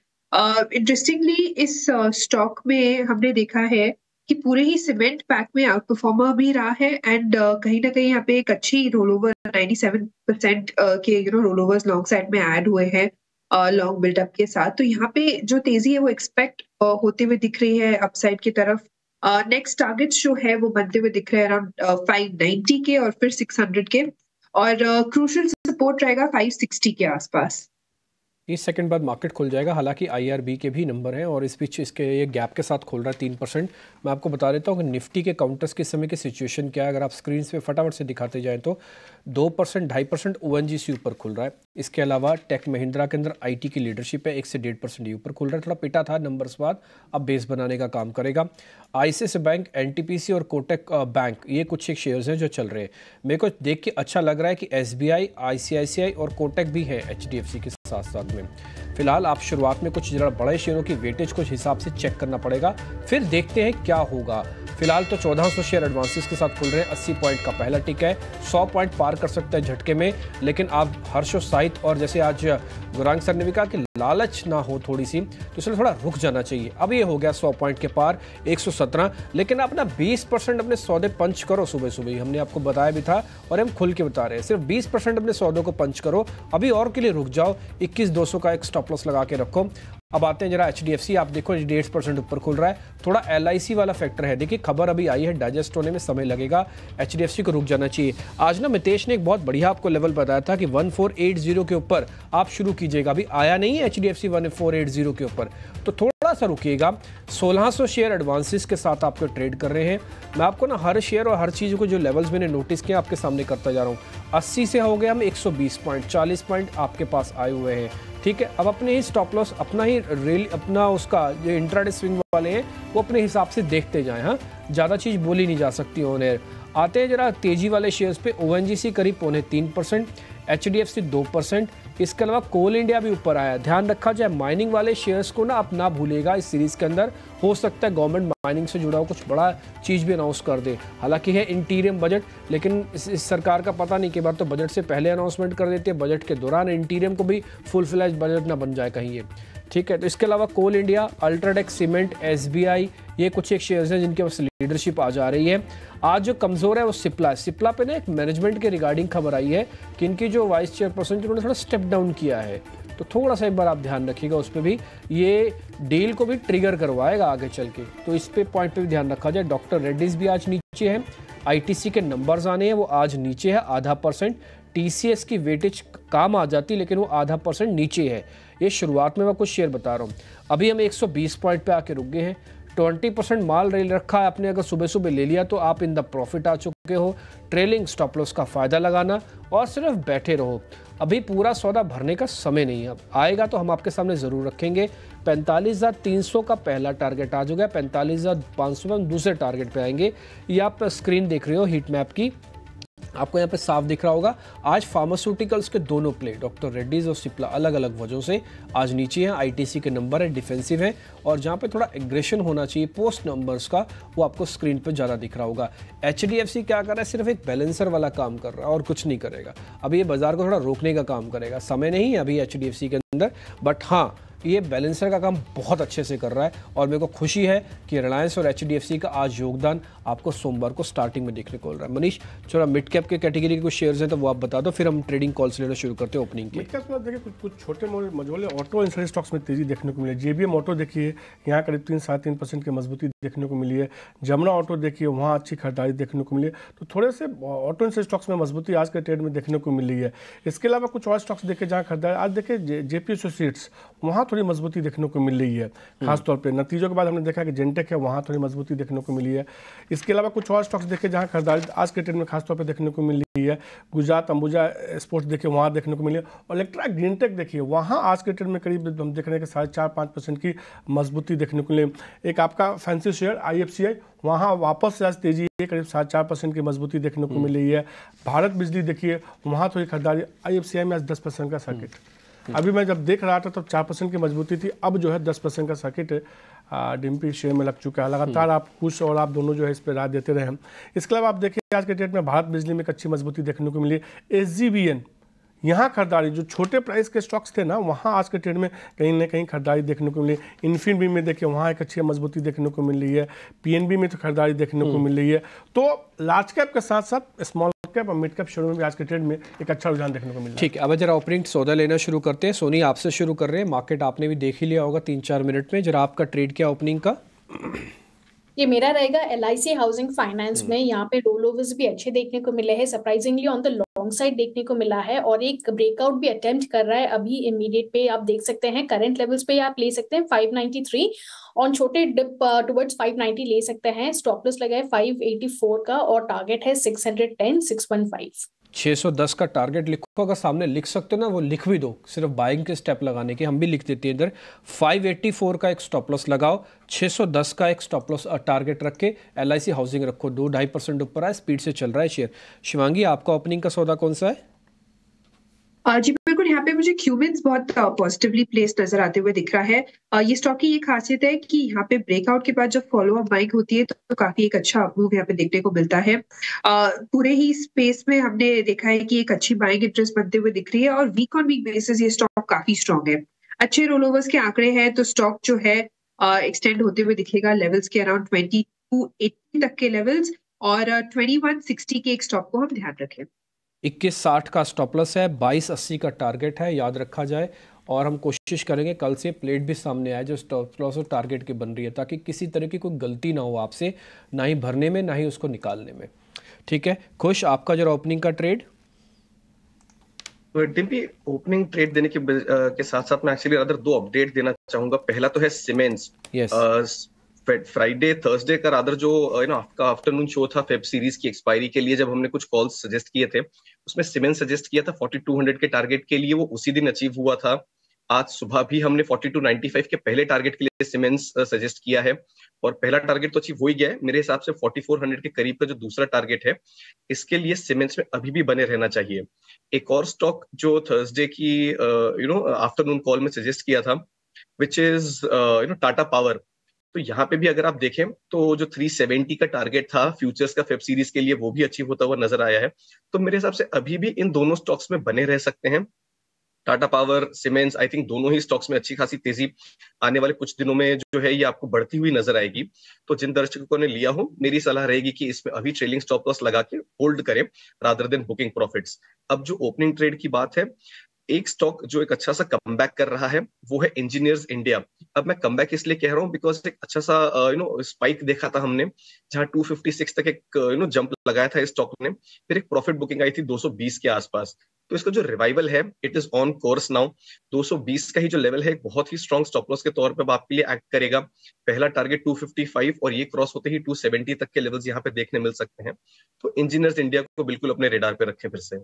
इंटरेस्टिंगली इस स्टॉक में हमने देखा है कि पूरे ही सीमेंट पैक में आउट परफॉर्मर भी रहा है एंड कहीं ना कहीं यहाँ पे एक अच्छी roll over ninety seven percent के you know roll over long side में ऐड हुए हैं लॉन्ग बिल्डअप के साथ तो यहाँ पे जो तेजी है वो एक्सपेक्ट होते हुए दिख रही है अपसाइड की तरफ नेक्स्ट टारगेट जो है वो बनते हुए दिख रहे हैं अराउंड फाइव नाइनटी के और फिर सिक्स हंड्रेड के और क्रूशल uh, सपोर्ट रहेगा फाइव सिक्सटी के आसपास तीस सेकंड बाद मार्केट खुल जाएगा हालांकि आईआरबी के भी नंबर हैं और इस बीच इसके ये गैप के साथ खोल रहा है तीन परसेंट मैं आपको बता देता हूँ कि निफ्टी के काउंटर्स के समय की सिचुएशन क्या है अगर आप स्क्रीन पे फटाफट से दिखाते जाएं तो दो परसेंट ढाई परसेंट ओ से ऊपर खुल रहा है इसके अलावा टेक महिंद्रा के अंदर आई की लीडरशिप है एक से डेढ़ परसेंट ऊपर खुल रहा है थोड़ा पिटा था नंबर्स बाद अब बेस बनाने का काम करेगा आई बैंक एन और कोटेक बैंक ये कुछ एक शेयर्स हैं जो चल रहे हैं मेरे को देख के अच्छा लग रहा है कि एस बी आई और कोटेक भी है एच के साथ साथ में फिलहाल आप शुरुआत में कुछ जरा बड़े शेयरों की वेटेज कुछ हिसाब से चेक करना पड़ेगा फिर देखते हैं क्या होगा फिलहाल तो 1400 शेयर एडवांसेस के साथ खुल रहे हैं 80 पॉइंट का पहला टिक है 100 पॉइंट पार कर सकते हैं झटके में लेकिन आप हर्षोत्साहित और जैसे आज गुरांग सर ने भी कहा कि लालच ना हो थोड़ी सी तो इसलिए थोड़ा रुक जाना चाहिए अब ये हो गया 100 पॉइंट के पार 117 लेकिन अपना 20 परसेंट अपने सौदे पंच करो सुबह सुबह हमने आपको बताया भी था और हम खुल के बता रहे हैं सिर्फ 20 परसेंट अपने सौदों को पंच करो अभी और के लिए रुक जाओ इक्कीस दो का एक स्टॉप लॉस लगा के रखो अब आते हैं जरा एच आप देखो डेढ़ परसेंट ऊपर खुल रहा है थोड़ा एल वाला फैक्टर है देखिए खबर अभी आई है डाइजेस्ट होने में समय लगेगा एच को रुक जाना चाहिए आज ना मितेश ने एक बहुत बढ़िया आपको लेवल बताया था कि 1480 के ऊपर आप शुरू कीजिएगा अभी आया नहीं है एच डी एफ के ऊपर तो थोड़ा थोड़ा सा रुकिएगा 1600 शेयर एडवांसेस के साथ आपके ट्रेड कर रहे हैं मैं आपको ना हर शेयर और हर चीज़ को जो लेवल्स मैंने नोटिस किया आपके सामने करता जा रहा हूँ 80 से हो गया हम 120 पॉइंट 40 पॉइंट आपके पास आए हुए हैं ठीक है अब अपने ही स्टॉप लॉस अपना ही रेल अपना उसका जो इंट्राडे स्विंग वाले हैं वो अपने हिसाब से देखते जाएँ हाँ ज़्यादा चीज़ बोली नहीं जा सकती ओन एयर आते हैं जरा तेजी वाले शेयर्स पे ओ करीब पौने तीन percent H D F C दो परसेंट इसके अलावा कोल इंडिया भी ऊपर आया ध्यान रखा जाए माइनिंग वाले शेयर्स को ना आप ना भूलेगा इस सीरीज के अंदर हो सकता है गवर्नमेंट माइनिंग से जुड़ा हुआ कुछ बड़ा चीज़ भी अनाउंस कर दे हालांकि है इंटीरियम बजट लेकिन इस, इस सरकार का पता नहीं कि बार तो बजट से पहले अनाउंसमेंट कर देती है बजट के दौरान इंटीरियम को भी फुल फ्लैज बजट ना बन जाए कहीं ये ठीक है तो इसके अलावा कोल इंडिया अल्ट्राटेक सीमेंट एस ये कुछ एक शेयर्स हैं जिनके पास लीडरशिप आ जा रही है आज जो कमज़ोर है वो सिप्ला है सिप्ला पे ना एक मैनेजमेंट के रिगार्डिंग खबर आई है कि इनकी जो वाइस चेयरपर्सन जिन्होंने थोड़ा स्टेप डाउन किया है तो थोड़ा सा एक बार आप ध्यान रखिएगा उस पर भी ये डील को भी ट्रिगर करवाएगा आगे चल के तो इस पर पॉइंट पर भी ध्यान रखा जाए डॉक्टर रेड्डीज भी आज नीचे हैं आई के नंबर्स आने हैं वो आज नीचे है आधा परसेंट टी की वेटेज काम आ जाती लेकिन वो आधा परसेंट नीचे है ये शुरुआत में मैं कुछ शेयर बता रहा हूँ अभी हम 120 पॉइंट पे आके रुक गए हैं ट्वेंटी परसेंट माल रेल रखा है आपने अगर सुबह सुबह ले लिया तो आप इन द प्रॉफिट आ चुके हो ट्रेलिंग स्टॉप लॉस का फ़ायदा लगाना और सिर्फ बैठे रहो अभी पूरा सौदा भरने का समय नहीं है अब आएगा तो हम आपके सामने ज़रूर रखेंगे पैंतालीस हज़ार तीन सौ का पहला टारगेट आ चुका है पैंतालीस हज़ार पाँच सौ में हम दूसरे टारगेट पे आएंगे ये आप स्क्रीन देख रहे हो हीट मैप की आपको यहाँ पे साफ दिख रहा होगा आज फार्मास्यूटिकल्स के दोनों प्ले डॉक्टर रेड्डीज और सिप्ला अलग अलग वजहों से आज नीचे हैं आईटीसी के नंबर है डिफेंसिव है और जहाँ पे थोड़ा एग्रेशन होना चाहिए पोस्ट नंबर्स का वो आपको स्क्रीन पे ज़्यादा दिख रहा होगा एच क्या कर रहा है सिर्फ एक बैलेंसर वाला काम कर रहा है और कुछ नहीं करेगा अभी ये बाजार को थोड़ा रोकने का काम करेगा समय नहीं है अभी एच के अंदर बट हाँ ये बैलेंसर का काम बहुत अच्छे से कर रहा है और मेरे को खुशी है कि रिलायंस और एच का आज योगदान आपको सोमवार को स्टार्टिंग में देखने को मिल रहा है मनीष थोड़ा मिड कैप के कैटेगरी के कुछ शेयर्स हैं तो वो आप बता दो फिर हम ट्रेडिंग कॉल्स लेना शुरू करते हैं ओपनिंग के देखिए कुछ कुछ छोटे मझोले ऑटो इंसोरेंस स्टॉक्स में तेजी देखने को मिली जेबीएम ऑटो देखिए यहाँ करीब तीन साढ़े तीन परसेंट की मजबूती देखने को मिली है जमुना ऑटो देखिए वहाँ अच्छी खरीदारी देखने को मिली है तो थोड़े से ऑटो इंसोरेंस स्टॉक्स में मजबूती आज के ट्रेड में देखने को मिली है इसके अलावा कुछ और स्टॉक्स देखे जहाँ खरीदारी आज देखे जेपी एसोसिएट्स वहाँ थोड़ी मजबूती देखने को मिल रही है हम्म। खासतौर पर नतीजों के बाद हमने देखा कि जेंटेक है वहाँ थोड़ी मजबूती देखने को मिली है इसके अलावा कुछ और स्टॉक्स देखे जहाँ खरीदारी आज के ट्रेन में खासतौर पर देखने को मिल रही है गुजरात अंबुजा स्पोर्ट्स देखे वहाँ देखने को मिली है और इलेक्ट्रा ग्रीनटेक देखिए वहाँ आज के ट्रेन में करीब हम देख रहे हैं कि साढ़े चार पाँच परसेंट की मजबूती देखने को मिली एक आपका fancy share I F C I वहाँ वापस से आज तेजी है करीब सात चार परसेंट की मजबूती देखने को हम्म। मिल रही है भारत बिजली देखिए वहाँ थोड़ी खरीदारी आई एफ सी आई में आज दस परसेंट का सर्किट हम्म। अभी मैं जब देख रहा था तब चार परसेंट की मजबूती थी अब जो है दस परसेंट का सर्किट डिम्पी शेयर में लग चुका है लगातार हम्म। आप कुछ और आप दोनों जो है इस पर राय देते रहे इसके अलावा आप देखिए आज के डेट में भारत बिजली में एक अच्छी मजबूती देखने को मिली एस जी बी एन यहाँ खरीदारी जो छोटे प्राइस के स्टॉक्स थे ना वहाँ आज के ट्रेड में कहीं ना कहीं खरीदारी देखने को मिली इन्फिनबी में देखिए वहाँ एक अच्छी मजबूती देखने को मिल रही है पीएनबी में तो खरीदारी देखने को हम्म। मिल रही है तो लार्ज कैप के साथ साथ स्मॉल कैप और मिड कैप शेयरों में आज के ट्रेड में एक अच्छा रुझान देखने को मिला ठीक है अब जरा ऑपरेंट सौदा लेना शुरू करते हैं सोनी आपसे शुरू कर रहे हैं मार्केट आपने भी देख ही लिया होगा तीन चार मिनट में जरा आपका ट्रेड क्या ओपनिंग का ये मेरा रहेगा L I C housing finance में यहाँ पे रोल ओवर्स भी अच्छे देखने को मिले हैं surprisingly on the long side देखने को मिला है और एक ब्रेकआउट भी अटेम्प्ट कर रहा है अभी इमीडिएट पे आप देख सकते हैं करंट लेवल्स पे आप ले सकते हैं 593 ऑन छोटे डिप टुवर्ड्स फाइव 590 ले सकते हैं स्टॉपलेस लगा है 584 का और टारगेट है six six hundred ten one five 610 का टारगेट लिखो अगर सामने लिख सकते हो ना वो लिख भी दो सिर्फ बाइंग के स्टेप लगाने के हम भी लिख देते हैं इधर 584 का एक स्टॉप लॉस लगाओ 610 का एक स्टॉप लॉस टारगेट रख के एल हाउसिंग रखो दो ढाई परसेंट ऊपर आए स्पीड से चल रहा है शेयर शिवांगी आपका ओपनिंग का सौदा कौन सा है बिल्कुल यहाँ पे मुझे क्यूमिन्स बहुत पॉजिटिवली uh, प्लेस नजर आते हुए दिख रहा है uh, ये स्टॉक की ये खासियत है कि यहाँ पे ब्रेकआउट के बाद जब फॉलो अप बाइक होती है तो, तो काफी एक अच्छा मूव यहाँ पे देखने को मिलता है uh, पूरे ही स्पेस में हमने देखा है कि एक अच्छी बाइक इंटरेस्ट बनते हुए दिख रही है और वीक ऑन वीक बेसिस ये स्टॉक काफी स्ट्रॉन्ग है अच्छे रोल ओवर्स के आंकड़े हैं तो स्टॉक जो है एक्सटेंड uh, होते हुए दिखेगा लेवल्स के अराउंड ट्वेंटी तक के लेवल्स और ट्वेंटी uh, वन के एक स्टॉक को हम ध्यान रखें इक्कीस साठ का स्टॉपलस है बाईस अस्सी का टारगेट है याद रखा जाए और हम कोशिश करेंगे कल से प्लेट भी सामने आए जो स्टॉपलॉस और टारगेट की बन रही है ताकि किसी तरह की कोई गलती ना हो आपसे ना ही भरने में ना ही उसको निकालने में ठीक है खुश आपका जरा ओपनिंग का ट्रेड तो डिम्पी ओपनिंग ट्रेड देने के के साथ साथ मैं एक्चुअली अदर दो अपडेट देना चाहूंगा पहला तो है सीमेंट्स yes. फ्राइडे थर्सडे का रादर जो यू uh, नो आपका आफ्टरनून शो था फेब सीरीज की एक्सपायरी के लिए जब हमने कुछ कॉल्स सजेस्ट किए थे उसमें सिमेंट सजेस्ट किया था 4200 के टारगेट के लिए वो उसी दिन अचीव हुआ था आज सुबह भी हमने 4295 के पहले टारगेट के लिए सिमेंट सजेस्ट uh, किया है और पहला टारगेट तो अचीव हो ही गया है मेरे हिसाब से 4400 के करीब का जो दूसरा टारगेट है इसके लिए सीमेंट्स में अभी भी बने रहना चाहिए एक और स्टॉक जो थर्सडे की यू नो आफ्टरनून कॉल में सजेस्ट किया था which is you know Tata power तो यहाँ पे भी अगर आप देखें तो जो 370 का टारगेट था फ्यूचर्स का फेब सीरीज के लिए वो भी अचीव होता हुआ नजर आया है तो मेरे हिसाब से अभी भी इन दोनों स्टॉक्स में बने रह सकते हैं Tata power cements I think दोनों ही स्टॉक्स में अच्छी खासी तेजी आने वाले कुछ दिनों में जो है ये आपको बढ़ती हुई नजर आएगी तो जिन दर्शकों ने लिया हो मेरी सलाह रहेगी कि इसमें अभी ट्रेलिंग स्टॉप लॉस लगा के होल्ड करें रादर देन बुकिंग प्रॉफिट्स अब जो ओपनिंग ट्रेड की बात है एक स्टॉक जो एक अच्छा सा कम कर रहा है वो है इंजीनियर्स इंडिया अब मैं कम इसलिए कह रहा हूँ बिकॉज एक अच्छा सा यू नो स्पाइक देखा था हमने जहाँ 256 तक एक यू नो जंप लगाया था इस स्टॉक ने फिर एक प्रॉफिट बुकिंग आई थी 220 के आसपास तो इसका जो रिवाइवल है it is on course now 220 का ही जो लेवल है बहुत ही स्ट्रॉन्ग स्टॉप लॉस के तौर पर आपके लिए एक्ट करेगा पहला टारगेट 255 और ये क्रॉस होते ही 270 तक के लेवल्स यहाँ पे देखने मिल सकते हैं तो इंजीनियर्स इंडिया को बिल्कुल अपने रेडार पे रखें फिर से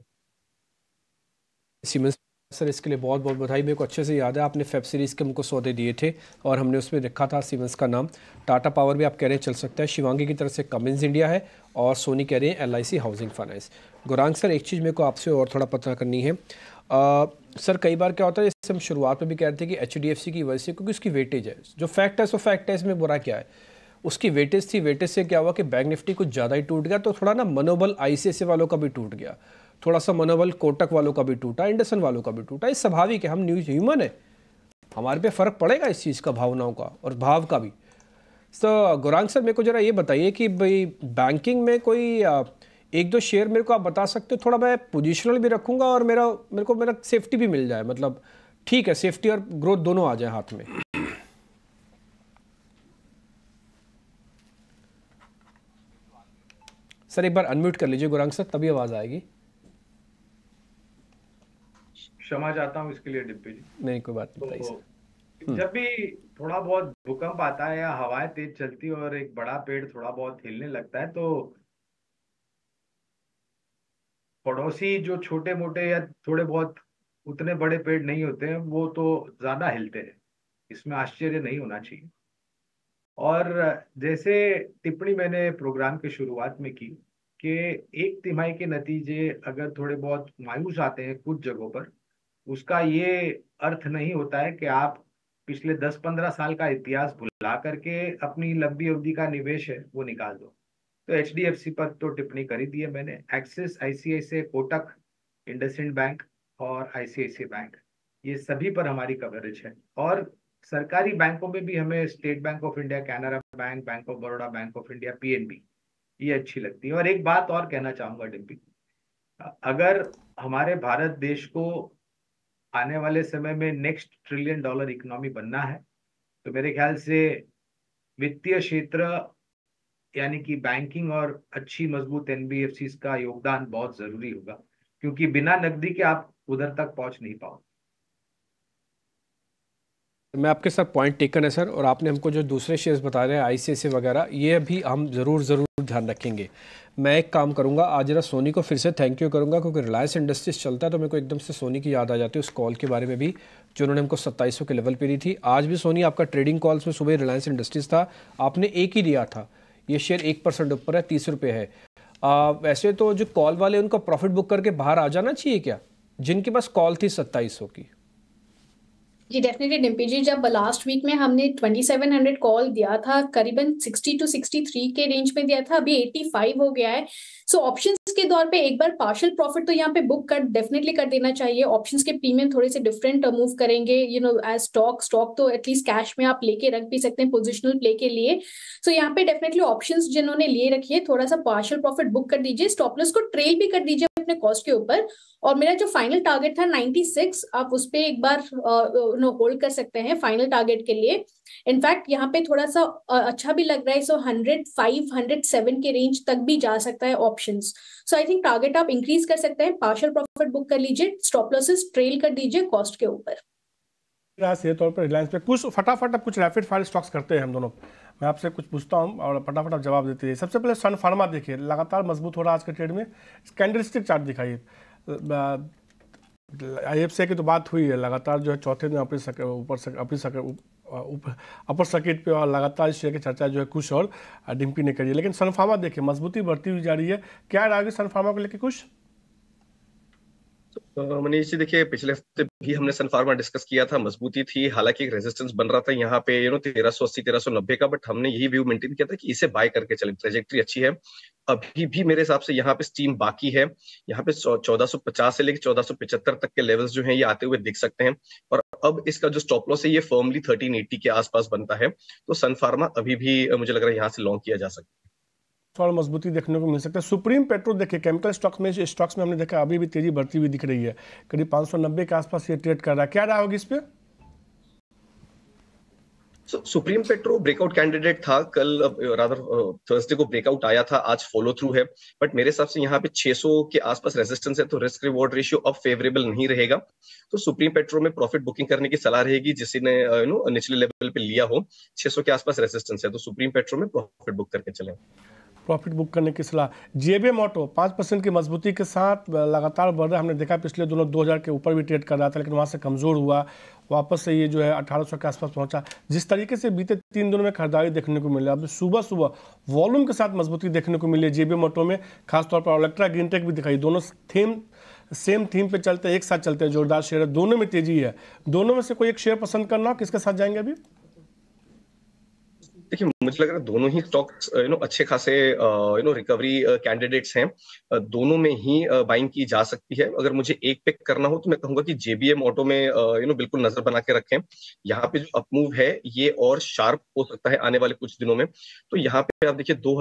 सीमेंस सर इसके लिए बहुत बहुत बधाई मेरे को अच्छे से याद है आपने फेब सीरीज़ के हमको सौदे दिए थे और हमने उसमें रखा था सीमेंस का नाम टाटा पावर भी आप कह रहे हैं चल सकता है शिवांगी की तरफ से कमिंस इंडिया है और सोनी कह रहे हैं L housing finance Gaurang sir एक चीज़ मेरे को आपसे और थोड़ा पता करनी है आ, सर कई बार क्या होता है जैसे हम शुरुआत में भी कह रहे थे कि एच की वजह से क्योंकि उसकी वेटेज है जो फैक्ट है सो फैक्ट है इसमें बुरा क्या है उसकी वेटेज थी वेटेज से क्या हुआ कि बैंक निफ्टी कुछ ज़्यादा ही टूट गया तो थोड़ा ना मनोबल ए वालों का भी टूट गया थोड़ा सा मनोबल कोटक वालों का भी टूटा इंडसन वालों का भी टूटा ये स्वाभाविक है हम न्यूज ह्यूमन है हमारे पे फ़र्क पड़ेगा इस चीज़ का भावनाओं का और भाव का भी तो गौरांग सर मेरे को ज़रा ये बताइए कि भाई बैंकिंग में कोई एक दो शेयर मेरे को आप बता सकते हो थोड़ा मैं पोजिशनल भी रखूँगा और मेरा मेरे को मेरा सेफ्टी भी मिल जाए मतलब ठीक है सेफ्टी और ग्रोथ दोनों आ जाए हाथ में सर एक बार अनम्यूट कर लीजिए गुरांग सर तभी आवाज़ आएगी क्षमा चाहता हूँ इसके लिए डिब्बे जी नहीं कोई बात नहीं तो, जब हम्म। भी थोड़ा बहुत भूकंप आता है या हवाएं तेज चलती है और एक बड़ा पेड़ थोड़ा बहुत हिलने लगता है तो पड़ोसी जो छोटे मोटे या थोड़े बहुत उतने बड़े पेड़ नहीं होते हैं वो तो ज्यादा हिलते हैं इसमें आश्चर्य नहीं होना चाहिए और जैसे टिप्पणी मैंने प्रोग्राम के शुरुआत में की कि एक तिमाही के नतीजे अगर थोड़े बहुत मायूस आते हैं कुछ जगहों पर उसका ये अर्थ नहीं होता है कि आप पिछले दस पंद्रह साल का इतिहास भुला करके अपनी लंबी अवधि का निवेश है वो निकाल दो तो एच पर तो टिप्पणी करी दी है मैंने Axis ICICI Kotak IndusInd bank और आईसीआईसी बैंक ये सभी पर हमारी कवरेज है और सरकारी बैंकों में भी हमें state bank of India Canara bank bank of Baroda bank of India PNB ये अच्छी लगती है और एक बात और कहना चाहूंगा डिम्पी अगर हमारे भारत देश को आने वाले समय में नेक्स्ट ट्रिलियन डॉलर इकोनॉमी बनना है तो मेरे ख्याल से वित्तीय क्षेत्र यानी कि बैंकिंग और अच्छी मजबूत एन का योगदान बहुत जरूरी होगा क्योंकि बिना नकदी के आप उधर तक पहुंच नहीं पाओगे तो मैं आपके साथ पॉइंट टेकन है सर और आपने हमको जो दूसरे शेयर्स बता रहे हैं आई सी वगैरह ये भी हम ज़रूर ज़रूर ध्यान रखेंगे मैं एक काम करूंगा आज जरा सोनी को फिर से थैंक यू करूंगा क्योंकि रिलायंस इंडस्ट्रीज चलता है तो मेरे को एकदम से सोनी की याद आ जाती है उस कॉल के बारे में भी जो उन्होंने हमको सत्ताईस के लेवल पे दी थी आज भी सोनी आपका ट्रेडिंग कॉल्स में सुबह रिलायंस इंडस्ट्रीज़ था आपने एक ही दिया था ये शेयर एक परसेंट ऊपर है तीस रुपये है आ, वैसे तो जो कॉल वाले उनको प्रॉफिट बुक करके बाहर आ जाना चाहिए क्या जिनके पास कॉल थी सत्ताईस की जी डेफिनेटली डिम्पी जी जब लास्ट वीक में हमने 2700 कॉल दिया था करीबन 60 टू 63 के रेंज में दिया था अभी 85 हो गया है सो so, ऑप्शन के दौर पे एक बार पार्शियल प्रॉफिट तो यहाँ पे बुक कर डेफिनेटली कर देना चाहिए ऑप्शंस के प्रीमियम थोड़े से डिफरेंट मूव uh, करेंगे you know as stock stock तो एटलीस्ट कैश में आप लेके रख भी सकते हैं पोजिशनल प्ले के लिए सो so, यहाँ पे डेफिनेटली ऑप्शन जिन्होंने लिए रखी है थोड़ा सा पार्शियल प्रॉफिट बुक कर दीजिए स्टॉपलेस को ट्रेल भी कर दीजिए अपने कॉस्ट के ऊपर और मेरा जो फाइनल टारगेट था 96 आप उस पर एक बार नो uh, होल्ड uh, कर सकते हैं फाइनल टारगेट के लिए इनफैक्ट यहाँ पे थोड़ा सा अच्छा भी लग रहा है so hundred five hundred seven के रेंज तक भी जा सकता है option so I think target आप इंक्रीज कर सकते हैं पार्शल प्रॉफिट बुक कर लीजिए स्टॉप लॉसेस ट्रेल कर दीजिए कॉस्ट के ऊपर तौर पर रिलायंस पे कुछ फटाफट अब कुछ रैपिड फायर स्टॉक्स करते हैं हम दोनों मैं आपसे कुछ पूछता हूँ और फटाफट आप जवाब देते हैं सबसे पहले सन फार्मा देखिए लगातार मजबूत हो रहा है आज के ट्रेड में कैंडलस्टिक चार्ट दिखाइए आई एफ सी की तो बात हुई है लगातार जो है चौथे दिन अपनी ऊपर अपनी अपर सर्किट पे और लगातार इस की चर्चा जो है कुछ और डिम्पी ने करी है लेकिन सनफार्मा देखिए मजबूती बढ़ती हुई जा रही है क्या राय सनफार्मा को लेकर कुछ तो मनीष जी देखिए पिछले हफ्ते भी हमने सनफार्मा डिस्कस किया था मजबूती थी हालांकि एक रेजिस्टेंस बन रहा था यहाँ पे यू नो तेरह सौ अस्सी तेरह सौ नब्बे का बट हमने यही व्यू मेंटेन किया था कि इसे बाय करके चले ट्रेजेक्ट्री अच्छी है अभी भी मेरे हिसाब से यहाँ पे स्टीम बाकी है यहाँ पे चौदह सौ पचास से लेकर चौदह सौ पचहत्तर तक के लेवल्स जो है ये आते हुए दिख सकते हैं और अब इसका जो स्टॉप लॉस है ये फर्मली थर्टीन एट्टी के आसपास बनता है तो सनफार्मा अभी भी मुझे लग रहा है यहाँ से लॉन्ग किया जा सकता है थोड़ा मजबूती देखने को मिल सकता है सुप्रीम पेट्रो देखिए केमिकल स्टॉक्स में स्टॉक्स में हमने देखा अभी भी तेजी बढ़ती हुई दिख रही है करीब 590 के आसपास ये ट्रेड कर रहा है क्या रहा होगी इस पर सुप्रीम पेट्रो ब्रेकआउट कैंडिडेट था कल राधर थर्सडे को ब्रेकआउट आया था आज फॉलो थ्रू है बट मेरे हिसाब से यहाँ पे 600 के आसपास रेजिस्टेंस है तो रिस्क रिवॉर्ड रेशियो अब फेवरेबल नहीं रहेगा तो सुप्रीम पेट्रो में प्रॉफिट बुकिंग करने की सलाह रहेगी जिसने यू नो निचले लेवल पे लिया हो 600 के आसपास रेजिस्टेंस है तो सुप्रीम पेट्रो में प्रॉफिट बुक करके चले प्रॉफिट बुक करने की सलाह जेबे मोटो पाँच परसेंट की मजबूती के साथ लगातार बढ़ रहा हमने देखा पिछले दोनों दो हज़ार के ऊपर भी ट्रेड कर रहा था लेकिन वहाँ से कमज़ोर हुआ वापस से ये जो है 1800 के आसपास पहुंचा जिस तरीके से बीते तीन दिनों में खरीदारी देखने को मिली अब सुबह सुबह वॉल्यूम के साथ मजबूती देखने को मिली जेबी मोटो में खासतौर पर ग्रीन ग्रीनटेक भी दिखाई दोनों थीम सेम थीम पे चलते हैं एक साथ चलते हैं जोरदार शेयर दोनों में तेजी है दोनों में से कोई एक शेयर पसंद करना किसके साथ जाएंगे अभी देखिए मुझे लग रहा है दोनों ही स्टॉक्स यू नो अच्छे खासे यू नो रिकवरी कैंडिडेट्स हैं uh, दोनों में ही बाइंग uh, की जा सकती है अगर मुझे एक पिक करना हो तो मैं कहूंगा कि जेबीएम ऑटो में यू uh, नो बिल्कुल नजर बना के रखें यहाँ पे जो अपमूव है ये और शार्प हो सकता है आने वाले कुछ दिनों में तो यहाँ पे आप देखिए दो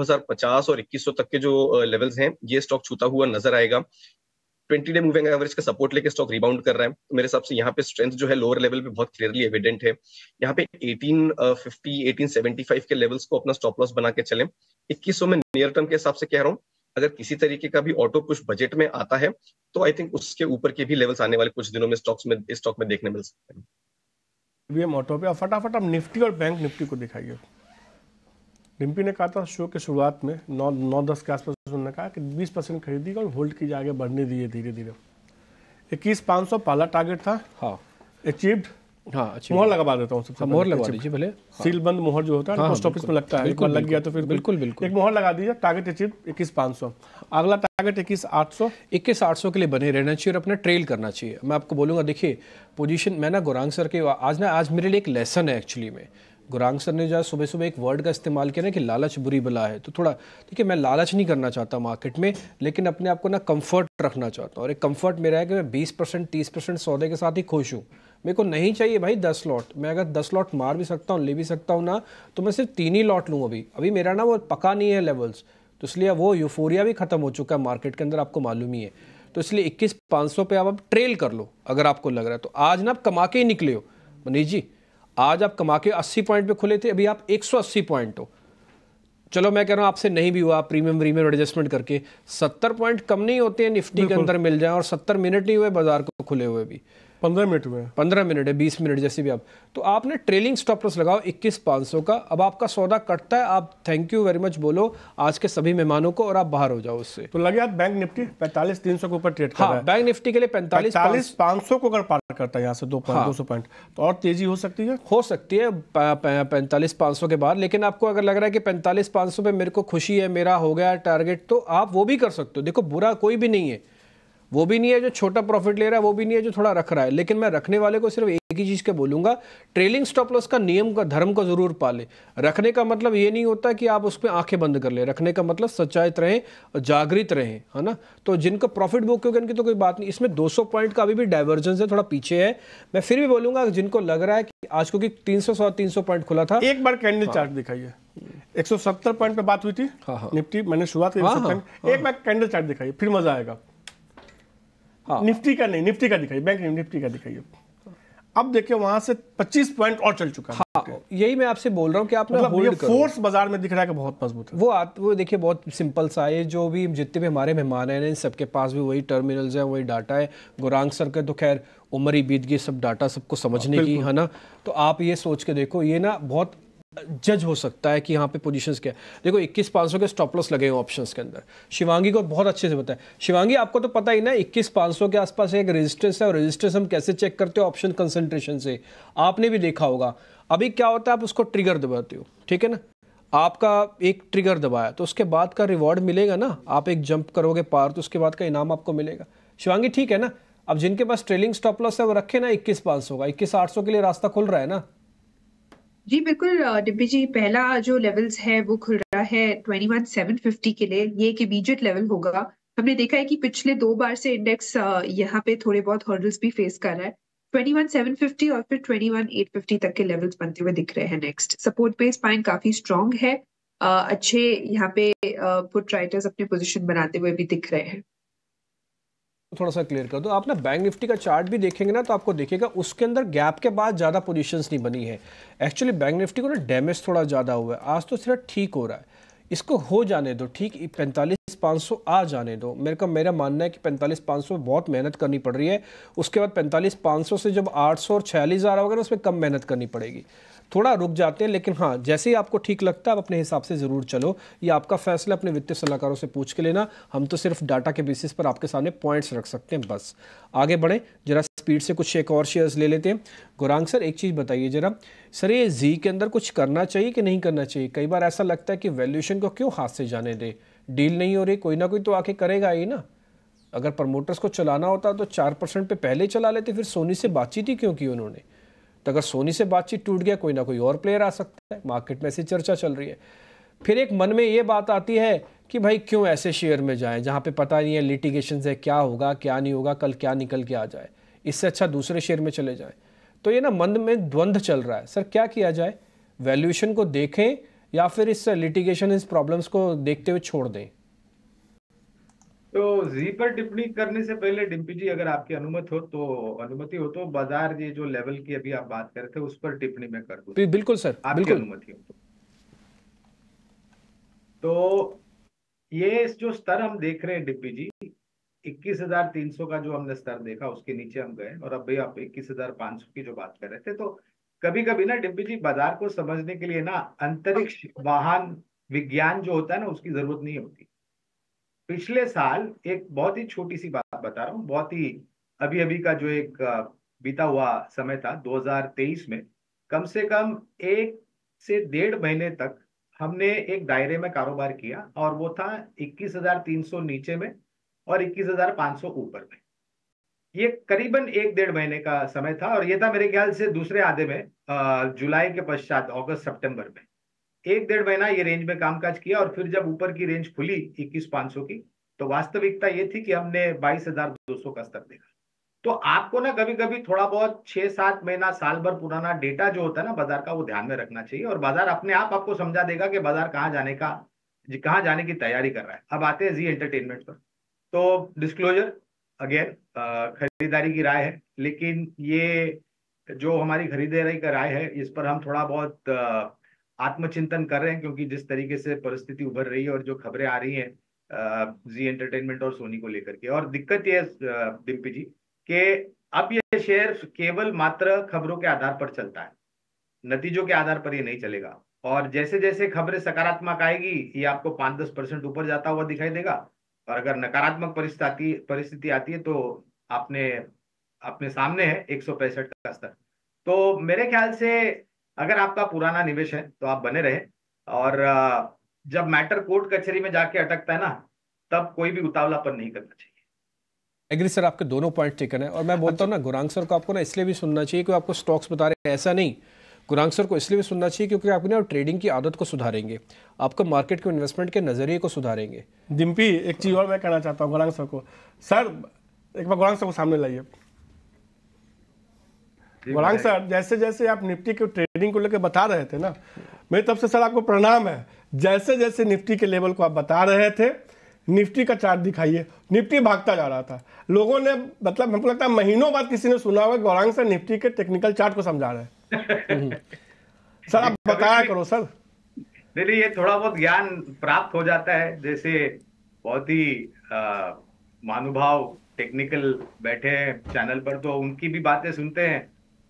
और इक्कीस तक के जो लेवल्स हैं ये स्टॉक छूता हुआ नजर आएगा ट्वेंटी डे मूविंग एवरेज का सपोर्ट लेके स्टॉक रिबाउंड कर रहा है तो मेरे हिसाब से यहाँ पे स्ट्रेंथ जो है लोअर लेवल पे बहुत क्लियरली एविडेंट है यहाँ पे eighteen eighteen fifty seventy five के लेवल्स को अपना स्टॉप लॉस बना के चले इक्कीस सौ में नियर टर्म के हिसाब से कह रहा हूँ अगर किसी तरीके का भी ऑटो कुछ बजट में आता है तो आई थिंक उसके ऊपर के भी लेवल्स आने वाले कुछ दिनों में स्टॉक्स में स्टॉक में देखने मिल सकते हैं ऑटो पे फटाफट आप निफ्टी और बैंक निफ्टी को दिखाइए रिम्पी ने कहा था शो के शुरुआत में नौ नौ दस के आसपास उन्होंने कहा कि 20 परसेंट खरीदी और होल्ड की आगे बढ़ने दिए धीरे धीरे इक्कीस पाँच सौ पहला टारगेट था हाँ अचीव्ड हाँ मोहर लगा देता हूँ सबसे हाँ, मोहर लगा दीजिए भले सील बंद मोहर जो होता है पोस्ट हाँ, ऑफिस में लगता है एक लग गया तो फिर बिल्कुल बिल्कुल एक मोहर लगा दीजिए टारगेट अचीव इक्कीस पाँच सौ अगला टारगेट इक्कीस आठ सौ इक्कीस आठ सौ के लिए बने रहना चाहिए और अपना ट्रेल करना चाहिए मैं आपको बोलूंगा देखिए पोजीशन मैं ना गोरांग सर के आज ना आज मेरे लिए एक लेसन है एक्चुअली में गुरांग सर ने जो है सुबह सुबह एक वर्ड का इस्तेमाल किया ना कि लालच बुरी बला है तो थोड़ा देखिए मैं लालच नहीं करना चाहता मार्केट में लेकिन अपने आप को ना कंफर्ट रखना चाहता हूँ और एक कंफर्ट मेरा है कि मैं 20 परसेंट तीस परसेंट सौदे के साथ ही खुश हूँ मेरे को नहीं चाहिए भाई दस लॉट मैं अगर दस लॉट मार भी सकता हूँ ले भी सकता हूँ ना तो मैं सिर्फ तीन ही लॉट लूँ अभी अभी मेरा ना वो पका नहीं है लेवल्स तो इसलिए वो यूफोरिया भी ख़त्म हो चुका है मार्केट के अंदर आपको मालूम ही है तो इसलिए इक्कीस पाँच सौ पे आप अब ट्रेल कर लो अगर आपको लग रहा है तो आज ना आप कमा के ही निकले हो मनीष जी आज आप कमा के 80 पॉइंट पे खुले थे अभी आप 180 पॉइंट हो चलो मैं कह रहा हूँ आपसे नहीं भी हुआ प्रीमियम प्रीमियम एडजस्टमेंट करके 70 पॉइंट कम नहीं होते हैं निफ्टी के अंदर मिल जाए और 70 मिनट नहीं हुए बाजार को खुले हुए भी पंद्रह मिनट में पंद्रह मिनट है बीस मिनट जैसे भी आप तो आपने ट्रेलिंग स्टॉप लॉस लगाओ इक्कीस पाँच सौ का अब आपका सौदा कटता है आप थैंक यू वेरी मच बोलो आज के सभी मेहमानों को और आप बाहर हो जाओ उससे तो लगे आप बैंक निफ्टी पैंतालीस तीन सौ के ऊपर ट्रेड हाँ, बैंक निफ्टी के लिए पैंतालीस पाँच सौ को अगर पार करता है यहाँ से दो पॉइंट हाँ। दो सौ पॉइंट तो और तेजी हो सकती है हो सकती है पैंतालीस पाँच सौ के बाद लेकिन आपको अगर लग रहा है कि पैंतालीस पाँच सौ में मेरे को खुशी है मेरा हो गया टारगेट तो आप वो भी कर सकते हो देखो बुरा कोई भी नहीं है वो भी नहीं है जो छोटा प्रॉफिट ले रहा है वो भी नहीं है जो थोड़ा रख रहा है लेकिन मैं रखने वाले को सिर्फ एक ही चीज़ के बोलूंगा ट्रेलिंग स्टॉप लॉस का नियम का धर्म को जरूर पाले रखने का मतलब ये नहीं होता कि आप उस पर आंखें बंद कर ले रखने का मतलब रहे रहें जागृत रहें है ना तो जिनका प्रॉफिट बुक क्योंकि उनकी तो कोई बात नहीं इसमें दो पॉइंट का अभी भी डाइवर्जेंस है थोड़ा पीछे है मैं फिर भी बोलूंगा जिनको लग रहा है कि आज क्योंकि तीन सौ सौ तीन सौ पॉइंट खुला था एक बार कैंडल हाँ। चार्ट दिखाइए 170 पॉइंट पे बात हुई थी हाँ, हाँ। निफ्टी मैंने शुरुआत की हाँ, हाँ, एक बार कैंडल चार्ट दिखाई फिर मजा आएगा हाँ। निफ्टी का नहीं निफ्टी का दिखाइए बैंक निफ्टी का दिखाइए अब देखिए वहां से 25 पॉइंट और चल चुका है हाँ, यही मैं आपसे बोल रहा हूँ कि आप मतलब होल्ड फोर्स बाजार में दिख रहा है कि बहुत मजबूत है वो आ, वो देखिए बहुत सिंपल सा है जो भी जितने भी हमारे मेहमान हैं इन सबके पास भी वही टर्मिनल्स हैं वही डाटा है गोरांग सर का तो खैर उम्र ही बीत गई सब डाटा सबको समझने हाँ, की है ना तो आप ये सोच के देखो ये ना बहुत जज हो सकता है कि यहाँ पे पोजीशंस क्या है देखो 21 पाँच के स्टॉप लॉस लगे हुए ऑप्शंस के अंदर शिवांगी को बहुत अच्छे से बताया शिवांगी आपको तो पता ही ना 21 पाँच के आसपास एक रेजिस्टेंस है और रेजिस्टेंस हम कैसे चेक करते हो ऑप्शन कंसनट्रेशन से आपने भी देखा होगा अभी क्या होता है आप उसको ट्रिगर दबाते हो ठीक है ना आपका एक ट्रिगर दबाया तो उसके बाद का रिवॉर्ड मिलेगा ना आप एक जंप करोगे पार तो उसके बाद का इनाम आपको मिलेगा शिवांगी ठीक है ना अब जिनके पास ट्रेलिंग स्टॉप लॉस है वो रखे ना इक्कीस पाँच सौ का इक्कीस आठ सौ के लिए रास्ता खुल रहा है ना जी बिल्कुल डिब्बी जी पहला जो लेवल्स है वो खुल रहा है 21750 के लिए ये एक इमीजिएट लेवल होगा हमने देखा है कि पिछले दो बार से इंडेक्स यहाँ पे थोड़े बहुत हॉर्डल्स भी फेस कर रहा है 21750 और फिर 21850 तक के लेवल्स बनते हुए दिख रहे हैं नेक्स्ट सपोर्ट बेस पाइन काफी स्ट्रांग है अच्छे यहाँ पे पुट राइटर्स अपने पोजिशन बनाते हुए भी दिख रहे हैं थोड़ा सा क्लियर कर दो आप ना बैंक निफ्टी का चार्ट भी देखेंगे ना तो आपको देखेगा उसके अंदर गैप के बाद ज़्यादा पोजीशंस नहीं बनी है एक्चुअली बैंक निफ्टी को ना डैमेज थोड़ा ज़्यादा हुआ है आज तो सिर्फ ठीक हो रहा है इसको हो जाने दो ठीक पैंतालीस पाँच आ जाने दो मेरे का मेरा मानना है कि पैंतालीस पाँच में बहुत मेहनत करनी पड़ रही है उसके बाद पैंतालीस पाँच से जब आठ और छियालीस आ रहा होगा ना उसमें कम मेहनत करनी पड़ेगी थोड़ा रुक जाते हैं लेकिन हाँ जैसे ही आपको ठीक लगता है आप अपने हिसाब से ज़रूर चलो ये आपका फैसला अपने वित्तीय सलाहकारों से पूछ के लेना हम तो सिर्फ डाटा के बेसिस पर आपके सामने पॉइंट्स रख सकते हैं बस आगे बढ़ें जरा स्पीड से कुछ एक और शेयर्स ले लेते हैं गौरांग सर एक चीज़ बताइए जरा सर ये जी के अंदर कुछ करना चाहिए कि नहीं करना चाहिए कई बार ऐसा लगता है कि वैल्यूशन को क्यों हाथ से जाने दे डील नहीं हो रही कोई ना कोई तो आके करेगा ही ना अगर प्रमोटर्स को चलाना होता तो चार परसेंट पे पहले चला लेते फिर सोनी से बातचीत ही क्यों की उन्होंने तो अगर सोनी से बातचीत टूट गया कोई ना कोई और प्लेयर आ सकता है मार्केट में ऐसी चर्चा चल रही है फिर एक मन में ये बात आती है कि भाई क्यों ऐसे शेयर में जाएं जहाँ पे पता नहीं है लिटिगेशन है क्या होगा क्या नहीं होगा कल क्या निकल के आ जाए इससे अच्छा दूसरे शेयर में चले जाएं तो ये ना मन में द्वंद्व चल रहा है सर क्या किया जाए वैल्यूएशन को देखें या फिर इस लिटिगेशन इस प्रॉब्लम्स को देखते हुए छोड़ दें तो जी पर टिप्पणी करने से पहले डिम्पी जी अगर आपकी अनुमति हो तो अनुमति हो तो बाजार ये जो लेवल की अभी आप बात कर रहे थे उस पर टिप्पणी में कर दूं बिल्कुल सर आपकी अनुमति हो तो।, तो ये जो स्तर हम देख रहे हैं डिप्पी जी 21,300 का जो हमने स्तर देखा उसके नीचे हम गए और अभी आप 21,500 की जो बात कर रहे थे तो कभी कभी ना डिम्पी जी बाजार को समझने के लिए ना अंतरिक्ष वाहन विज्ञान जो होता है ना उसकी जरूरत नहीं होती पिछले साल एक बहुत ही छोटी सी बात बता रहा हूँ बहुत ही अभी अभी का जो एक बीता हुआ समय था 2023 में कम से कम एक से डेढ़ महीने तक हमने एक दायरे में कारोबार किया और वो था 21,300 नीचे में और 21,500 ऊपर में ये करीबन एक डेढ़ महीने का समय था और ये था मेरे ख्याल से दूसरे आधे में जुलाई के पश्चात अगस्त सितंबर में एक डेढ़ महीना ये रेंज में कामकाज किया और फिर जब ऊपर की रेंज खुली इक्कीस पांच सौ की तो वास्तविकता ये थी कि हमने बाईस हजार दो सौ का स्तर देखा तो आपको ना कभी कभी थोड़ा बहुत छह सात महीना साल भर पुराना डेटा जो होता है ना बाजार का वो ध्यान में रखना चाहिए और बाजार अपने आप आपको समझा देगा कि बाजार कहाँ जाने का कहाँ जाने की तैयारी कर रहा है अब आते हैं जी एंटरटेनमेंट पर तो डिस्क्लोजर अगेन खरीदारी की राय है लेकिन ये जो हमारी खरीदारी का राय है इस पर हम थोड़ा बहुत आत्मचिंतन कर रहे हैं क्योंकि जिस तरीके से परिस्थिति उभर रही है और जो खबरें आ रही हैं जी एंटरटेनमेंट और सोनी को लेकर के और दिक्कत यह डिम्पी जी के अब ये शेयर केवल मात्र खबरों के आधार पर चलता है नतीजों के आधार पर ये नहीं चलेगा और जैसे जैसे खबरें सकारात्मक आएगी ये आपको पांच दस परसेंट ऊपर जाता हुआ दिखाई देगा और अगर नकारात्मक परिस्थिति परिस्थिति आती है तो आपने अपने सामने है एक का स्तर तो मेरे ख्याल से अगर आपका पुराना निवेश है तो आप बने रहे और जब मैटर कोर्ट कचहरी में जाके अटकता है ना तब कोई भी उतावलापन नहीं करना चाहिए एग्री सर आपके दोनों पॉइंट टेकन है और मैं बोलता हूँ ना अच्छा। गुरांग सर को आपको ना इसलिए भी सुनना चाहिए क्योंकि आपको स्टॉक्स बता रहे हैं ऐसा नहीं गुरांग सर को इसलिए भी सुनना चाहिए क्योंकि आपने ना ट्रेडिंग की आदत को सुधारेंगे आपको मार्केट के इन्वेस्टमेंट के नज़रिए को सुधारेंगे डिम्पी एक चीज़ और मैं कहना चाहता हूँ गुरांग सर को सर एक बार गुरांग सर को सामने लाइए वरांग सर जैसे जैसे आप निफ्टी के ट्रेडिंग को लेकर बता रहे थे ना मेरी तरफ से सर आपको प्रणाम है जैसे जैसे निफ्टी के लेवल को आप बता रहे थे निफ्टी का चार्ट दिखाइए निफ्टी भागता जा रहा था लोगों ने मतलब हमको लगता है महीनों बाद किसी ने सुना होगा गौरांग सर निफ्टी के टेक्निकल चार्ट को समझा रहे हैं सर आप बताया करो सर नहीं ये थोड़ा बहुत ज्ञान प्राप्त हो जाता है जैसे बहुत ही मानुभाव टेक्निकल बैठे हैं चैनल पर तो उनकी भी बातें सुनते हैं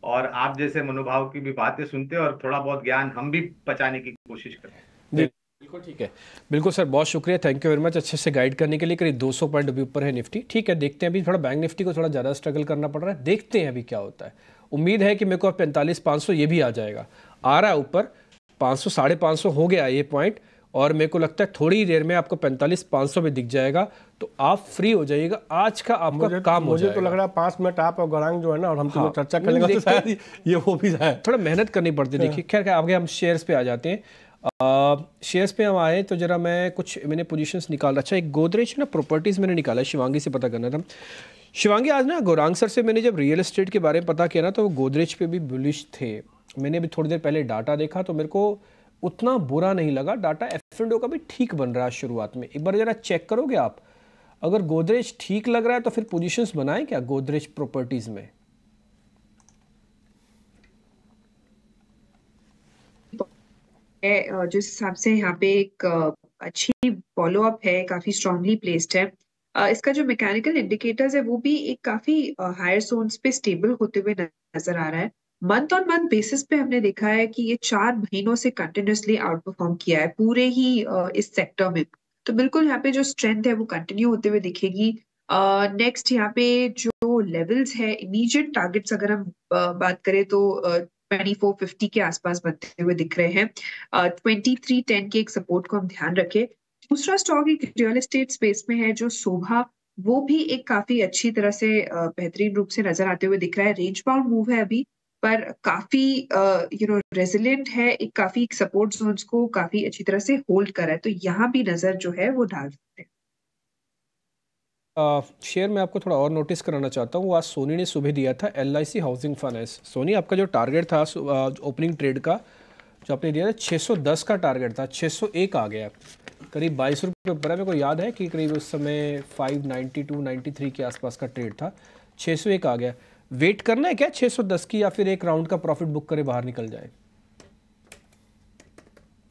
और आप जैसे मनोभाव की भी बातें सुनते और थोड़ा बहुत ज्ञान हम भी बचाने की कोशिश करते हैं बिल्कुल ठीक है बिल्कुल सर बहुत शुक्रिया थैंक यू वेरी मच अच्छे से गाइड करने के लिए करीब 200 पॉइंट अभी ऊपर है निफ्टी ठीक है देखते हैं अभी थोड़ा बैंक निफ्टी को थोड़ा ज़्यादा स्ट्रगल करना पड़ रहा है देखते हैं अभी क्या होता है उम्मीद है कि मेरे को अब पैंतालीस पाँच ये भी आ जाएगा आ रहा है ऊपर पाँच सौ साढ़े हो गया ये पॉइंट और मेरे को लगता है थोड़ी ही देर में आपको पैंतालीस पाँच सौ दिख जाएगा तो आप फ्री हो जाइएगा आज का आपका मुझे, काम मुझे हो तो लग रहा है पांच मिनट आप और गौरांग जो है ना और हम हाँ, चर्चा कर लेंगे तो ये हो भी जाए थोड़ा मेहनत करनी पड़ती है हाँ। देखिए खैर क्या आगे हम शेयर्स पे आ जाते हैं शेयर्स पे हम आए तो जरा मैं कुछ मैंने पोजीशंस निकाला अच्छा एक गोदरेज ना प्रॉपर्टीज़ मैंने निकाला शिवांगी से पता करना था शिवांगी आज ना गौरांग सर से मैंने जब रियल इस्टेट के बारे में पता किया ना तो वो गोदरेज पे भी बुलिश थे मैंने अभी थोड़ी देर पहले डाटा देखा तो मेरे को उतना बुरा नहीं लगा डाटा एफ का भी ठीक बन रहा है शुरुआत में एक बार ज़रा चेक करोगे आप अगर गोदरेज ठीक लग रहा है तो फिर पोजीशंस बनाएं क्या गोदरेज प्रॉपर्टीज में तो, जिस हिसाब से यहाँ पे एक अच्छी फॉलो अप है काफी स्ट्रांगली प्लेस्ड है इसका जो मैकेनिकल इंडिकेटर्स है वो भी एक काफी हायर जोन्स पे स्टेबल होते हुए नजर आ रहा है मंथ ऑन मंथ बेसिस पे हमने देखा है कि ये चार महीनों से कंटिन्यूसली आउट परफॉर्म किया है पूरे ही इस सेक्टर में तो बिल्कुल यहाँ पे जो स्ट्रेंथ है वो कंटिन्यू होते हुए दिखेगी नेक्स्ट uh, यहाँ पे जो लेवल्स है इमीजिएट टारगेट्स अगर हम uh, बात करें तो ट्वेंटी फोर फिफ्टी के आसपास बनते हुए दिख रहे हैं ट्वेंटी थ्री टेन के एक सपोर्ट को हम ध्यान रखें दूसरा स्टॉक एक रियल एस्टेट स्पेस में है जो शोभा वो भी एक काफी अच्छी तरह से बेहतरीन रूप से नजर आते हुए दिख रहा है रेंज बाउंड मूव है अभी पर काफी यू नो रेजिलेंट है एक काफी सपोर्ट जोन को काफी अच्छी तरह से होल्ड कर रहा है तो यहाँ भी नजर जो है वो डाल सकते हैं शेयर मैं आपको थोड़ा और नोटिस कराना चाहता हूँ वो आज सोनी ने सुबह दिया था एल हाउसिंग फाइनेंस सोनी आपका जो टारगेट था ओपनिंग ट्रेड का जो आपने दिया था 610 का टारगेट था 601 आ गया करीब बाईस रुपये ऊपर है मेरे को याद है कि करीब उस समय 592 93 के आसपास का ट्रेड था 601 आ गया वेट करना है क्या 610 की या फिर एक राउंड का प्रॉफिट बुक करे बाहर निकल जाए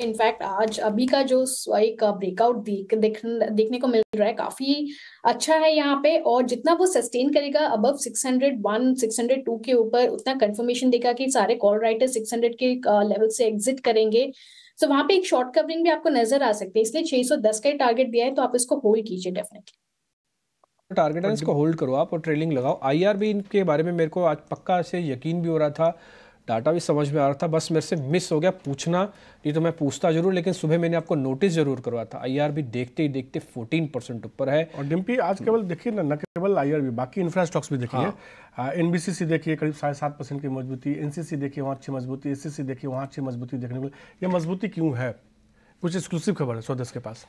इनफैक्ट आज अभी का जो स्वाइक ब्रेकआउट देख, देख, देखने को मिल रहा है काफी अच्छा है यहाँ पे और जितना वो सस्टेन करेगा अब six hundred one six hundred two के ऊपर उतना कंफर्मेशन देगा कि सारे कॉल राइटर सिक्स हंड्रेड के लेवल uh, से एग्जिट करेंगे सो so, वहां पे एक शॉर्ट कवरिंग भी आपको नजर आ सकती है इसलिए छह सौ दस का टारगेट दिया है तो आप इसको होल्ड कीजिए डेफिनेटली टारगेट है इसको होल्ड करो आप और ट्रेलिंग लगाओ आईआरबी इनके बारे में मेरे को आज पक्का से यकीन भी हो रहा था डाटा भी समझ में आ रहा था बस मेरे से मिस हो गया पूछना ये तो मैं पूछता जरूर लेकिन सुबह मैंने आपको नोटिस जरूर करवाया था आईआरबी देखते ही देखते 14 परसेंट ऊपर है और डिम्पी आज केवल देखिए ना न केवल आईआरबी बाकी इंफ्रास्ट्रक्चर भी देखिए एन बी सी देखिए करीब साढ़े सात परसेंट की मजबूती एन सी सी देखिए वहाँ अच्छी मजबूती एस सी सी देखिए वहाँ अच्छी मजबूती देखने को यह मजबूती क्यों है कुछ एक्सक्लूसिव खबर है सौ के पास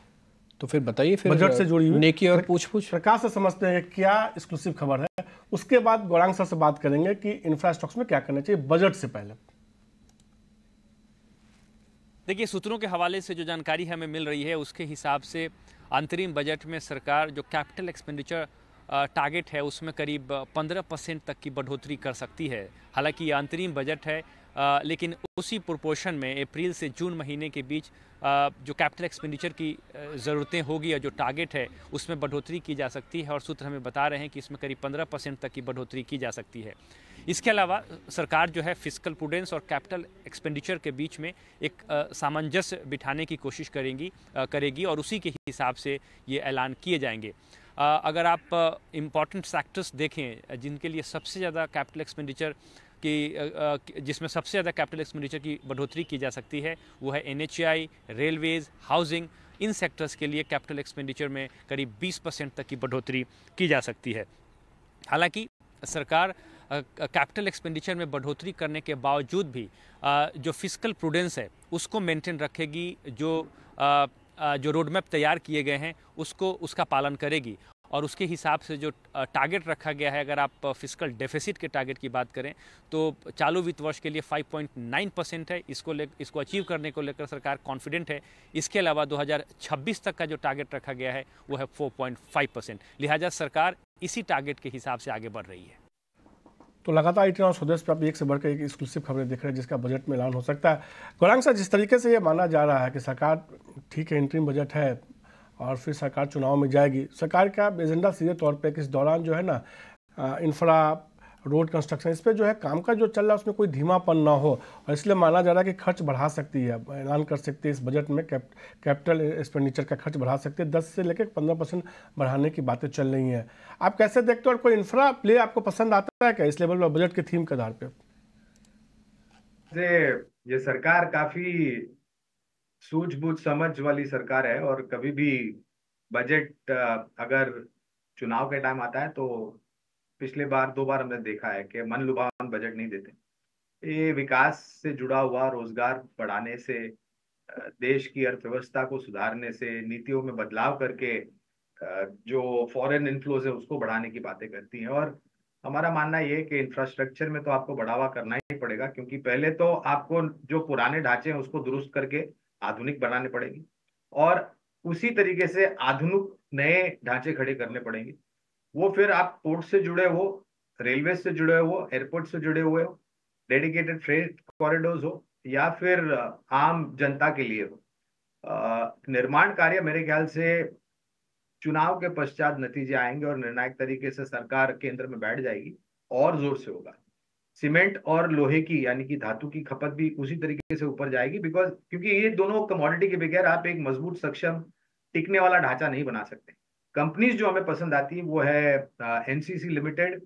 तो फिर बताइए फिर बजट से जुड़ी हुई नेकी और पूछ पूछ प्रकाश से समझते हैं क्या एक्सक्लूसिव खबर है उसके बाद गौरांग सर से बात करेंगे कि इंफ्रास्ट्रक्चर में क्या करना चाहिए बजट से पहले देखिए सूत्रों के हवाले से जो जानकारी हमें मिल रही है उसके हिसाब से अंतरिम बजट में सरकार जो कैपिटल एक्सपेंडिचर टारगेट है उसमें करीब 15 परसेंट तक की बढ़ोतरी कर सकती है हालांकि ये अंतरिम बजट है लेकिन उसी प्रोपोर्शन में अप्रैल से जून महीने के बीच जो कैपिटल एक्सपेंडिचर की ज़रूरतें होगी या जो टारगेट है उसमें बढ़ोतरी की जा सकती है और सूत्र हमें बता रहे हैं कि इसमें करीब पंद्रह परसेंट तक की बढ़ोतरी की जा सकती है इसके अलावा सरकार जो है फिजिकल प्रूडेंस और कैपिटल एक्सपेंडिचर के बीच में एक सामंजस्य बिठाने की कोशिश करेंगी करेगी और उसी के हिसाब से ये ऐलान किए जाएंगे अगर आप इम्पॉर्टेंट सेक्टर्स देखें जिनके लिए सबसे ज़्यादा कैपिटल एक्सपेंडिचर कि जिसमें सबसे ज़्यादा कैपिटल एक्सपेंडिचर की बढ़ोतरी की जा सकती है वो है एन रेलवेज़ हाउसिंग इन सेक्टर्स के लिए कैपिटल एक्सपेंडिचर में करीब 20 परसेंट तक की बढ़ोतरी की जा सकती है हालांकि सरकार कैपिटल एक्सपेंडिचर में बढ़ोतरी करने के बावजूद भी जो फिजिकल प्रूडेंस है उसको मेंटेन रखेगी जो जो रोडमैप तैयार किए गए हैं उसको उसका पालन करेगी और उसके हिसाब से जो टारगेट रखा गया है अगर आप फिजिकल डेफिसिट के टारगेट की बात करें तो चालू वित्त वर्ष के लिए 5.9 परसेंट है इसको ले इसको अचीव करने को लेकर सरकार कॉन्फिडेंट है इसके अलावा 2026 तक का जो टारगेट रखा गया है वो है 4.5 परसेंट लिहाजा सरकार इसी टारगेट के हिसाब से आगे बढ़ रही है तो लगातार और स्वदेश पर आप एक से बढ़कर एक एक्सक्लूसिव खबरें देख रहे हैं जिसका बजट में ऐलान हो सकता है गौरांग सर जिस तरीके से ये माना जा रहा है कि सरकार ठीक है इंट्रीम बजट है और फिर सरकार चुनाव में जाएगी सरकार का एजेंडा सीधे तौर पर इस दौरान जो है ना इंफ्रा रोड कंस्ट्रक्शन इस पर जो है काम का जो चल रहा है उसमें कोई धीमापन ना हो और इसलिए माना जा रहा है कि खर्च बढ़ा सकती है ऐलान कर सकती है इस बजट में कैप, कैपिटल एक्सपेंडिचर का खर्च बढ़ा सकती है दस से लेकर पंद्रह परसेंट बढ़ाने की बातें चल रही हैं आप कैसे देखते हो और कोई इंफ्रा प्ले आपको पसंद आता है क्या इस लेवल पर बजट के थीम के आधार पर ये सरकार काफी सूझबूझ समझ वाली सरकार है और कभी भी बजट अगर चुनाव के टाइम आता है तो पिछले बार दो बार हमने देखा है कि मन लुभावन बजट नहीं देते ये विकास से जुड़ा हुआ रोजगार बढ़ाने से देश की अर्थव्यवस्था को सुधारने से नीतियों में बदलाव करके जो फॉरेन इन्फ्लोज है उसको बढ़ाने की बातें करती हैं और हमारा मानना ये कि इंफ्रास्ट्रक्चर में तो आपको बढ़ावा करना ही पड़ेगा क्योंकि पहले तो आपको जो पुराने ढांचे हैं उसको दुरुस्त करके आधुनिक बनाने पड़ेंगे और उसी तरीके से आधुनिक नए ढांचे खड़े करने पड़ेंगे वो फिर आप पोर्ट से जुड़े हो रेलवे से जुड़े हो एयरपोर्ट से जुड़े हुए हो डेडिकेटेड फ्रेट कॉरिडोर हो या फिर आम जनता के लिए हो निर्माण कार्य मेरे ख्याल से चुनाव के पश्चात नतीजे आएंगे और निर्णायक तरीके से सरकार केंद्र में बैठ जाएगी और जोर से होगा सीमेंट और लोहे की यानी कि धातु की खपत भी उसी तरीके से ऊपर जाएगी बिकॉज क्योंकि ये दोनों कमोडिटी के बगैर आप एक मजबूत सक्षम टिकने वाला ढांचा नहीं बना सकते कंपनीज जो हमें पसंद आती है वो है एनसीसी लिमिटेड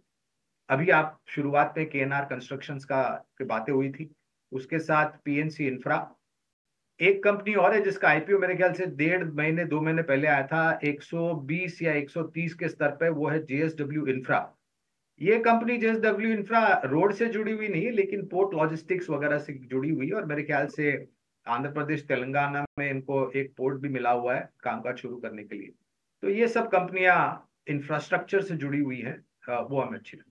अभी आप शुरुआत में के एन आर कंस्ट्रक्शन का बातें हुई थी उसके साथ पीएनसी इंफ्रा एक कंपनी और है जिसका आईपीओ मेरे ख्याल से डेढ़ महीने दो महीने पहले आया था 120 या 130 के स्तर पे वो है जेएसडब्ल्यू इंफ्रा ये company J W infra road से जुड़ी हुई नहीं है लेकिन पोर्ट लॉजिस्टिक्स वगैरह से जुड़ी हुई है और मेरे ख्याल से आंध्र प्रदेश तेलंगाना में इनको एक पोर्ट भी मिला हुआ है कामकाज शुरू करने के लिए तो ये सब कंपनियां इंफ्रास्ट्रक्चर से जुड़ी हुई है वो हमें अच्छी लगती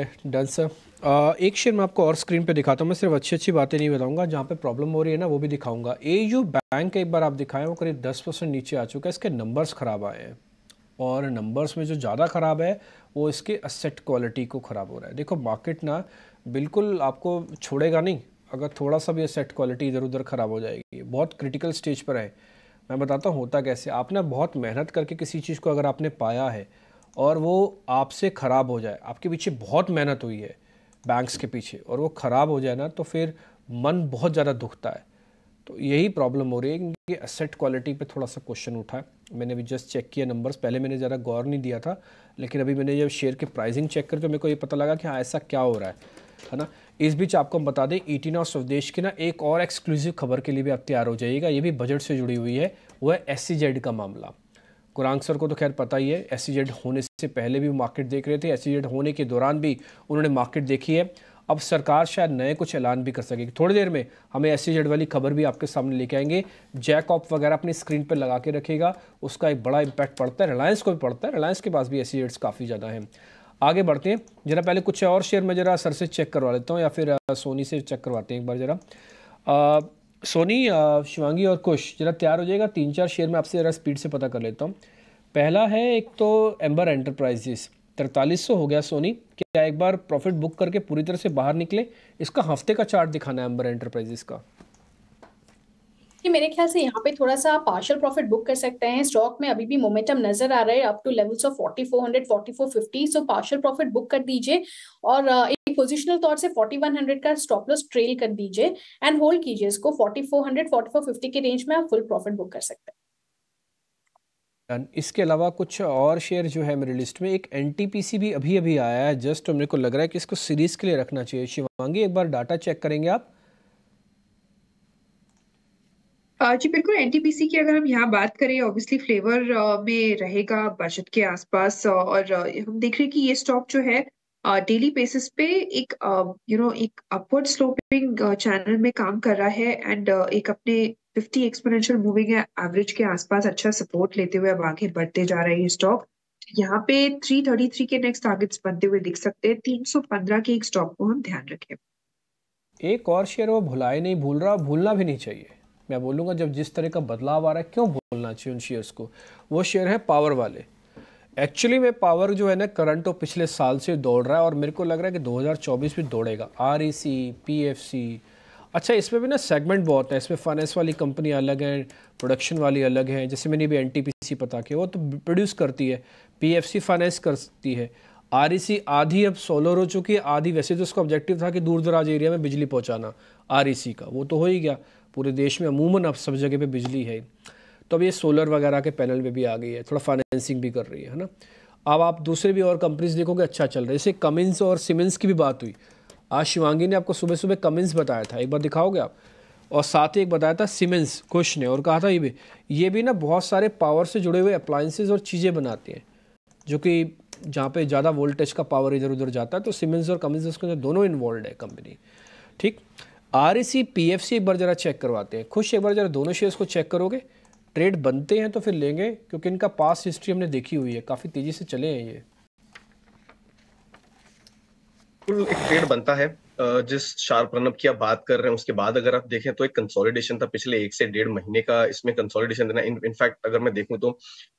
ओके डन सर एक शेयर मैं आपको और स्क्रीन पे दिखाता हूँ मैं सिर्फ अच्छी अच्छी बातें नहीं बताऊंगा जहाँ पे प्रॉब्लम हो रही है ना वो भी दिखाऊंगा ए यू बैंक एक बार आप दिखाएं वो करीब दस परसेंट नीचे आ चुका है इसके नंबर्स खराब आए हैं और नंबर्स में जो ज़्यादा ख़राब है वो इसके असेट क्वालिटी को ख़राब हो रहा है देखो मार्केट ना बिल्कुल आपको छोड़ेगा नहीं अगर थोड़ा सा भी असेट क्वालिटी इधर उधर ख़राब हो जाएगी बहुत क्रिटिकल स्टेज पर है मैं बताता हूँ होता कैसे आपने बहुत मेहनत करके किसी चीज़ को अगर आपने पाया है और वो आपसे ख़राब हो जाए आपके पीछे बहुत मेहनत हुई है बैंक्स के पीछे और वो ख़राब हो जाए ना तो फिर मन बहुत ज़्यादा दुखता है तो यही प्रॉब्लम हो रही है इनकी असेट क्वालिटी पे थोड़ा सा क्वेश्चन उठा है मैंने अभी जस्ट चेक किया नंबर्स पहले मैंने ज़रा गौर नहीं दिया था लेकिन अभी मैंने जब शेयर के प्राइसिंग चेक करी तो मेरे को ये पता लगा कि हाँ ऐसा क्या हो रहा है है ना इस बीच आपको हम बता दें ईटीन e और स्वदेश की ना एक और एक्सक्लूसिव खबर के लिए भी आप तैयार हो जाइएगा ये भी बजट से जुड़ी हुई है वो है एस e का मामला कुरांग सर को तो खैर पता ही है एस e होने से पहले भी मार्केट देख रहे थे एस होने के दौरान भी उन्होंने मार्केट देखी है अब सरकार शायद नए कुछ ऐलान भी कर सकेगी थोड़ी देर में हमें एस जेड वाली खबर भी आपके सामने लेके आएंगे जैक ऑप वगैरह अपनी स्क्रीन पर लगा के रखेगा उसका एक बड़ा इम्पैक्ट पड़ता है रिलायंस को भी पड़ता है रिलायंस के पास भी एस जेड्स काफ़ी ज़्यादा हैं आगे बढ़ते हैं जरा पहले कुछ और शेयर में जरा सर से चेक करवा लेता हूँ या फिर सोनी से चेक करवाते हैं एक बार जरा सोनी शिवांगी और कुश जरा तैयार हो जाएगा तीन चार शेयर में आपसे ज़रा स्पीड से पता कर लेता हूँ पहला है एक तो एम्बर एंटरप्राइजेस तरतालीस हो गया सोनी क्या एक बार प्रॉफिट बुक करके पूरी तरह से बाहर निकले इसका हफ्ते का चार्ट दिखाना है अंबर एंटरप्राइजेस का ये मेरे ख्याल से यहाँ पे थोड़ा सा पार्शियल प्रॉफिट बुक कर सकते हैं स्टॉक में अभी भी मोमेंटम नजर आ रहा है up to levels of 4400 4450 so partial profit book कर दीजिए और एक पोजिशनल तौर से 4100 का स्टॉप लॉस ट्रेल कर दीजिए एंड होल्ड कीजिए इसको 4400 4450 के रेंज में आप फुल प्रॉफिट बुक कर सकते हैं इसके अलावा कुछ और शेयर जो है मेरी लिस्ट में एक एन भी अभी अभी आया है जस्ट मेरे को लग रहा है कि इसको सीरीज़ के लिए रखना चाहिए शिवांगी एक बार डाटा चेक करेंगे आप जी बिल्कुल एन की अगर हम यहाँ बात करें ऑब्वियसली फ्लेवर में रहेगा बजट के आसपास और हम देख रहे हैं कि ये स्टॉक जो है डेली बेसिस पे एक यू नो एक अपवर्ड स्लोपिंग चैनल में काम कर रहा है एंड एक अपने फिफ्टी एक्सपोनेंशियल मूविंग एवरेज के आसपास अच्छा सपोर्ट लेते हुए अब आगे बढ़ते जा रहे हैं स्टॉक यहाँ पे थ्री थर्टी थ्री के नेक्स्ट टारगेट्स बनते हुए दिख सकते हैं तीन सौ पंद्रह के एक स्टॉक को हम ध्यान रखें एक और शेयर वो भुलाए नहीं भूल रहा भूलना भी नहीं चाहिए मैं बोलूँगा जब जिस तरह का बदलाव आ रहा है क्यों भूलना चाहिए उन शेयर्स को वो शेयर है पावर वाले एक्चुअली में पावर जो है ना करंट वो तो पिछले साल से दौड़ रहा है और मेरे को लग रहा है कि 2024 भी दौड़ेगा R E C P F C अच्छा इसमें भी ना सेगमेंट बहुत है इसमें फाइनेंस वाली कंपनी अलग है प्रोडक्शन वाली अलग है जैसे मैंने भी एनटीपीसी पता किया वो तो प्रोड्यूस करती है पीएफसी फाइनेंस करती है आरईसी e आधी अब सोलर हो चुकी है आधी वैसे तो उसका ऑब्जेक्टिव था कि दूर दराज एरिया में बिजली पहुँचाना आर e का वो तो हो ही गया पूरे देश में अमूमन अब सब जगह पर बिजली है तो अब ये सोलर वगैरह के पैनल में भी आ गई है थोड़ा फाइनेंसिंग भी कर रही है ना अब आप दूसरे भी और कंपनीज देखोगे अच्छा चल रहा है जैसे कमिंस और सीमेंस की भी बात हुई आज शिवांगी ने आपको सुबह सुबह कमिंस बताया था एक बार दिखाओगे आप और साथ ही एक बताया था सीमेंस कुश ने और कहा था ये भी ये भी ना बहुत सारे पावर से जुड़े हुए अप्लायंसेज और चीज़ें बनाती हैं जो कि जहाँ पे ज़्यादा वोल्टेज का पावर इधर उधर जाता है तो सीमेंस और कमिंस उसके अंदर दोनों इन्वॉल्व है कंपनी ठीक R E C P F C एक बार ज़रा चेक करवाते हैं खुश एक बार ज़रा दोनों शेयर्स को चेक करोगे ट्रेड बनते हैं तो फिर लेंगे क्योंकि इनका पास हिस्ट्री हमने देखी हुई है काफ़ी तेज़ी से चले हैं ये बिल्कुल एक ट्रेड बनता है जिस शार प्रणब की आप बात कर रहे हैं उसके बाद अगर आप देखें तो एक कंसोलिडेशन था पिछले एक से डेढ़ महीने का इसमें कंसोलिडेशन देना इनफैक्ट अगर मैं देखूं तो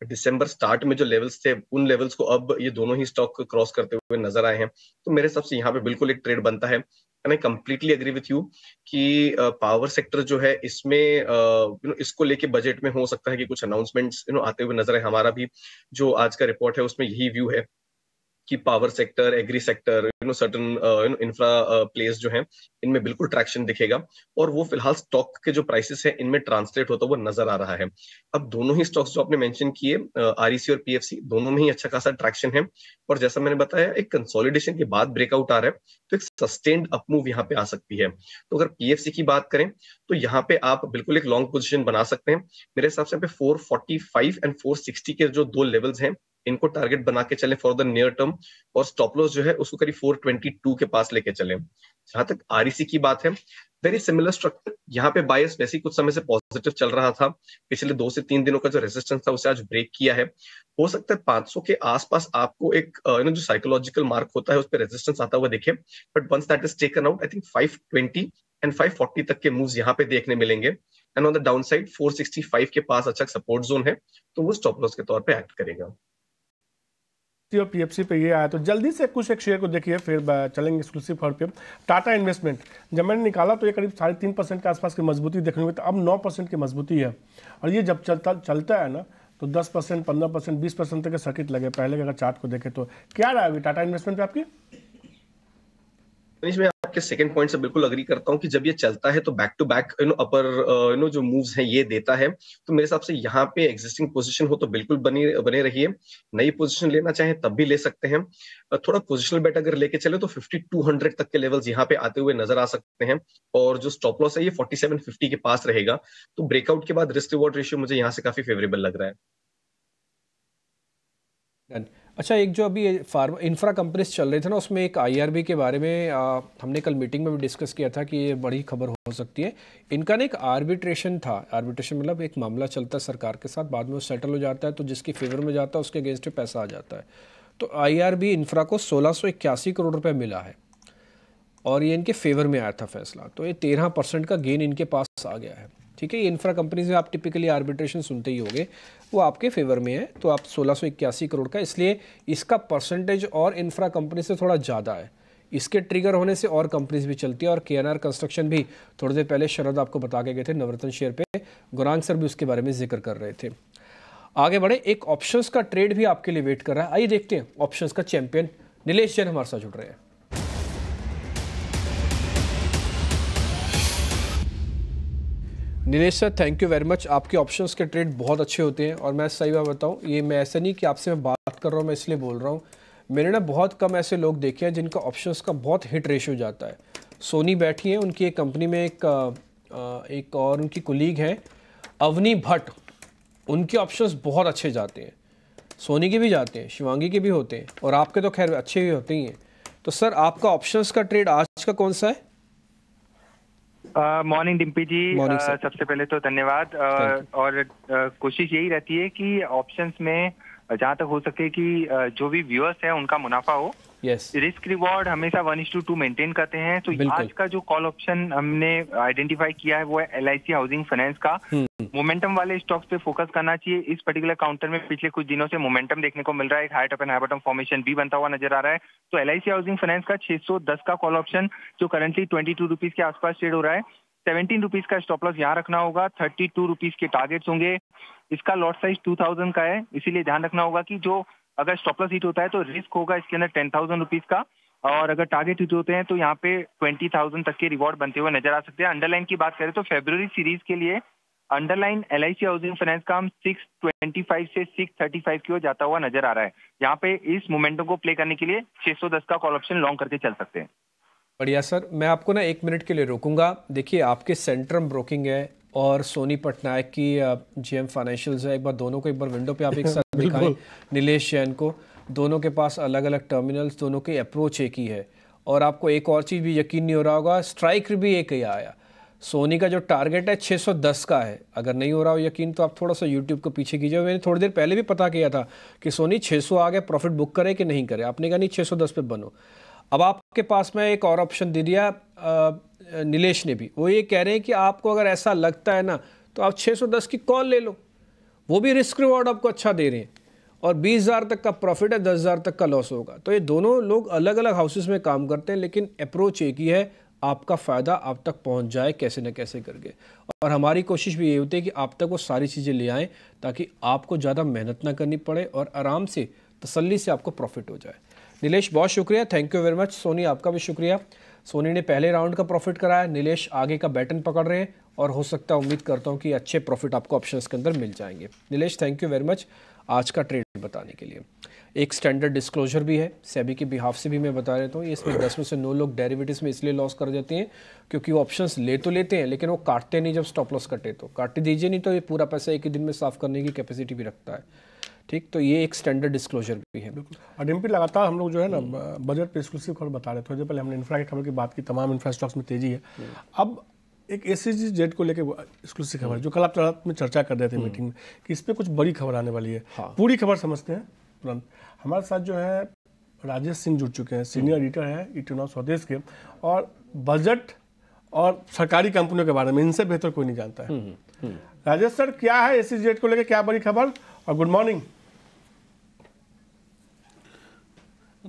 दिसंबर स्टार्ट में जो लेवल्स थे उन लेवल्स को अब ये दोनों ही स्टॉक क्रॉस करते हुए नजर आए हैं तो मेरे हिसाब से यहाँ पे बिल्कुल एक ट्रेड बनता है and I completely agree with you कि पावर सेक्टर जो है इसमें यू नो इसको लेके बजट में हो सकता है कि कुछ अनाउंसमेंट्स यू नो आते हुए नजर है हमारा भी जो आज का रिपोर्ट है उसमें यही व्यू है कि power sector agri sector you know certain you know infra places जो है इनमें बिल्कुल ट्रैक्शन दिखेगा और वो फिलहाल स्टॉक के जो प्राइसेस हैं इनमें ट्रांसलेट होता हुआ नजर आ रहा है अब दोनों ही स्टॉक्स जो आपने मेंशन किए आरईसी uh, e और पीएफसी दोनों में ही अच्छा खासा ट्रैक्शन है और जैसा मैंने बताया एक कंसोलिडेशन के बाद ब्रेकआउट आ रहा है तो एक सस्टेन्ड अपमूव यहाँ पे आ सकती है तो अगर पीएफसी की बात करें तो यहाँ पे आप बिल्कुल एक लॉन्ग पोजिशन बना सकते हैं मेरे हिसाब से यहाँ पे फोर एंड फोर के जो दो लेवल्स हैं इनको टारगेट बना के चले फॉर द नियर टर्म और स्टॉप लॉस जो है उसको करीब 422 के पास लेके चले जहां तक आरईसी e की बात है वेरी सिमिलर स्ट्रक्चर यहाँ पे बायस वैसे कुछ समय से पॉजिटिव चल रहा था पिछले दो से तीन दिनों का जो रेजिस्टेंस था उसे आज ब्रेक किया है हो सकता है 500 के आसपास आपको एक यू नो जो साइकोलॉजिकल मार्क होता है उस पर रेजिस्टेंस आता हुआ देखे but once that is taken out I think 520 and 540 तक के मूव यहाँ पे देखने मिलेंगे and on the downside 465 के पास अच्छा सपोर्ट जोन है तो वो स्टॉप लॉस के तौर पर एक्ट करेगा निफ्टी और पीएफसी पे ये आया तो जल्दी से कुछ एक शेयर को देखिए फिर चलेंगे एक्सक्लूसिव फॉर पे टाटा इन्वेस्टमेंट जब मैंने निकाला तो ये करीब साढ़े तीन परसेंट के आसपास की मजबूती देखने में तो अब नौ परसेंट की मजबूती है और ये जब चलता चलता है ना तो दस परसेंट पंद्रह परसेंट बीस परसेंट तक के सर्किट लगे पहले अगर चार्ट को देखें तो क्या रहा अभी टाटा इन्वेस्टमेंट पे आपकी आपके सेकंड पॉइंट से बिल्कुल अग्री करता हूँ कि जब ये चलता है तो back to back you know upper you know जो मूव्स हैं ये देता है तो मेरे हिसाब से यहाँ पे एग्जिस्टिंग पोजीशन हो तो बिल्कुल बनी बने रहिए नई पोजीशन लेना चाहे तब भी ले सकते हैं थोड़ा पोजिशनल बेट अगर लेके चले तो फिफ्टी तक के लेवल्स यहाँ पे आते हुए नजर आ सकते हैं और जो स्टॉप लॉस है ये फोर्टी के पास रहेगा तो ब्रेकआउट के बाद रिस्क रिवॉर्ड रेशियो मुझे यहाँ से काफी फेवरेबल लग रहा है अच्छा एक जो अभी फार्म इंफ्रा कंपनीज चल रहे थे ना उसमें एक आईआरबी के बारे में आ, हमने कल मीटिंग में भी डिस्कस किया था कि ये बड़ी खबर हो सकती है इनका ना एक आर्बिट्रेशन था आर्बिट्रेशन मतलब एक मामला चलता है सरकार के साथ बाद में वो सेटल हो जाता है तो जिसकी फेवर में जाता है उसके अगेंस्ट में पैसा आ जाता है तो आई इंफ्रा को सोलह करोड़ रुपये मिला है और ये इनके फेवर में आया था फैसला तो ये तेरह परसेंट का गेन इनके पास आ गया है ठीक है इंफ्रा कंपनीज में आप टिपिकली आर्बिट्रेशन सुनते ही होंगे वो आपके फेवर में है तो आप सोलह करोड़ का इसलिए इसका परसेंटेज और इंफ्रा कंपनी से थोड़ा ज़्यादा है इसके ट्रिगर होने से और कंपनीज भी चलती है और के कंस्ट्रक्शन भी थोड़ी देर पहले शरद आपको बता के गए थे नवरत्न शेयर पे गुरांग सर भी उसके बारे में जिक्र कर रहे थे आगे बढ़े एक ऑप्शंस का ट्रेड भी आपके लिए वेट कर रहा है आइए देखते हैं ऑप्शंस का चैंपियन नीलेश जैन हमारे साथ जुड़ रहे हैं Nilesh sir thank you very much आपके ऑप्शंस के ट्रेड बहुत अच्छे होते हैं और मैं सही बात बताऊँ ये मैं ऐसा नहीं कि आपसे मैं बात कर रहा हूँ मैं इसलिए बोल रहा हूँ मैंने ना बहुत कम ऐसे लोग देखे हैं जिनका ऑप्शंस का बहुत हिट रेशियो जाता है सोनी बैठी है उनकी एक कंपनी में एक एक और उनकी कुलीग हैं अवनी भट्ट उनके ऑप्शन बहुत अच्छे जाते हैं सोनी के भी जाते हैं शिवांगी के भी होते हैं और आपके तो खैर अच्छे भी होते ही हैं तो सर आपका ऑप्शन का ट्रेड आज का कौन सा है morning Dimpy ji uh, uh सबसे पहले तो धन्यवाद uh, और uh, कोशिश यही रहती है कि ऑप्शंस में जहाँ तक हो सके कि uh, जो भी व्यूअर्स हैं उनका मुनाफा हो yes. रिस्क रिवॉर्ड हमेशा one is to two maintain करते हैं तो आज का जो कॉल ऑप्शन हमने आइडेंटिफाई किया है वो है एल हाउसिंग फाइनेंस का मोमेंटम हम्म। वाले स्टॉक्स पे फोकस करना चाहिए इस पर्टिकुलर काउंटर में पिछले कुछ दिनों से मोमेंटम देखने को मिल रहा है एक high top and high bottom formation भी बनता हुआ नजर आ रहा है तो एल हाउसिंग फाइनेंस का छह का कॉल ऑप्शन जो करंटली ट्वेंटी टू रुपीज के आसपास ट्रेड हो रहा है सेवेंटीन रुपीज का स्टॉप लॉस यहाँ रखना होगा थर्टी टू रुपीज के टारगेट्स होंगे इसका लॉट साइज टू थाउजेंड का है इसीलिए ध्यान रखना होगा कि जो अगर स्टॉप लॉस हिट होता है तो रिस्क होगा इसके अंदर टेन थाउजेंड रुपीज का और अगर टारगेट हिट होते हैं तो यहाँ पे ट्वेंटी थाउजेंड तक के रिवॉर्ड बनते हुए नजर आ सकते हैं अंडरलाइन की बात करें तो फेब्रवरी सीरीज के लिए underline L I C housing finance का हम सिक्स ट्वेंटी फाइव से सिक्स थर्टी फाइव की ओर जाता हुआ नजर आ रहा है यहाँ पे इस मोमेंटम को प्ले करने के लिए छह सौ दस का कॉल ऑप्शन लॉन्ग करके चल सकते हैं बढ़िया सर मैं आपको ना एक मिनट के लिए रोकूंगा देखिए आपके सेंट्रम ब्रोकिंग है और सोनी पटनायक की जी एम फाइनेंशियल्स है एक बार दोनों को एक बार विंडो पे आप एक साथ दिखाएं नीलेश जैन को दोनों के पास अलग अलग टर्मिनल्स दोनों की अप्रोच एक ही है और आपको एक और चीज़ भी यकीन नहीं हो रहा होगा स्ट्राइक भी एक ही आया सोनी का जो टारगेट है 610 का है अगर नहीं हो रहा हो यकीन तो आप थोड़ा सा यूट्यूब को पीछे कीजिए मैंने थोड़ी देर पहले भी पता किया था कि सोनी 600 आगे प्रॉफिट बुक करे कि नहीं करे आपने कहा नहीं 610 पे बनो अब आपके पास मैं एक और ऑप्शन दे दिया नीलेश ने भी वो ये कह रहे हैं कि आपको अगर ऐसा लगता है ना तो आप 610 की कॉल ले लो वो भी रिस्क रिवॉर्ड आपको अच्छा दे रहे हैं और 20,000 तक का प्रॉफिट है 10,000 तक का लॉस होगा तो ये दोनों लोग अलग अलग हाउसेस में काम करते हैं लेकिन अप्रोच एक ही है आपका फ़ायदा आप तक पहुंच जाए कैसे ना कैसे करके और हमारी कोशिश भी ये होती है कि आप तक वो सारी चीज़ें ले आएँ ताकि आपको ज़्यादा मेहनत ना करनी पड़े और आराम से तसल्ली से आपको प्रॉफिट हो जाए नीलेश बहुत शुक्रिया thank you very much Soni आपका भी शुक्रिया सोनी ने पहले राउंड का प्रॉफिट कराया नीलेश आगे का बैटन पकड़ रहे हैं और हो सकता है उम्मीद करता हूँ कि अच्छे प्रॉफिट आपको ऑप्शन के अंदर मिल जाएंगे Nilesh thank you very much आज का ट्रेड बताने के लिए एक स्टैंडर्ड डिस्क्लोजर भी है सेबी के बिहाफ से भी मैं बता देता हूँ इसमें दस में से नौ लोग डेरिवेटिव्स में इसलिए लॉस कर देते हैं क्योंकि वो ऑप्शन ले तो लेते हैं लेकिन वो काटते नहीं जब स्टॉप लॉस कटे तो काटते दीजिए नहीं तो ये पूरा पैसा एक ही दिन में साफ करने की कैपेसिटी भी रखता है ठीक तो ये एक स्टैंडर्ड डिस्क्लोजर भी है बिल्कुल और डिम्पी लगातार हम लोग जो है ना बजट पे एक्सक्लूसिव खबर बता रहे थे थोड़ी पहले हमने इंफ्राइट खबर की बात की तमाम इंफ्रास्ट्रक्चर में तेजी है हम्म। अब एक ए सी जी जेट को लेकर एक्सक्लूसिव खबर जो कल आप रात में चर्चा कर रहे थे मीटिंग हम्म। में कि इस पर कुछ बड़ी खबर आने वाली है हाँ। पूरी खबर समझते हैं तुरंत हमारे साथ जो है राजेश सिंह जुड़ चुके हैं सीनियर एडिटर हम्म। हैं इटन स्वदेश के और बजट और सरकारी कंपनियों के बारे में इनसे बेहतर कोई नहीं जानता है राजेश सर क्या है ए सी जेट को लेकर क्या बड़ी खबर good morning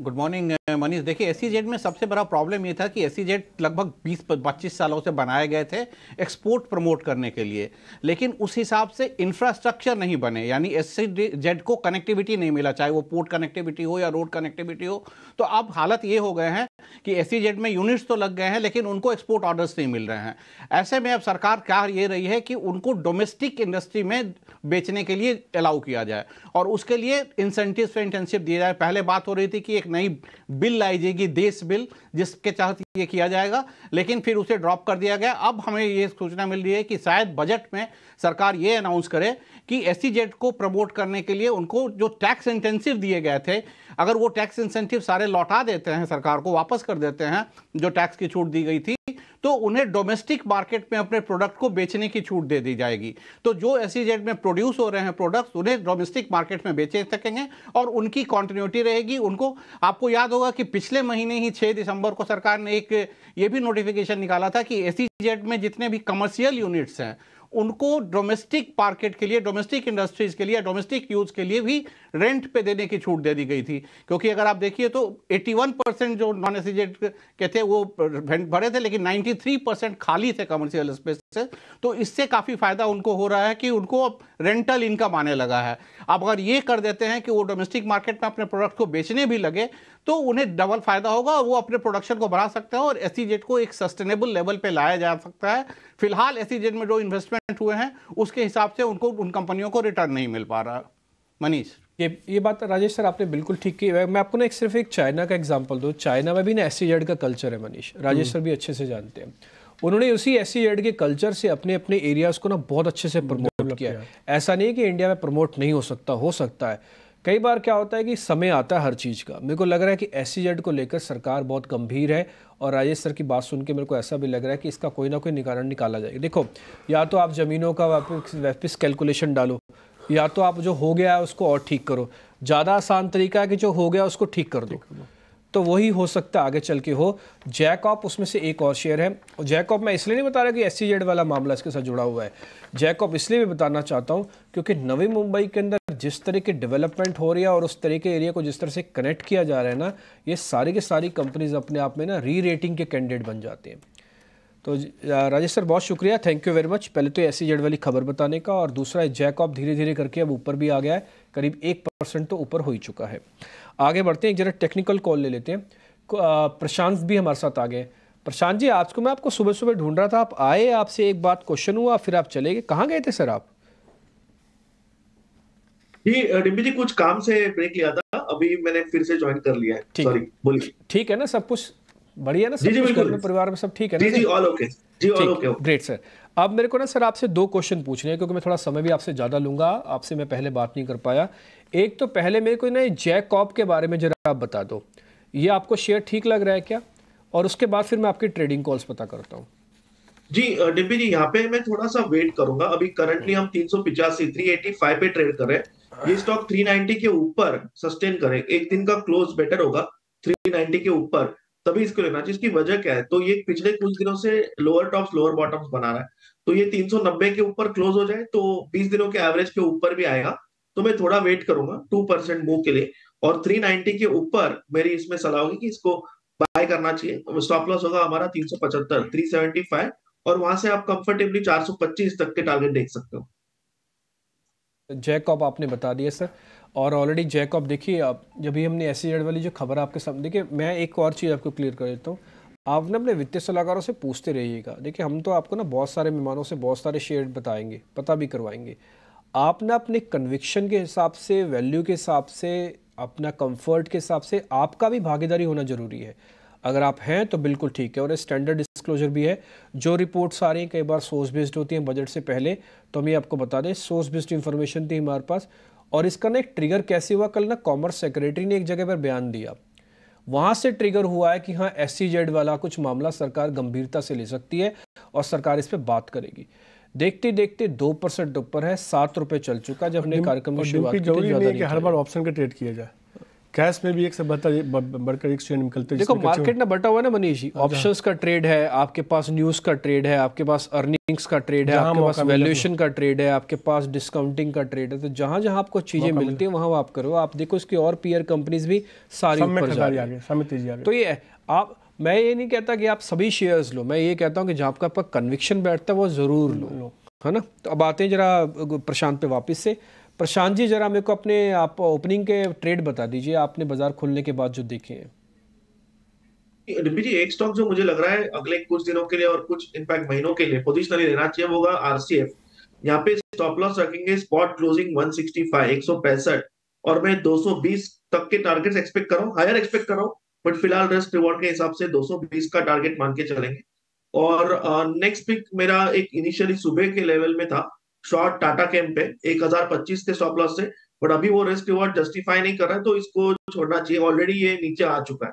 good morning Manish देखिए एस e में सबसे बड़ा प्रॉब्लम ये था कि एस e लगभग 20 पच्चीस सालों से बनाए गए थे एक्सपोर्ट प्रमोट करने के लिए लेकिन उस हिसाब से इंफ्रास्ट्रक्चर नहीं बने यानी एस e को कनेक्टिविटी नहीं मिला चाहे वो पोर्ट कनेक्टिविटी हो या रोड कनेक्टिविटी हो तो अब हालत ये हो गए हैं कि एस में यूनिट्स तो लग गए हैं लेकिन उनको एक्सपोर्ट ऑर्डर्स नहीं मिल रहे हैं ऐसे में अब सरकार क्या ये रही है कि उनको डोमेस्टिक इंडस्ट्री में बेचने के लिए अलाउ किया जाए और उसके लिए इंसेंटिव इंटर्नशिप दिया जाए पहले बात हो रही थी कि एक नई बिल लाई जाएगी देश बिल जिसके चाहती ये किया जाएगा लेकिन फिर उसे ड्रॉप कर दिया गया अब हमें ये सूचना मिल रही है कि शायद बजट में सरकार ये अनाउंस करे कि एस को प्रमोट करने के लिए उनको जो टैक्स इंटेंसिव दिए गए थे अगर वो टैक्स इंसेंटिव सारे लौटा देते हैं सरकार को वापस कर देते हैं जो टैक्स की छूट दी गई थी तो उन्हें डोमेस्टिक मार्केट में अपने प्रोडक्ट को बेचने की छूट दे दी जाएगी तो जो एस e में प्रोड्यूस हो रहे हैं प्रोडक्ट्स उन्हें डोमेस्टिक मार्केट में बेचे सकेंगे और उनकी कॉन्टिन्यूटी रहेगी उनको आपको याद होगा कि पिछले महीने ही छः दिसंबर को सरकार ने एक ये भी नोटिफिकेशन निकाला था कि एस e में जितने भी कमर्शियल यूनिट्स हैं उनको डोमेस्टिक मार्केट के लिए डोमेस्टिक इंडस्ट्रीज़ के लिए डोमेस्टिक यूज़ के लिए भी रेंट पे देने की छूट दे दी गई थी क्योंकि अगर आप देखिए तो 81 परसेंट जो नॉन एसिजेट के थे वो भरे थे लेकिन 93 परसेंट खाली थे कमर्शियल स्पेस से तो इससे काफ़ी फ़ायदा उनको हो रहा है कि उनको अब रेंटल इनकम आने लगा है अब अगर ये कर देते हैं कि वो डोमेस्टिक मार्केट में अपने प्रोडक्ट को बेचने भी लगे तो उन्हें डबल फायदा होगा और वो अपने प्रोडक्शन को बढ़ा सकते हैं और एस e को एक सस्टेनेबल लेवल पे लाया जा सकता है फिलहाल एस e में जो इन्वेस्टमेंट हुए हैं उसके हिसाब से उनको उन कंपनियों को रिटर्न नहीं मिल पा रहा मनीष ये ये बात राजेश सर आपने बिल्कुल ठीक की मैं आपको ना एक सिर्फ एक चाइना का एग्जांपल दूँ चाइना में भी ना एसी e का कल्चर है मनीष राजेश हम्म। सर भी अच्छे से जानते हैं उन्होंने उसी एसी के कल्चर से अपने अपने एरियाज को ना बहुत अच्छे से प्रमोट किया है ऐसा नहीं है कि इंडिया में प्रमोट नहीं हो सकता हो सकता है कई बार क्या होता है कि समय आता है हर चीज़ का मेरे को लग रहा है कि एस को लेकर सरकार बहुत गंभीर है और राजेश सर की बात सुन के मेरे को ऐसा भी लग रहा है कि इसका कोई ना कोई निकारण निकाला जाएगा देखो या तो आप ज़मीनों का वापस वापस कैलकुलेशन डालो या तो आप जो हो गया है उसको और ठीक करो ज़्यादा आसान तरीका है कि जो हो गया उसको ठीक कर दो तो वही हो सकता है आगे चल के हो जैकॉप उसमें से एक और शेयर है और जैकॉप मैं इसलिए नहीं बता रहा कि एस वाला मामला इसके साथ जुड़ा हुआ है जैकॉप इसलिए भी बताना चाहता हूँ क्योंकि नवी मुंबई के अंदर जिस तरह की डेवलपमेंट हो रही है और उस तरह के एरिया को जिस तरह से कनेक्ट किया जा रहा है ना ये सारी के सारी कंपनीज अपने आप में ना री रेटिंग के कैंडिडेट बन जाते हैं तो राजेश सर बहुत शुक्रिया थैंक यू वेरी मच पहले तो ऐसी जड़ e वाली खबर बताने का और दूसरा जैकॉप धीरे धीरे करके अब ऊपर भी आ गया है करीब एक परसेंट तो ऊपर हो ही चुका है आगे बढ़ते हैं एक जरा टेक्निकल कॉल ले लेते हैं प्रशांत भी हमारे साथ आ गए प्रशांत जी आज को मैं आपको सुबह सुबह ढूंढ रहा था आप आए आपसे एक बात क्वेश्चन हुआ फिर आप चले गए कहाँ गए थे सर आप जी डिम्बी जी कुछ काम से ब्रेक लिया था अभी मैंने फिर से ज्वाइन कर लिया है सॉरी बोलिए ठीक है ना सब कुछ बढ़िया ना सब जी, जी, बिल्कुल परिवार में सब ठीक है ना जी जी ऑल ओके जी ऑल ओके ग्रेट सर अब मेरे को ना सर आपसे दो क्वेश्चन पूछने हैं क्योंकि मैं थोड़ा समय भी आपसे ज़्यादा लूंगा आपसे मैं पहले बात नहीं कर पाया एक तो पहले मेरे को ना जैक कॉप के बारे में जरा आप बता दो ये आपको शेयर ठीक लग रहा है क्या और उसके बाद फिर मैं आपकी ट्रेडिंग कॉल्स पता करता हूँ जी डिम्पी जी यहाँ पे मैं थोड़ा सा वेट करूंगा अभी करंटली हम्म। हम तीन सौ पिचासी थ्री एटी फाइव पे ट्रेड कर रहे हैं ये स्टॉक 390 के ऊपर सस्टेन करे एक दिन का क्लोज बेटर होगा 390 के ऊपर तभी इसको लेना जिसकी वजह क्या है तो ये पिछले कुछ दिनों से लोअर टॉप्स लोअर बॉटम्स बना रहा है तो ये 390 के ऊपर क्लोज हो जाए तो 20 दिनों के एवरेज के ऊपर भी आएगा तो मैं थोड़ा वेट करूंगा टू परसेंट मूव के लिए और 390 के ऊपर मेरी इसमें सलाह होगी कि इसको बाय करना चाहिए स्टॉप तो लॉस होगा हमारा तीन सौ पचहत्तर और वहां से आप कंफर्टेबली पच्चीस तक के टारगेट देख सकते हो जैकॉप आपने बता दिया सर और ऑलरेडी जैकॉप देखिए आप जब भी हमने ऐसी e वाली जो खबर आपके सामने देखिए मैं एक और चीज़ आपको क्लियर कर देता हूँ आप ना अपने वित्तीय सलाहकारों से पूछते रहिएगा देखिए हम तो आपको ना बहुत सारे मेहमानों से बहुत सारे शेयर बताएंगे पता भी करवाएंगे आप ना अपने कन्विक्शन के हिसाब से वैल्यू के हिसाब से अपना कंफर्ट के हिसाब से आपका भी भागीदारी होना ज़रूरी है अगर आप हैं तो बिल्कुल ठीक है और स्टैंडर्ड डिस्क्लोजर भी है जो रिपोर्ट्स आ रही हैं कई बार सोर्स बेस्ड होती हैं बजट से पहले तो हम ये आपको बता दें सोर्स बेस्ड इन्फॉर्मेशन थी हमारे पास और इसका ना एक ट्रिगर कैसे हुआ कल ना कॉमर्स सेक्रेटरी ने एक जगह पर बयान दिया वहाँ से ट्रिगर हुआ है कि हाँ एस वाला कुछ मामला सरकार गंभीरता से ले सकती है और सरकार इस पर बात करेगी देखते देखते दो परसेंट ऊपर है सात रुपये चल चुका जब हमने कार्यक्रम की शुरुआत की हर बार ऑप्शन का ट्रेड किया जाए कैश में भी एक से बढ़कर एक शेयर निकलते देखो मार्केट ना बटा हुआ ना मनीष जी अच्छा। ऑप्शंस का ट्रेड है आपके पास न्यूज का ट्रेड है आपके पास अर्निंग्स का ट्रेड तो। है आपके पास वैल्यूएशन का ट्रेड है आपके पास डिस्काउंटिंग का ट्रेड है तो जहां जहां आपको चीजें मिलती है वहां आप करो आप देखो इसकी और पीयर कंपनीज भी सारी ऊपर जा रही है तो ये आप मैं ये नहीं कहता कि आप सभी शेयर्स लो मैं ये कहता हूँ कि जहाँ आपका आपका कन्विक्शन बैठता है वो ज़रूर लो है ना तो अब आते हैं जरा प्रशांत पे वापस से प्रशांत जी जरा मेरे को अपने आप ओपनिंग के ट्रेड बता दीजिए आपने बाजार खुलने के बाद जो देखे हैं जी एक स्टॉक जो मुझे लग रहा है अगले कुछ दिनों के लिए और कुछ इनफैक्ट महीनों के लिए पोजिशनली लेना चाहिए होगा आरसीएफ यहाँ पे स्टॉप लॉस रखेंगे स्पॉट क्लोजिंग 165 165 और मैं 220 तक के टारगेट्स एक्सपेक्ट कर रहा हूँ हायर एक्सपेक्ट कर रहा हूँ बट फिलहाल रेस्ट रिवॉर्ड के हिसाब से 220 का टारगेट मान के चलेंगे और नेक्स्ट uh, पिक मेरा एक इनिशियली सुबह के लेवल में था शॉर्ट टाटा कैम पे पच्चीस थे स्टॉप लॉस से बट अभी वो रिस्क रिवॉर्ड जस्टिफाई नहीं कर रहा है तो इसको छोड़ना चाहिए ऑलरेडी ये नीचे आ चुका है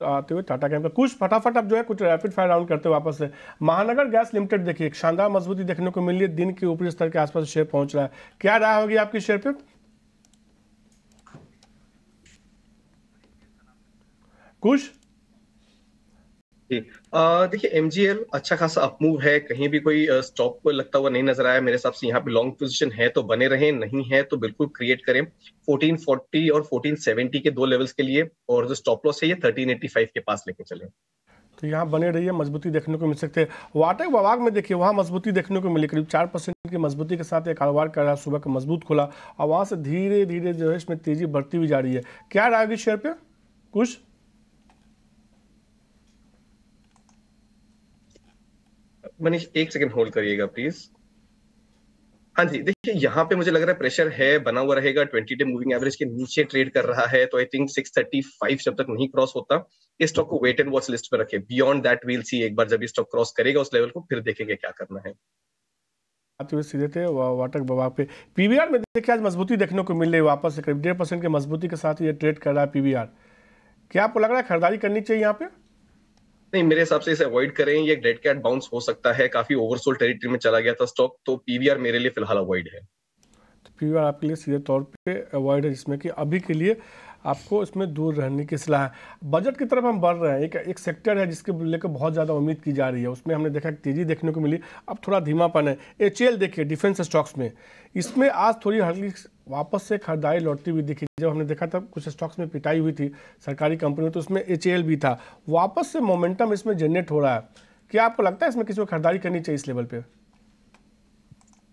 तो आते हुए टाटा कैम कुछ फटाफट अब जो है कुछ रैपिड फायर राउंड करते हुए वापस से महानगर गैस लिमिटेड देखिए एक शानदार मजबूती देखने को मिली है दिन के ऊपरी स्तर के आसपास शेयर पहुंच रहा है क्या राय होगी आपकी शेयर पे कुछ देखिए एम अच्छा खासा अपमूव है कहीं भी कोई स्टॉक को लगता हुआ नहीं नजर आया मेरे हिसाब से यहाँ पे लॉन्ग पोजीशन है तो बने रहे नहीं है तो बिल्कुल क्रिएट करें 1440 और 1470 के दो लेवल्स के लिए और जो स्टॉप लॉस है ये 1385 के पास लेके चले तो यहाँ बने रही है मजबूती देखने को मिल सकते हैं वाटक वाग में देखिए वहाँ मजबूती देखने को मिली करीब चार परसेंट की मजबूती के साथ ये कारोबार कर रहा है सुबह का मजबूत खुला और वहाँ से धीरे धीरे जो है इसमें तेजी बढ़ती हुई जा रही है क्या रहा शेयर पे कुछ मनीष एक सेकंड होल्ड करिएगा प्लीज हाँ जी देखिए यहाँ पे मुझे लग रहा है प्रेशर है बना हुआ रहेगा ट्वेंटी डे मूविंग एवरेज के नीचे ट्रेड कर रहा है तो I think six thirty five जब तक नहीं क्रॉस होता इस स्टॉक को वेट एंड वॉच लिस्ट पे रखे बियॉन्ड दैट वील सी एक बार जब स्टॉक क्रॉस करेगा उस लेवल को फिर देखेंगे क्या करना है तो सीधे थे वाटक बाबा पे पीवीआर में देखिए आज मजबूती देखने को मिल रही है वापस करीब डेढ़ परसेंट की मजबूती के साथ ये ट्रेड कर रहा है पीवीआर क्या आपको लग रहा है खरीदारी करनी चाहिए यहाँ पे नहीं मेरे हिसाब से इसे अवॉइड करें ये डेड कैट बाउंस हो सकता है काफी ओवरसोल्ड टेरिटरी में चला गया था स्टॉक तो पीवीआर मेरे लिए फिलहाल अवॉइड है तो पीवीआर आपके लिए सीधे तौर पे अवॉइड है जिसमें कि अभी के लिए आपको इसमें दूर रहने की सलाह है बजट की तरफ हम बढ़ रहे हैं एक एक सेक्टर है जिसके लेकर बहुत ज़्यादा उम्मीद की जा रही है उसमें हमने देखा तेज़ी देखने को मिली अब थोड़ा धीमापन है एच देखिए डिफेंस स्टॉक्स में इसमें आज थोड़ी हल्की वापस से खरीदारी लौटती हुई दिखी जब हमने देखा था कुछ स्टॉक्स में पिटाई हुई थी सरकारी कंपनियों तो उसमें एच भी था वापस से मोमेंटम इसमें जनरेट हो रहा है क्या आपको लगता है इसमें किसी को खरीदारी करनी चाहिए इस लेवल पर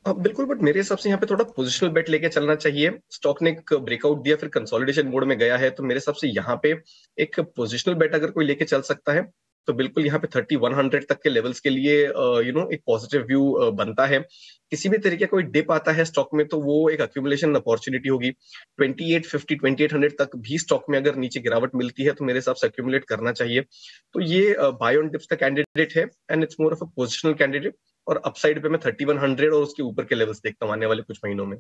हाँ, बिल्कुल बट मेरे हिसाब से यहाँ पे थोड़ा पोजिशनल बेट लेके चलना चाहिए स्टॉक ने एक ब्रेकआउट दिया फिर कंसोलिडेशन मोड में गया है तो मेरे हिसाब से यहाँ पे एक पोजिशनल बेट अगर कोई लेके चल सकता है तो बिल्कुल यहाँ पे थर्टी वन हंड्रेड तक के लेवल्स के लिए यू नो एक पॉजिटिव व्यू बनता है किसी भी तरीके का कोई डिप आता है स्टॉक में तो वो एक अक्यूमुलेशन अपॉर्चुनिटी होगी twenty twenty eight fifty eight hundred तक भी स्टॉक में अगर नीचे गिरावट मिलती है तो मेरे हिसाब से अक्यूमुलेट करना चाहिए तो ये बायोन डिप्स का कैंडिडेट है and it's more of a positional candidate और अपसाइड पे मैं थर्टी वन हंड्रेड और उसके ऊपर के लेवल्स देखता हूँ आने वाले कुछ महीनों में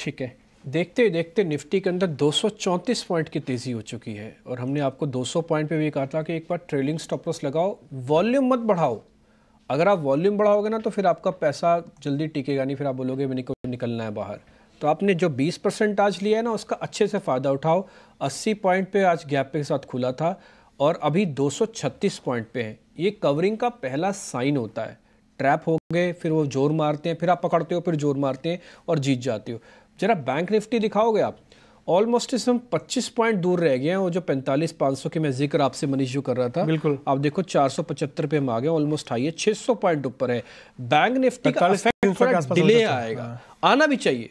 ठीक है देखते देखते निफ्टी के अंदर 234 पॉइंट की तेज़ी हो चुकी है और हमने आपको 200 पॉइंट पे भी कहा था कि एक बार ट्रेलिंग स्टॉप लॉस लगाओ वॉल्यूम मत बढ़ाओ अगर आप वॉल्यूम बढ़ाओगे ना तो फिर आपका पैसा जल्दी टिकेगा नहीं फिर आप बोलोगे मैंने को निकलना है बाहर तो आपने जो 20 परसेंट आज लिया है ना उसका अच्छे से फ़ायदा उठाओ 80 पॉइंट पे आज गैप के साथ खुला था और अभी 236 पॉइंट पे है ये कवरिंग का पहला साइन होता है ट्रैप हो गए फिर वो जोर मारते हैं फिर आप पकड़ते हो फिर जोर मारते हैं और जीत जाते हो जरा बैंक निफ्टी दिखाओगे आप ऑलमोस्ट इस हम 25 पॉइंट दूर रह गए हैं वो जो 45 500 की मैं जिक्र आपसे मनीष जो कर रहा था बिल्कुल आप देखो 475 पे हम आ गए ऑलमोस्ट हाई है 600 पॉइंट ऊपर है बैंक निफ्टी का डिले आएगा हाँ। आना भी चाहिए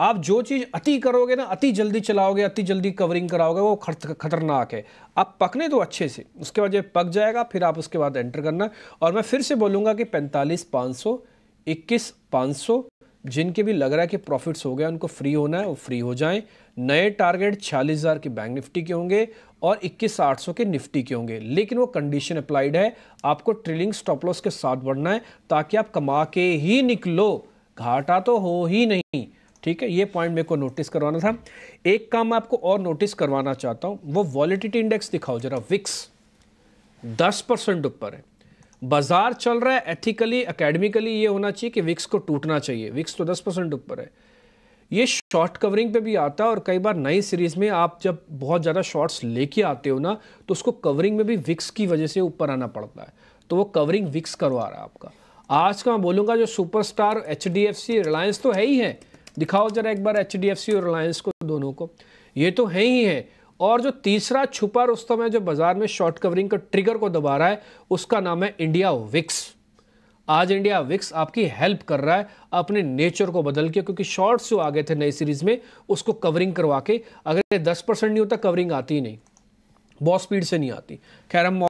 आप जो चीज़ अति करोगे ना अति जल्दी चलाओगे अति जल्दी कवरिंग कराओगे वो खतरनाक है आप पकने दो तो अच्छे से उसके बाद जब पक जाएगा फिर आप उसके बाद एंटर करना और मैं फिर से बोलूँगा कि पैंतालीस पाँच सौ इक्कीस पाँच सौ जिनके भी लग रहा है कि प्रॉफिट्स हो गया उनको फ्री होना है वो फ्री हो जाए नए टारगेट छियालीस हज़ार के बैंक निफ्टी के होंगे और इक्कीस आठ सौ के निफ्टी के होंगे लेकिन वो कंडीशन अप्लाइड है आपको ट्रेलिंग स्टॉप लॉस के साथ बढ़ना है ताकि आप कमा के ही निकलो घाटा तो हो ही नहीं ठीक है ये पॉइंट मेरे को नोटिस करवाना था एक काम मैं आपको और नोटिस करवाना चाहता हूँ वो वॉलिटिटी इंडेक्स दिखाओ जरा विक्स दस परसेंट ऊपर है बाजार चल रहा है एथिकली एकेडमिकली ये होना चाहिए कि विक्स को टूटना चाहिए विक्स तो दस परसेंट ऊपर है ये शॉर्ट कवरिंग पे भी आता है और कई बार नई सीरीज में आप जब बहुत ज़्यादा शॉर्ट्स लेके आते हो ना तो उसको कवरिंग में भी विक्स की वजह से ऊपर आना पड़ता है तो वो कवरिंग विक्स करवा रहा है आपका आज का मैं बोलूँगा जो superstar H D F C Reliance तो है ही है दिखाओ जरा एक बार एच और रिलायंस को दोनों को ये तो है ही है और जो तीसरा छुपा रुस्तम है जो बाज़ार में शॉर्ट कवरिंग का ट्रिगर को दबा रहा है उसका नाम है इंडिया विक्स आज इंडिया विक्स आपकी हेल्प कर रहा है अपने नेचर को बदल के क्योंकि शॉर्ट्स जो आ गए थे नई सीरीज़ में उसको कवरिंग करवा के अगर ये दस परसेंट नहीं होता कवरिंग आती ही नहीं बहुत स्पीड से नहीं आती खैर हम